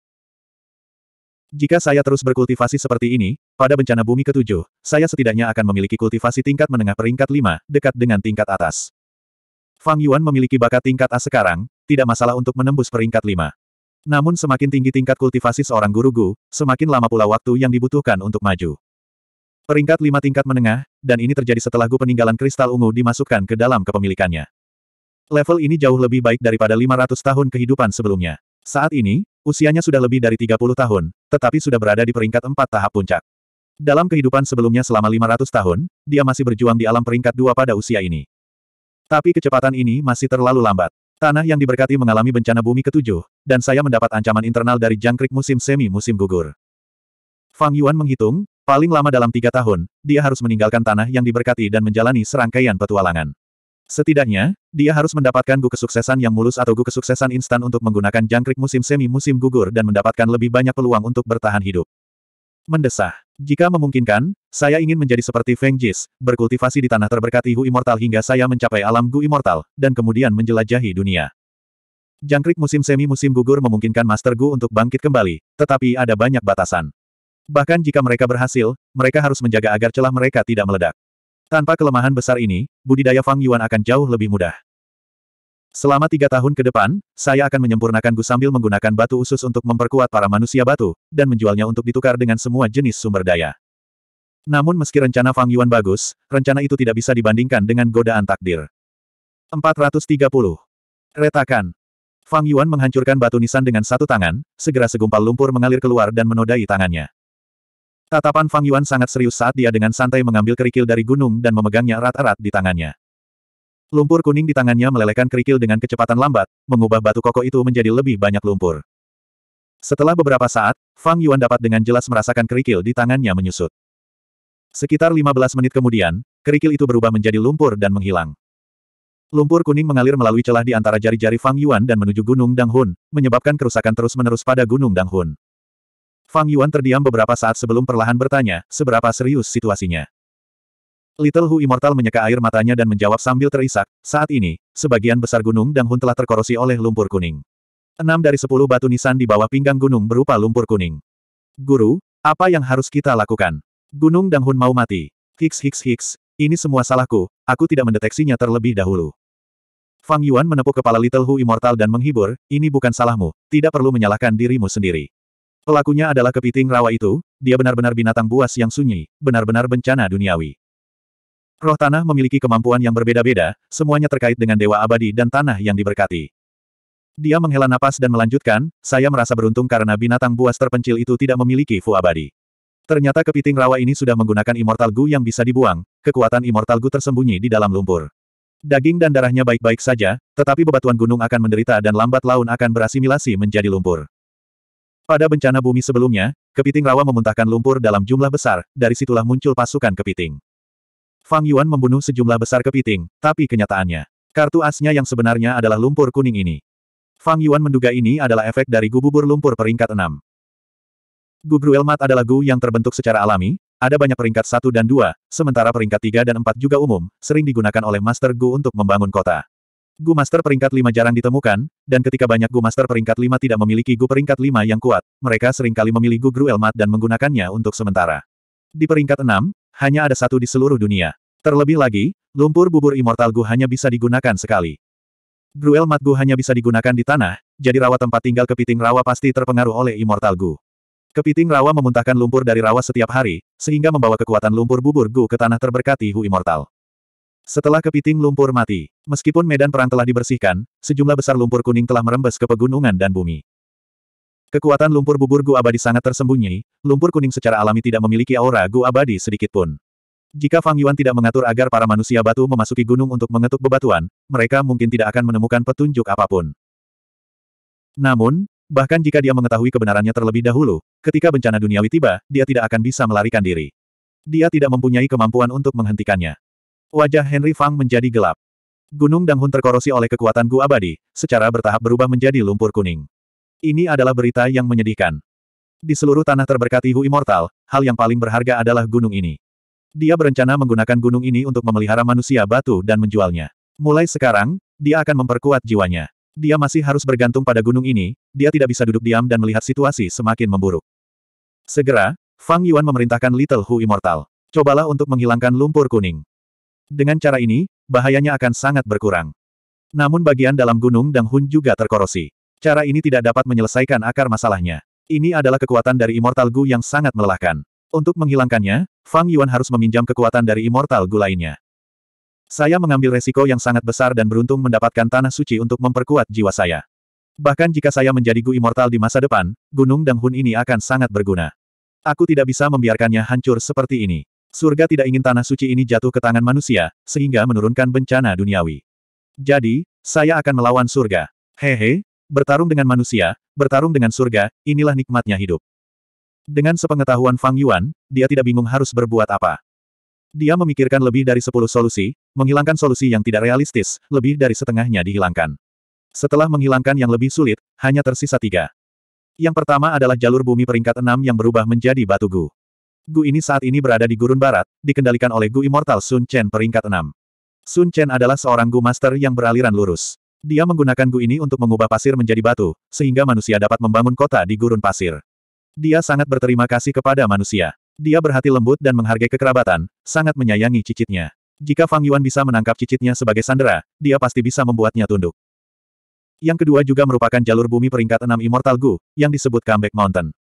Jika saya terus berkultivasi seperti ini, pada bencana bumi ketujuh, saya setidaknya akan memiliki kultivasi tingkat menengah peringkat lima, dekat dengan tingkat atas. Fang Yuan memiliki bakat tingkat A sekarang, tidak masalah untuk menembus peringkat 5. Namun semakin tinggi tingkat kultivasi seorang guru Gu, semakin lama pula waktu yang dibutuhkan untuk maju. Peringkat 5 tingkat menengah, dan ini terjadi setelah Gu peninggalan kristal ungu dimasukkan ke dalam kepemilikannya. Level ini jauh lebih baik daripada 500 tahun kehidupan sebelumnya. Saat ini, usianya sudah lebih dari 30 tahun, tetapi sudah berada di peringkat 4 tahap puncak. Dalam kehidupan sebelumnya selama 500 tahun, dia masih berjuang di alam peringkat 2 pada usia ini. Tapi kecepatan ini masih terlalu lambat. Tanah yang diberkati mengalami bencana bumi ketujuh, dan saya mendapat ancaman internal dari jangkrik musim semi musim gugur. Fang Yuan menghitung, paling lama dalam tiga tahun, dia harus meninggalkan tanah yang diberkati dan menjalani serangkaian petualangan. Setidaknya, dia harus mendapatkan gu kesuksesan yang mulus atau gu kesuksesan instan untuk menggunakan jangkrik musim semi musim gugur dan mendapatkan lebih banyak peluang untuk bertahan hidup. Mendesah. Jika memungkinkan, saya ingin menjadi seperti Feng Jis, berkultivasi di tanah terberkati Hu Immortal hingga saya mencapai alam Gu Immortal, dan kemudian menjelajahi dunia. Jangkrik musim semi-musim gugur memungkinkan Master Gu untuk bangkit kembali, tetapi ada banyak batasan. Bahkan jika mereka berhasil, mereka harus menjaga agar celah mereka tidak meledak. Tanpa kelemahan besar ini, budidaya Fang Yuan akan jauh lebih mudah. Selama tiga tahun ke depan, saya akan menyempurnakan Gu sambil menggunakan batu usus untuk memperkuat para manusia batu, dan menjualnya untuk ditukar dengan semua jenis sumber daya. Namun meski rencana Fang Yuan bagus, rencana itu tidak bisa dibandingkan dengan godaan takdir. 430. Retakan. Fang Yuan menghancurkan batu nisan dengan satu tangan, segera segumpal lumpur mengalir keluar dan menodai tangannya. Tatapan Fang Yuan sangat serius saat dia dengan santai mengambil kerikil dari gunung dan memegangnya erat-erat di tangannya. Lumpur kuning di tangannya melelehkan kerikil dengan kecepatan lambat, mengubah batu koko itu menjadi lebih banyak lumpur. Setelah beberapa saat, Fang Yuan dapat dengan jelas merasakan kerikil di tangannya menyusut. Sekitar 15 menit kemudian, kerikil itu berubah menjadi lumpur dan menghilang. Lumpur kuning mengalir melalui celah di antara jari-jari Fang Yuan dan menuju Gunung Danghun, menyebabkan kerusakan terus-menerus pada Gunung Danghun. Fang Yuan terdiam beberapa saat sebelum perlahan bertanya, seberapa serius situasinya. Little Hu Immortal menyeka air matanya dan menjawab sambil terisak, saat ini, sebagian besar gunung dan hun telah terkorosi oleh lumpur kuning. Enam dari sepuluh batu nisan di bawah pinggang gunung berupa lumpur kuning. Guru, apa yang harus kita lakukan? Gunung dan hun mau mati. Hiks hiks hiks, ini semua salahku, aku tidak mendeteksinya terlebih dahulu. Fang Yuan menepuk kepala Little Hu Immortal dan menghibur, ini bukan salahmu, tidak perlu menyalahkan dirimu sendiri. Pelakunya adalah kepiting rawa itu, dia benar-benar binatang buas yang sunyi, benar-benar bencana duniawi. Roh tanah memiliki kemampuan yang berbeda-beda, semuanya terkait dengan dewa abadi dan tanah yang diberkati. Dia menghela napas dan melanjutkan, saya merasa beruntung karena binatang buas terpencil itu tidak memiliki fu abadi. Ternyata kepiting rawa ini sudah menggunakan immortal gu yang bisa dibuang, kekuatan immortal gu tersembunyi di dalam lumpur. Daging dan darahnya baik-baik saja, tetapi bebatuan gunung akan menderita dan lambat laun akan berasimilasi menjadi lumpur. Pada bencana bumi sebelumnya, kepiting rawa memuntahkan lumpur dalam jumlah besar, dari situlah muncul pasukan kepiting. Fang Yuan membunuh sejumlah besar kepiting, tapi kenyataannya, kartu asnya yang sebenarnya adalah lumpur kuning ini. Fang Yuan menduga ini adalah efek dari gububur lumpur peringkat 6. Gu mat adalah gu yang terbentuk secara alami, ada banyak peringkat 1 dan 2, sementara peringkat 3 dan 4 juga umum, sering digunakan oleh Master Gu untuk membangun kota. Gu Master peringkat 5 jarang ditemukan, dan ketika banyak Gu Master peringkat 5 tidak memiliki Gu peringkat 5 yang kuat, mereka seringkali memilih Gu Gruelmat dan menggunakannya untuk sementara. Di peringkat 6, hanya ada satu di seluruh dunia. Terlebih lagi, lumpur bubur immortal Gu hanya bisa digunakan sekali. Gruel Mat Gu hanya bisa digunakan di tanah, jadi rawa tempat tinggal kepiting rawa pasti terpengaruh oleh immortal Gu. Kepiting rawa memuntahkan lumpur dari rawa setiap hari, sehingga membawa kekuatan lumpur bubur Gu ke tanah terberkati Hu Immortal. Setelah kepiting lumpur mati, meskipun medan perang telah dibersihkan, sejumlah besar lumpur kuning telah merembes ke pegunungan dan bumi. Kekuatan lumpur bubur Gu Abadi sangat tersembunyi, lumpur kuning secara alami tidak memiliki aura Gu Abadi sedikitpun. Jika Fang Yuan tidak mengatur agar para manusia batu memasuki gunung untuk mengetuk bebatuan, mereka mungkin tidak akan menemukan petunjuk apapun. Namun, bahkan jika dia mengetahui kebenarannya terlebih dahulu, ketika bencana duniawi tiba, dia tidak akan bisa melarikan diri. Dia tidak mempunyai kemampuan untuk menghentikannya. Wajah Henry Fang menjadi gelap. Gunung Danghun terkorosi oleh kekuatan Gu Abadi, secara bertahap berubah menjadi lumpur kuning. Ini adalah berita yang menyedihkan. Di seluruh tanah terberkati Hu Immortal, hal yang paling berharga adalah gunung ini. Dia berencana menggunakan gunung ini untuk memelihara manusia batu dan menjualnya. Mulai sekarang, dia akan memperkuat jiwanya. Dia masih harus bergantung pada gunung ini, dia tidak bisa duduk diam dan melihat situasi semakin memburuk. Segera, Fang Yuan memerintahkan Little Hu Immortal. Cobalah untuk menghilangkan lumpur kuning. Dengan cara ini, bahayanya akan sangat berkurang. Namun bagian dalam gunung Danghun juga terkorosi. Cara ini tidak dapat menyelesaikan akar masalahnya. Ini adalah kekuatan dari Immortal Gu yang sangat melelahkan. Untuk menghilangkannya, Fang Yuan harus meminjam kekuatan dari Immortal Gu lainnya. Saya mengambil resiko yang sangat besar dan beruntung mendapatkan tanah suci untuk memperkuat jiwa saya. Bahkan jika saya menjadi Gu Immortal di masa depan, Gunung Dang Hun ini akan sangat berguna. Aku tidak bisa membiarkannya hancur seperti ini. Surga tidak ingin tanah suci ini jatuh ke tangan manusia, sehingga menurunkan bencana duniawi. Jadi, saya akan melawan surga. Hehe, bertarung dengan manusia, bertarung dengan surga, inilah nikmatnya hidup. Dengan sepengetahuan Fang Yuan, dia tidak bingung harus berbuat apa. Dia memikirkan lebih dari sepuluh solusi, menghilangkan solusi yang tidak realistis, lebih dari setengahnya dihilangkan. Setelah menghilangkan yang lebih sulit, hanya tersisa tiga. Yang pertama adalah jalur bumi peringkat enam yang berubah menjadi batu gu. Gu ini saat ini berada di gurun barat, dikendalikan oleh Gu Immortal Sun Chen peringkat enam. Sun Chen adalah seorang Gu Master yang beraliran lurus. Dia menggunakan gu ini untuk mengubah pasir menjadi batu, sehingga manusia dapat membangun kota di gurun pasir. Dia sangat berterima kasih kepada manusia. Dia berhati lembut dan menghargai kekerabatan, sangat menyayangi cicitnya. Jika Fang Yuan bisa menangkap cicitnya sebagai sandera, dia pasti bisa membuatnya tunduk. Yang kedua juga merupakan jalur bumi peringkat enam Immortal Gu, yang disebut Comeback Mountain.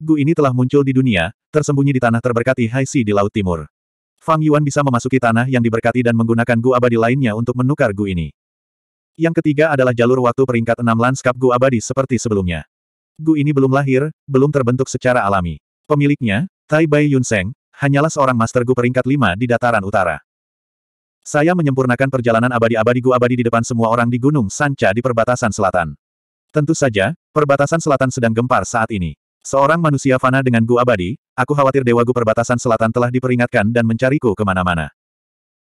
Gu ini telah muncul di dunia, tersembunyi di tanah terberkati Haisi di Laut Timur. Fang Yuan bisa memasuki tanah yang diberkati dan menggunakan Gu abadi lainnya untuk menukar Gu ini. Yang ketiga adalah jalur waktu peringkat enam lanskap Gu abadi seperti sebelumnya. Gu ini belum lahir, belum terbentuk secara alami. Pemiliknya, Tai Bai Yunseng, hanyalah seorang master Gu peringkat lima di dataran utara. Saya menyempurnakan perjalanan abadi-abadi Gu abadi di depan semua orang di Gunung Sanca di perbatasan selatan. Tentu saja, perbatasan selatan sedang gempar saat ini. Seorang manusia fana dengan Gu abadi, aku khawatir Dewa Gu perbatasan selatan telah diperingatkan dan mencariku kemana-mana.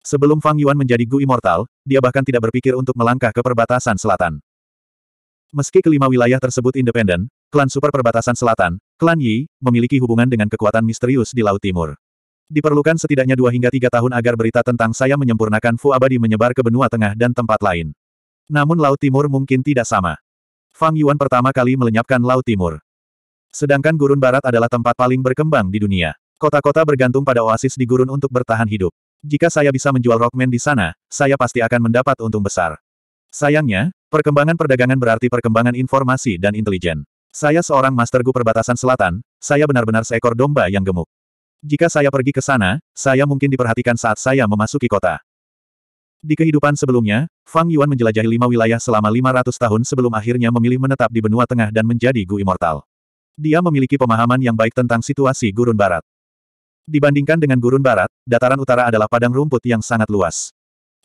Sebelum Fang Yuan menjadi Gu Immortal, dia bahkan tidak berpikir untuk melangkah ke perbatasan selatan. Meski kelima wilayah tersebut independen, klan super perbatasan selatan, klan Yi, memiliki hubungan dengan kekuatan misterius di Laut Timur. Diperlukan setidaknya dua hingga tiga tahun agar berita tentang saya menyempurnakan Fu Abadi menyebar ke benua tengah dan tempat lain. Namun Laut Timur mungkin tidak sama. Fang Yuan pertama kali melenyapkan Laut Timur. Sedangkan Gurun Barat adalah tempat paling berkembang di dunia. Kota-kota bergantung pada oasis di gurun untuk bertahan hidup. Jika saya bisa menjual Rockman di sana, saya pasti akan mendapat untung besar. Sayangnya, perkembangan perdagangan berarti perkembangan informasi dan intelijen. Saya seorang master gu perbatasan selatan, saya benar-benar seekor domba yang gemuk. Jika saya pergi ke sana, saya mungkin diperhatikan saat saya memasuki kota. Di kehidupan sebelumnya, Fang Yuan menjelajahi lima wilayah selama 500 tahun sebelum akhirnya memilih menetap di benua tengah dan menjadi Gu Immortal. Dia memiliki pemahaman yang baik tentang situasi gurun barat. Dibandingkan dengan gurun barat, dataran utara adalah padang rumput yang sangat luas.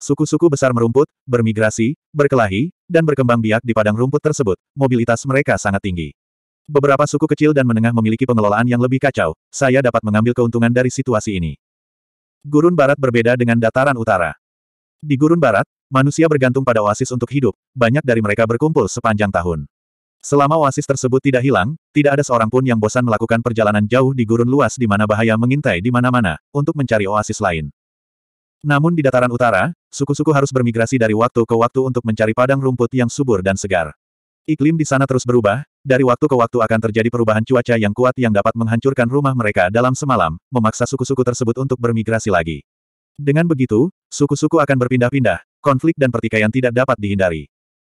Suku-suku besar merumput, bermigrasi, berkelahi, dan berkembang biak di padang rumput tersebut, mobilitas mereka sangat tinggi. Beberapa suku kecil dan menengah memiliki pengelolaan yang lebih kacau, saya dapat mengambil keuntungan dari situasi ini. Gurun barat berbeda dengan dataran utara. Di gurun barat, manusia bergantung pada oasis untuk hidup, banyak dari mereka berkumpul sepanjang tahun. Selama oasis tersebut tidak hilang, tidak ada seorang pun yang bosan melakukan perjalanan jauh di gurun luas di mana bahaya mengintai di mana-mana, untuk mencari oasis lain. Namun di dataran utara, suku-suku harus bermigrasi dari waktu ke waktu untuk mencari padang rumput yang subur dan segar. Iklim di sana terus berubah, dari waktu ke waktu akan terjadi perubahan cuaca yang kuat yang dapat menghancurkan rumah mereka dalam semalam, memaksa suku-suku tersebut untuk bermigrasi lagi. Dengan begitu, suku-suku akan berpindah-pindah, konflik dan pertikaian tidak dapat dihindari.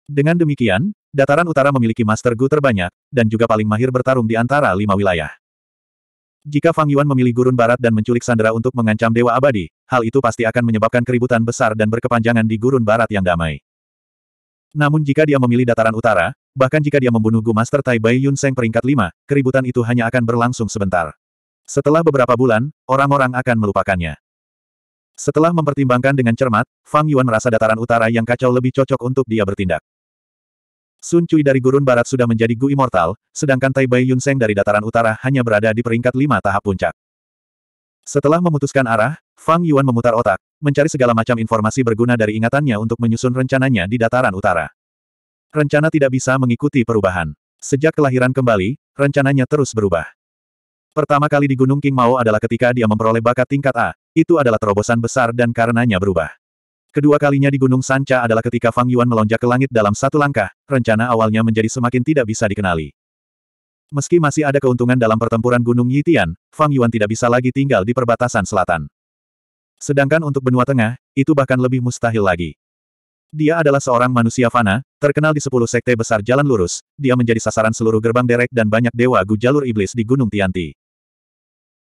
Dengan demikian, dataran utara memiliki master gu terbanyak, dan juga paling mahir bertarung di antara lima wilayah. Jika Fang Yuan memilih gurun barat dan menculik Sandra untuk mengancam Dewa Abadi, hal itu pasti akan menyebabkan keributan besar dan berkepanjangan di gurun barat yang damai. Namun jika dia memilih dataran utara, bahkan jika dia membunuh Gu Master Tai Bai Yun Seng peringkat lima, keributan itu hanya akan berlangsung sebentar. Setelah beberapa bulan, orang-orang akan melupakannya. Setelah mempertimbangkan dengan cermat, Fang Yuan merasa dataran utara yang kacau lebih cocok untuk dia bertindak. Sun Cui dari gurun barat sudah menjadi Gu Immortal, sedangkan Tai Bai Yun Seng dari dataran utara hanya berada di peringkat lima tahap puncak. Setelah memutuskan arah, Fang Yuan memutar otak, mencari segala macam informasi berguna dari ingatannya untuk menyusun rencananya di dataran utara. Rencana tidak bisa mengikuti perubahan. Sejak kelahiran kembali, rencananya terus berubah. Pertama kali di Gunung King Mao adalah ketika dia memperoleh bakat tingkat A, itu adalah terobosan besar dan karenanya berubah. Kedua kalinya di Gunung Sanca adalah ketika Fang Yuan melonjak ke langit dalam satu langkah, rencana awalnya menjadi semakin tidak bisa dikenali. Meski masih ada keuntungan dalam pertempuran Gunung Yitian, Fang Yuan tidak bisa lagi tinggal di perbatasan selatan. Sedangkan untuk benua tengah, itu bahkan lebih mustahil lagi. Dia adalah seorang manusia fana, terkenal di sepuluh sekte besar jalan lurus, dia menjadi sasaran seluruh gerbang derek dan banyak dewa gu jalur iblis di Gunung Tianti.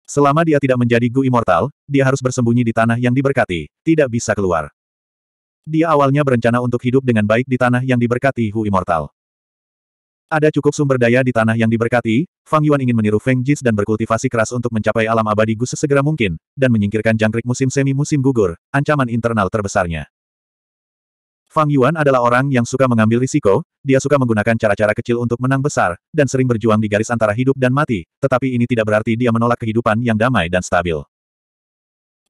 Selama dia tidak menjadi Gu Immortal, dia harus bersembunyi di tanah yang diberkati, tidak bisa keluar. Dia awalnya berencana untuk hidup dengan baik di tanah yang diberkati Hu Immortal. Ada cukup sumber daya di tanah yang diberkati, Fang Yuan ingin meniru Feng Jis dan berkultivasi keras untuk mencapai alam abadi Gu sesegera mungkin, dan menyingkirkan jangkrik musim semi-musim gugur, ancaman internal terbesarnya. Fang Yuan adalah orang yang suka mengambil risiko, dia suka menggunakan cara-cara kecil untuk menang besar, dan sering berjuang di garis antara hidup dan mati, tetapi ini tidak berarti dia menolak kehidupan yang damai dan stabil.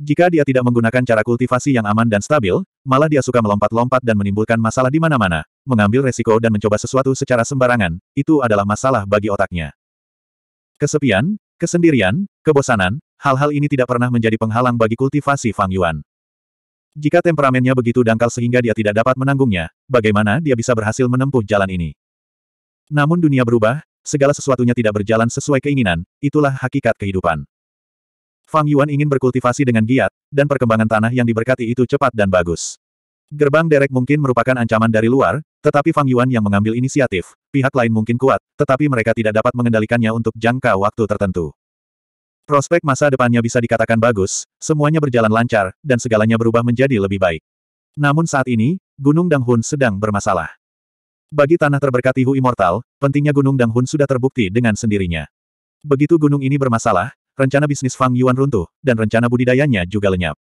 Jika dia tidak menggunakan cara kultivasi yang aman dan stabil, malah dia suka melompat-lompat dan menimbulkan masalah di mana-mana. Mengambil resiko dan mencoba sesuatu secara sembarangan, itu adalah masalah bagi otaknya. Kesepian, kesendirian, kebosanan, hal-hal ini tidak pernah menjadi penghalang bagi kultivasi Fang Yuan. Jika temperamennya begitu dangkal sehingga dia tidak dapat menanggungnya, bagaimana dia bisa berhasil menempuh jalan ini? Namun dunia berubah, segala sesuatunya tidak berjalan sesuai keinginan, itulah hakikat kehidupan. Fang Yuan ingin berkultivasi dengan giat, dan perkembangan tanah yang diberkati itu cepat dan bagus. Gerbang derek mungkin merupakan ancaman dari luar, tetapi Fang Yuan yang mengambil inisiatif, pihak lain mungkin kuat, tetapi mereka tidak dapat mengendalikannya untuk jangka waktu tertentu. Prospek masa depannya bisa dikatakan bagus, semuanya berjalan lancar, dan segalanya berubah menjadi lebih baik. Namun saat ini, Gunung Danghun sedang bermasalah. Bagi tanah terberkati Hu Immortal, pentingnya Gunung Danghun sudah terbukti dengan sendirinya. Begitu gunung ini bermasalah, rencana bisnis Fang Yuan runtuh, dan rencana budidayanya juga lenyap.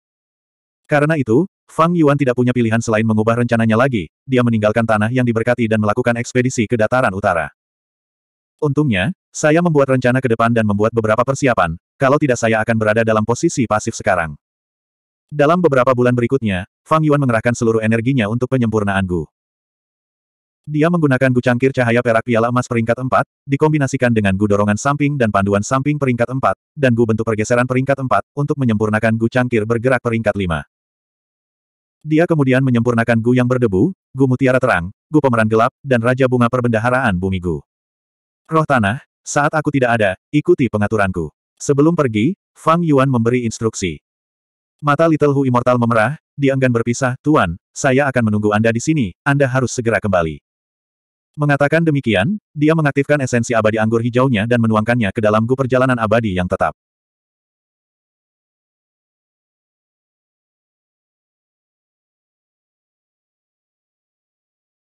Karena itu, Fang Yuan tidak punya pilihan selain mengubah rencananya lagi, dia meninggalkan tanah yang diberkati dan melakukan ekspedisi ke dataran utara. Untungnya, saya membuat rencana ke depan dan membuat beberapa persiapan, kalau tidak saya akan berada dalam posisi pasif sekarang. Dalam beberapa bulan berikutnya, Fang Yuan mengerahkan seluruh energinya untuk penyempurnaan Gu. Dia menggunakan gu cangkir cahaya perak piala emas peringkat 4, dikombinasikan dengan gu dorongan samping dan panduan samping peringkat 4, dan gu bentuk pergeseran peringkat 4, untuk menyempurnakan gu cangkir bergerak peringkat 5. Dia kemudian menyempurnakan gu yang berdebu, gu mutiara terang, gu pemeran gelap, dan raja bunga perbendaharaan bumi gu. Roh tanah, saat aku tidak ada, ikuti pengaturanku. Sebelum pergi, Fang Yuan memberi instruksi. Mata Little Hu Immortal memerah, dia berpisah, Tuan, saya akan menunggu Anda di sini, Anda harus segera kembali. Mengatakan demikian, dia mengaktifkan esensi abadi anggur hijaunya dan menuangkannya ke dalam gu perjalanan abadi yang tetap.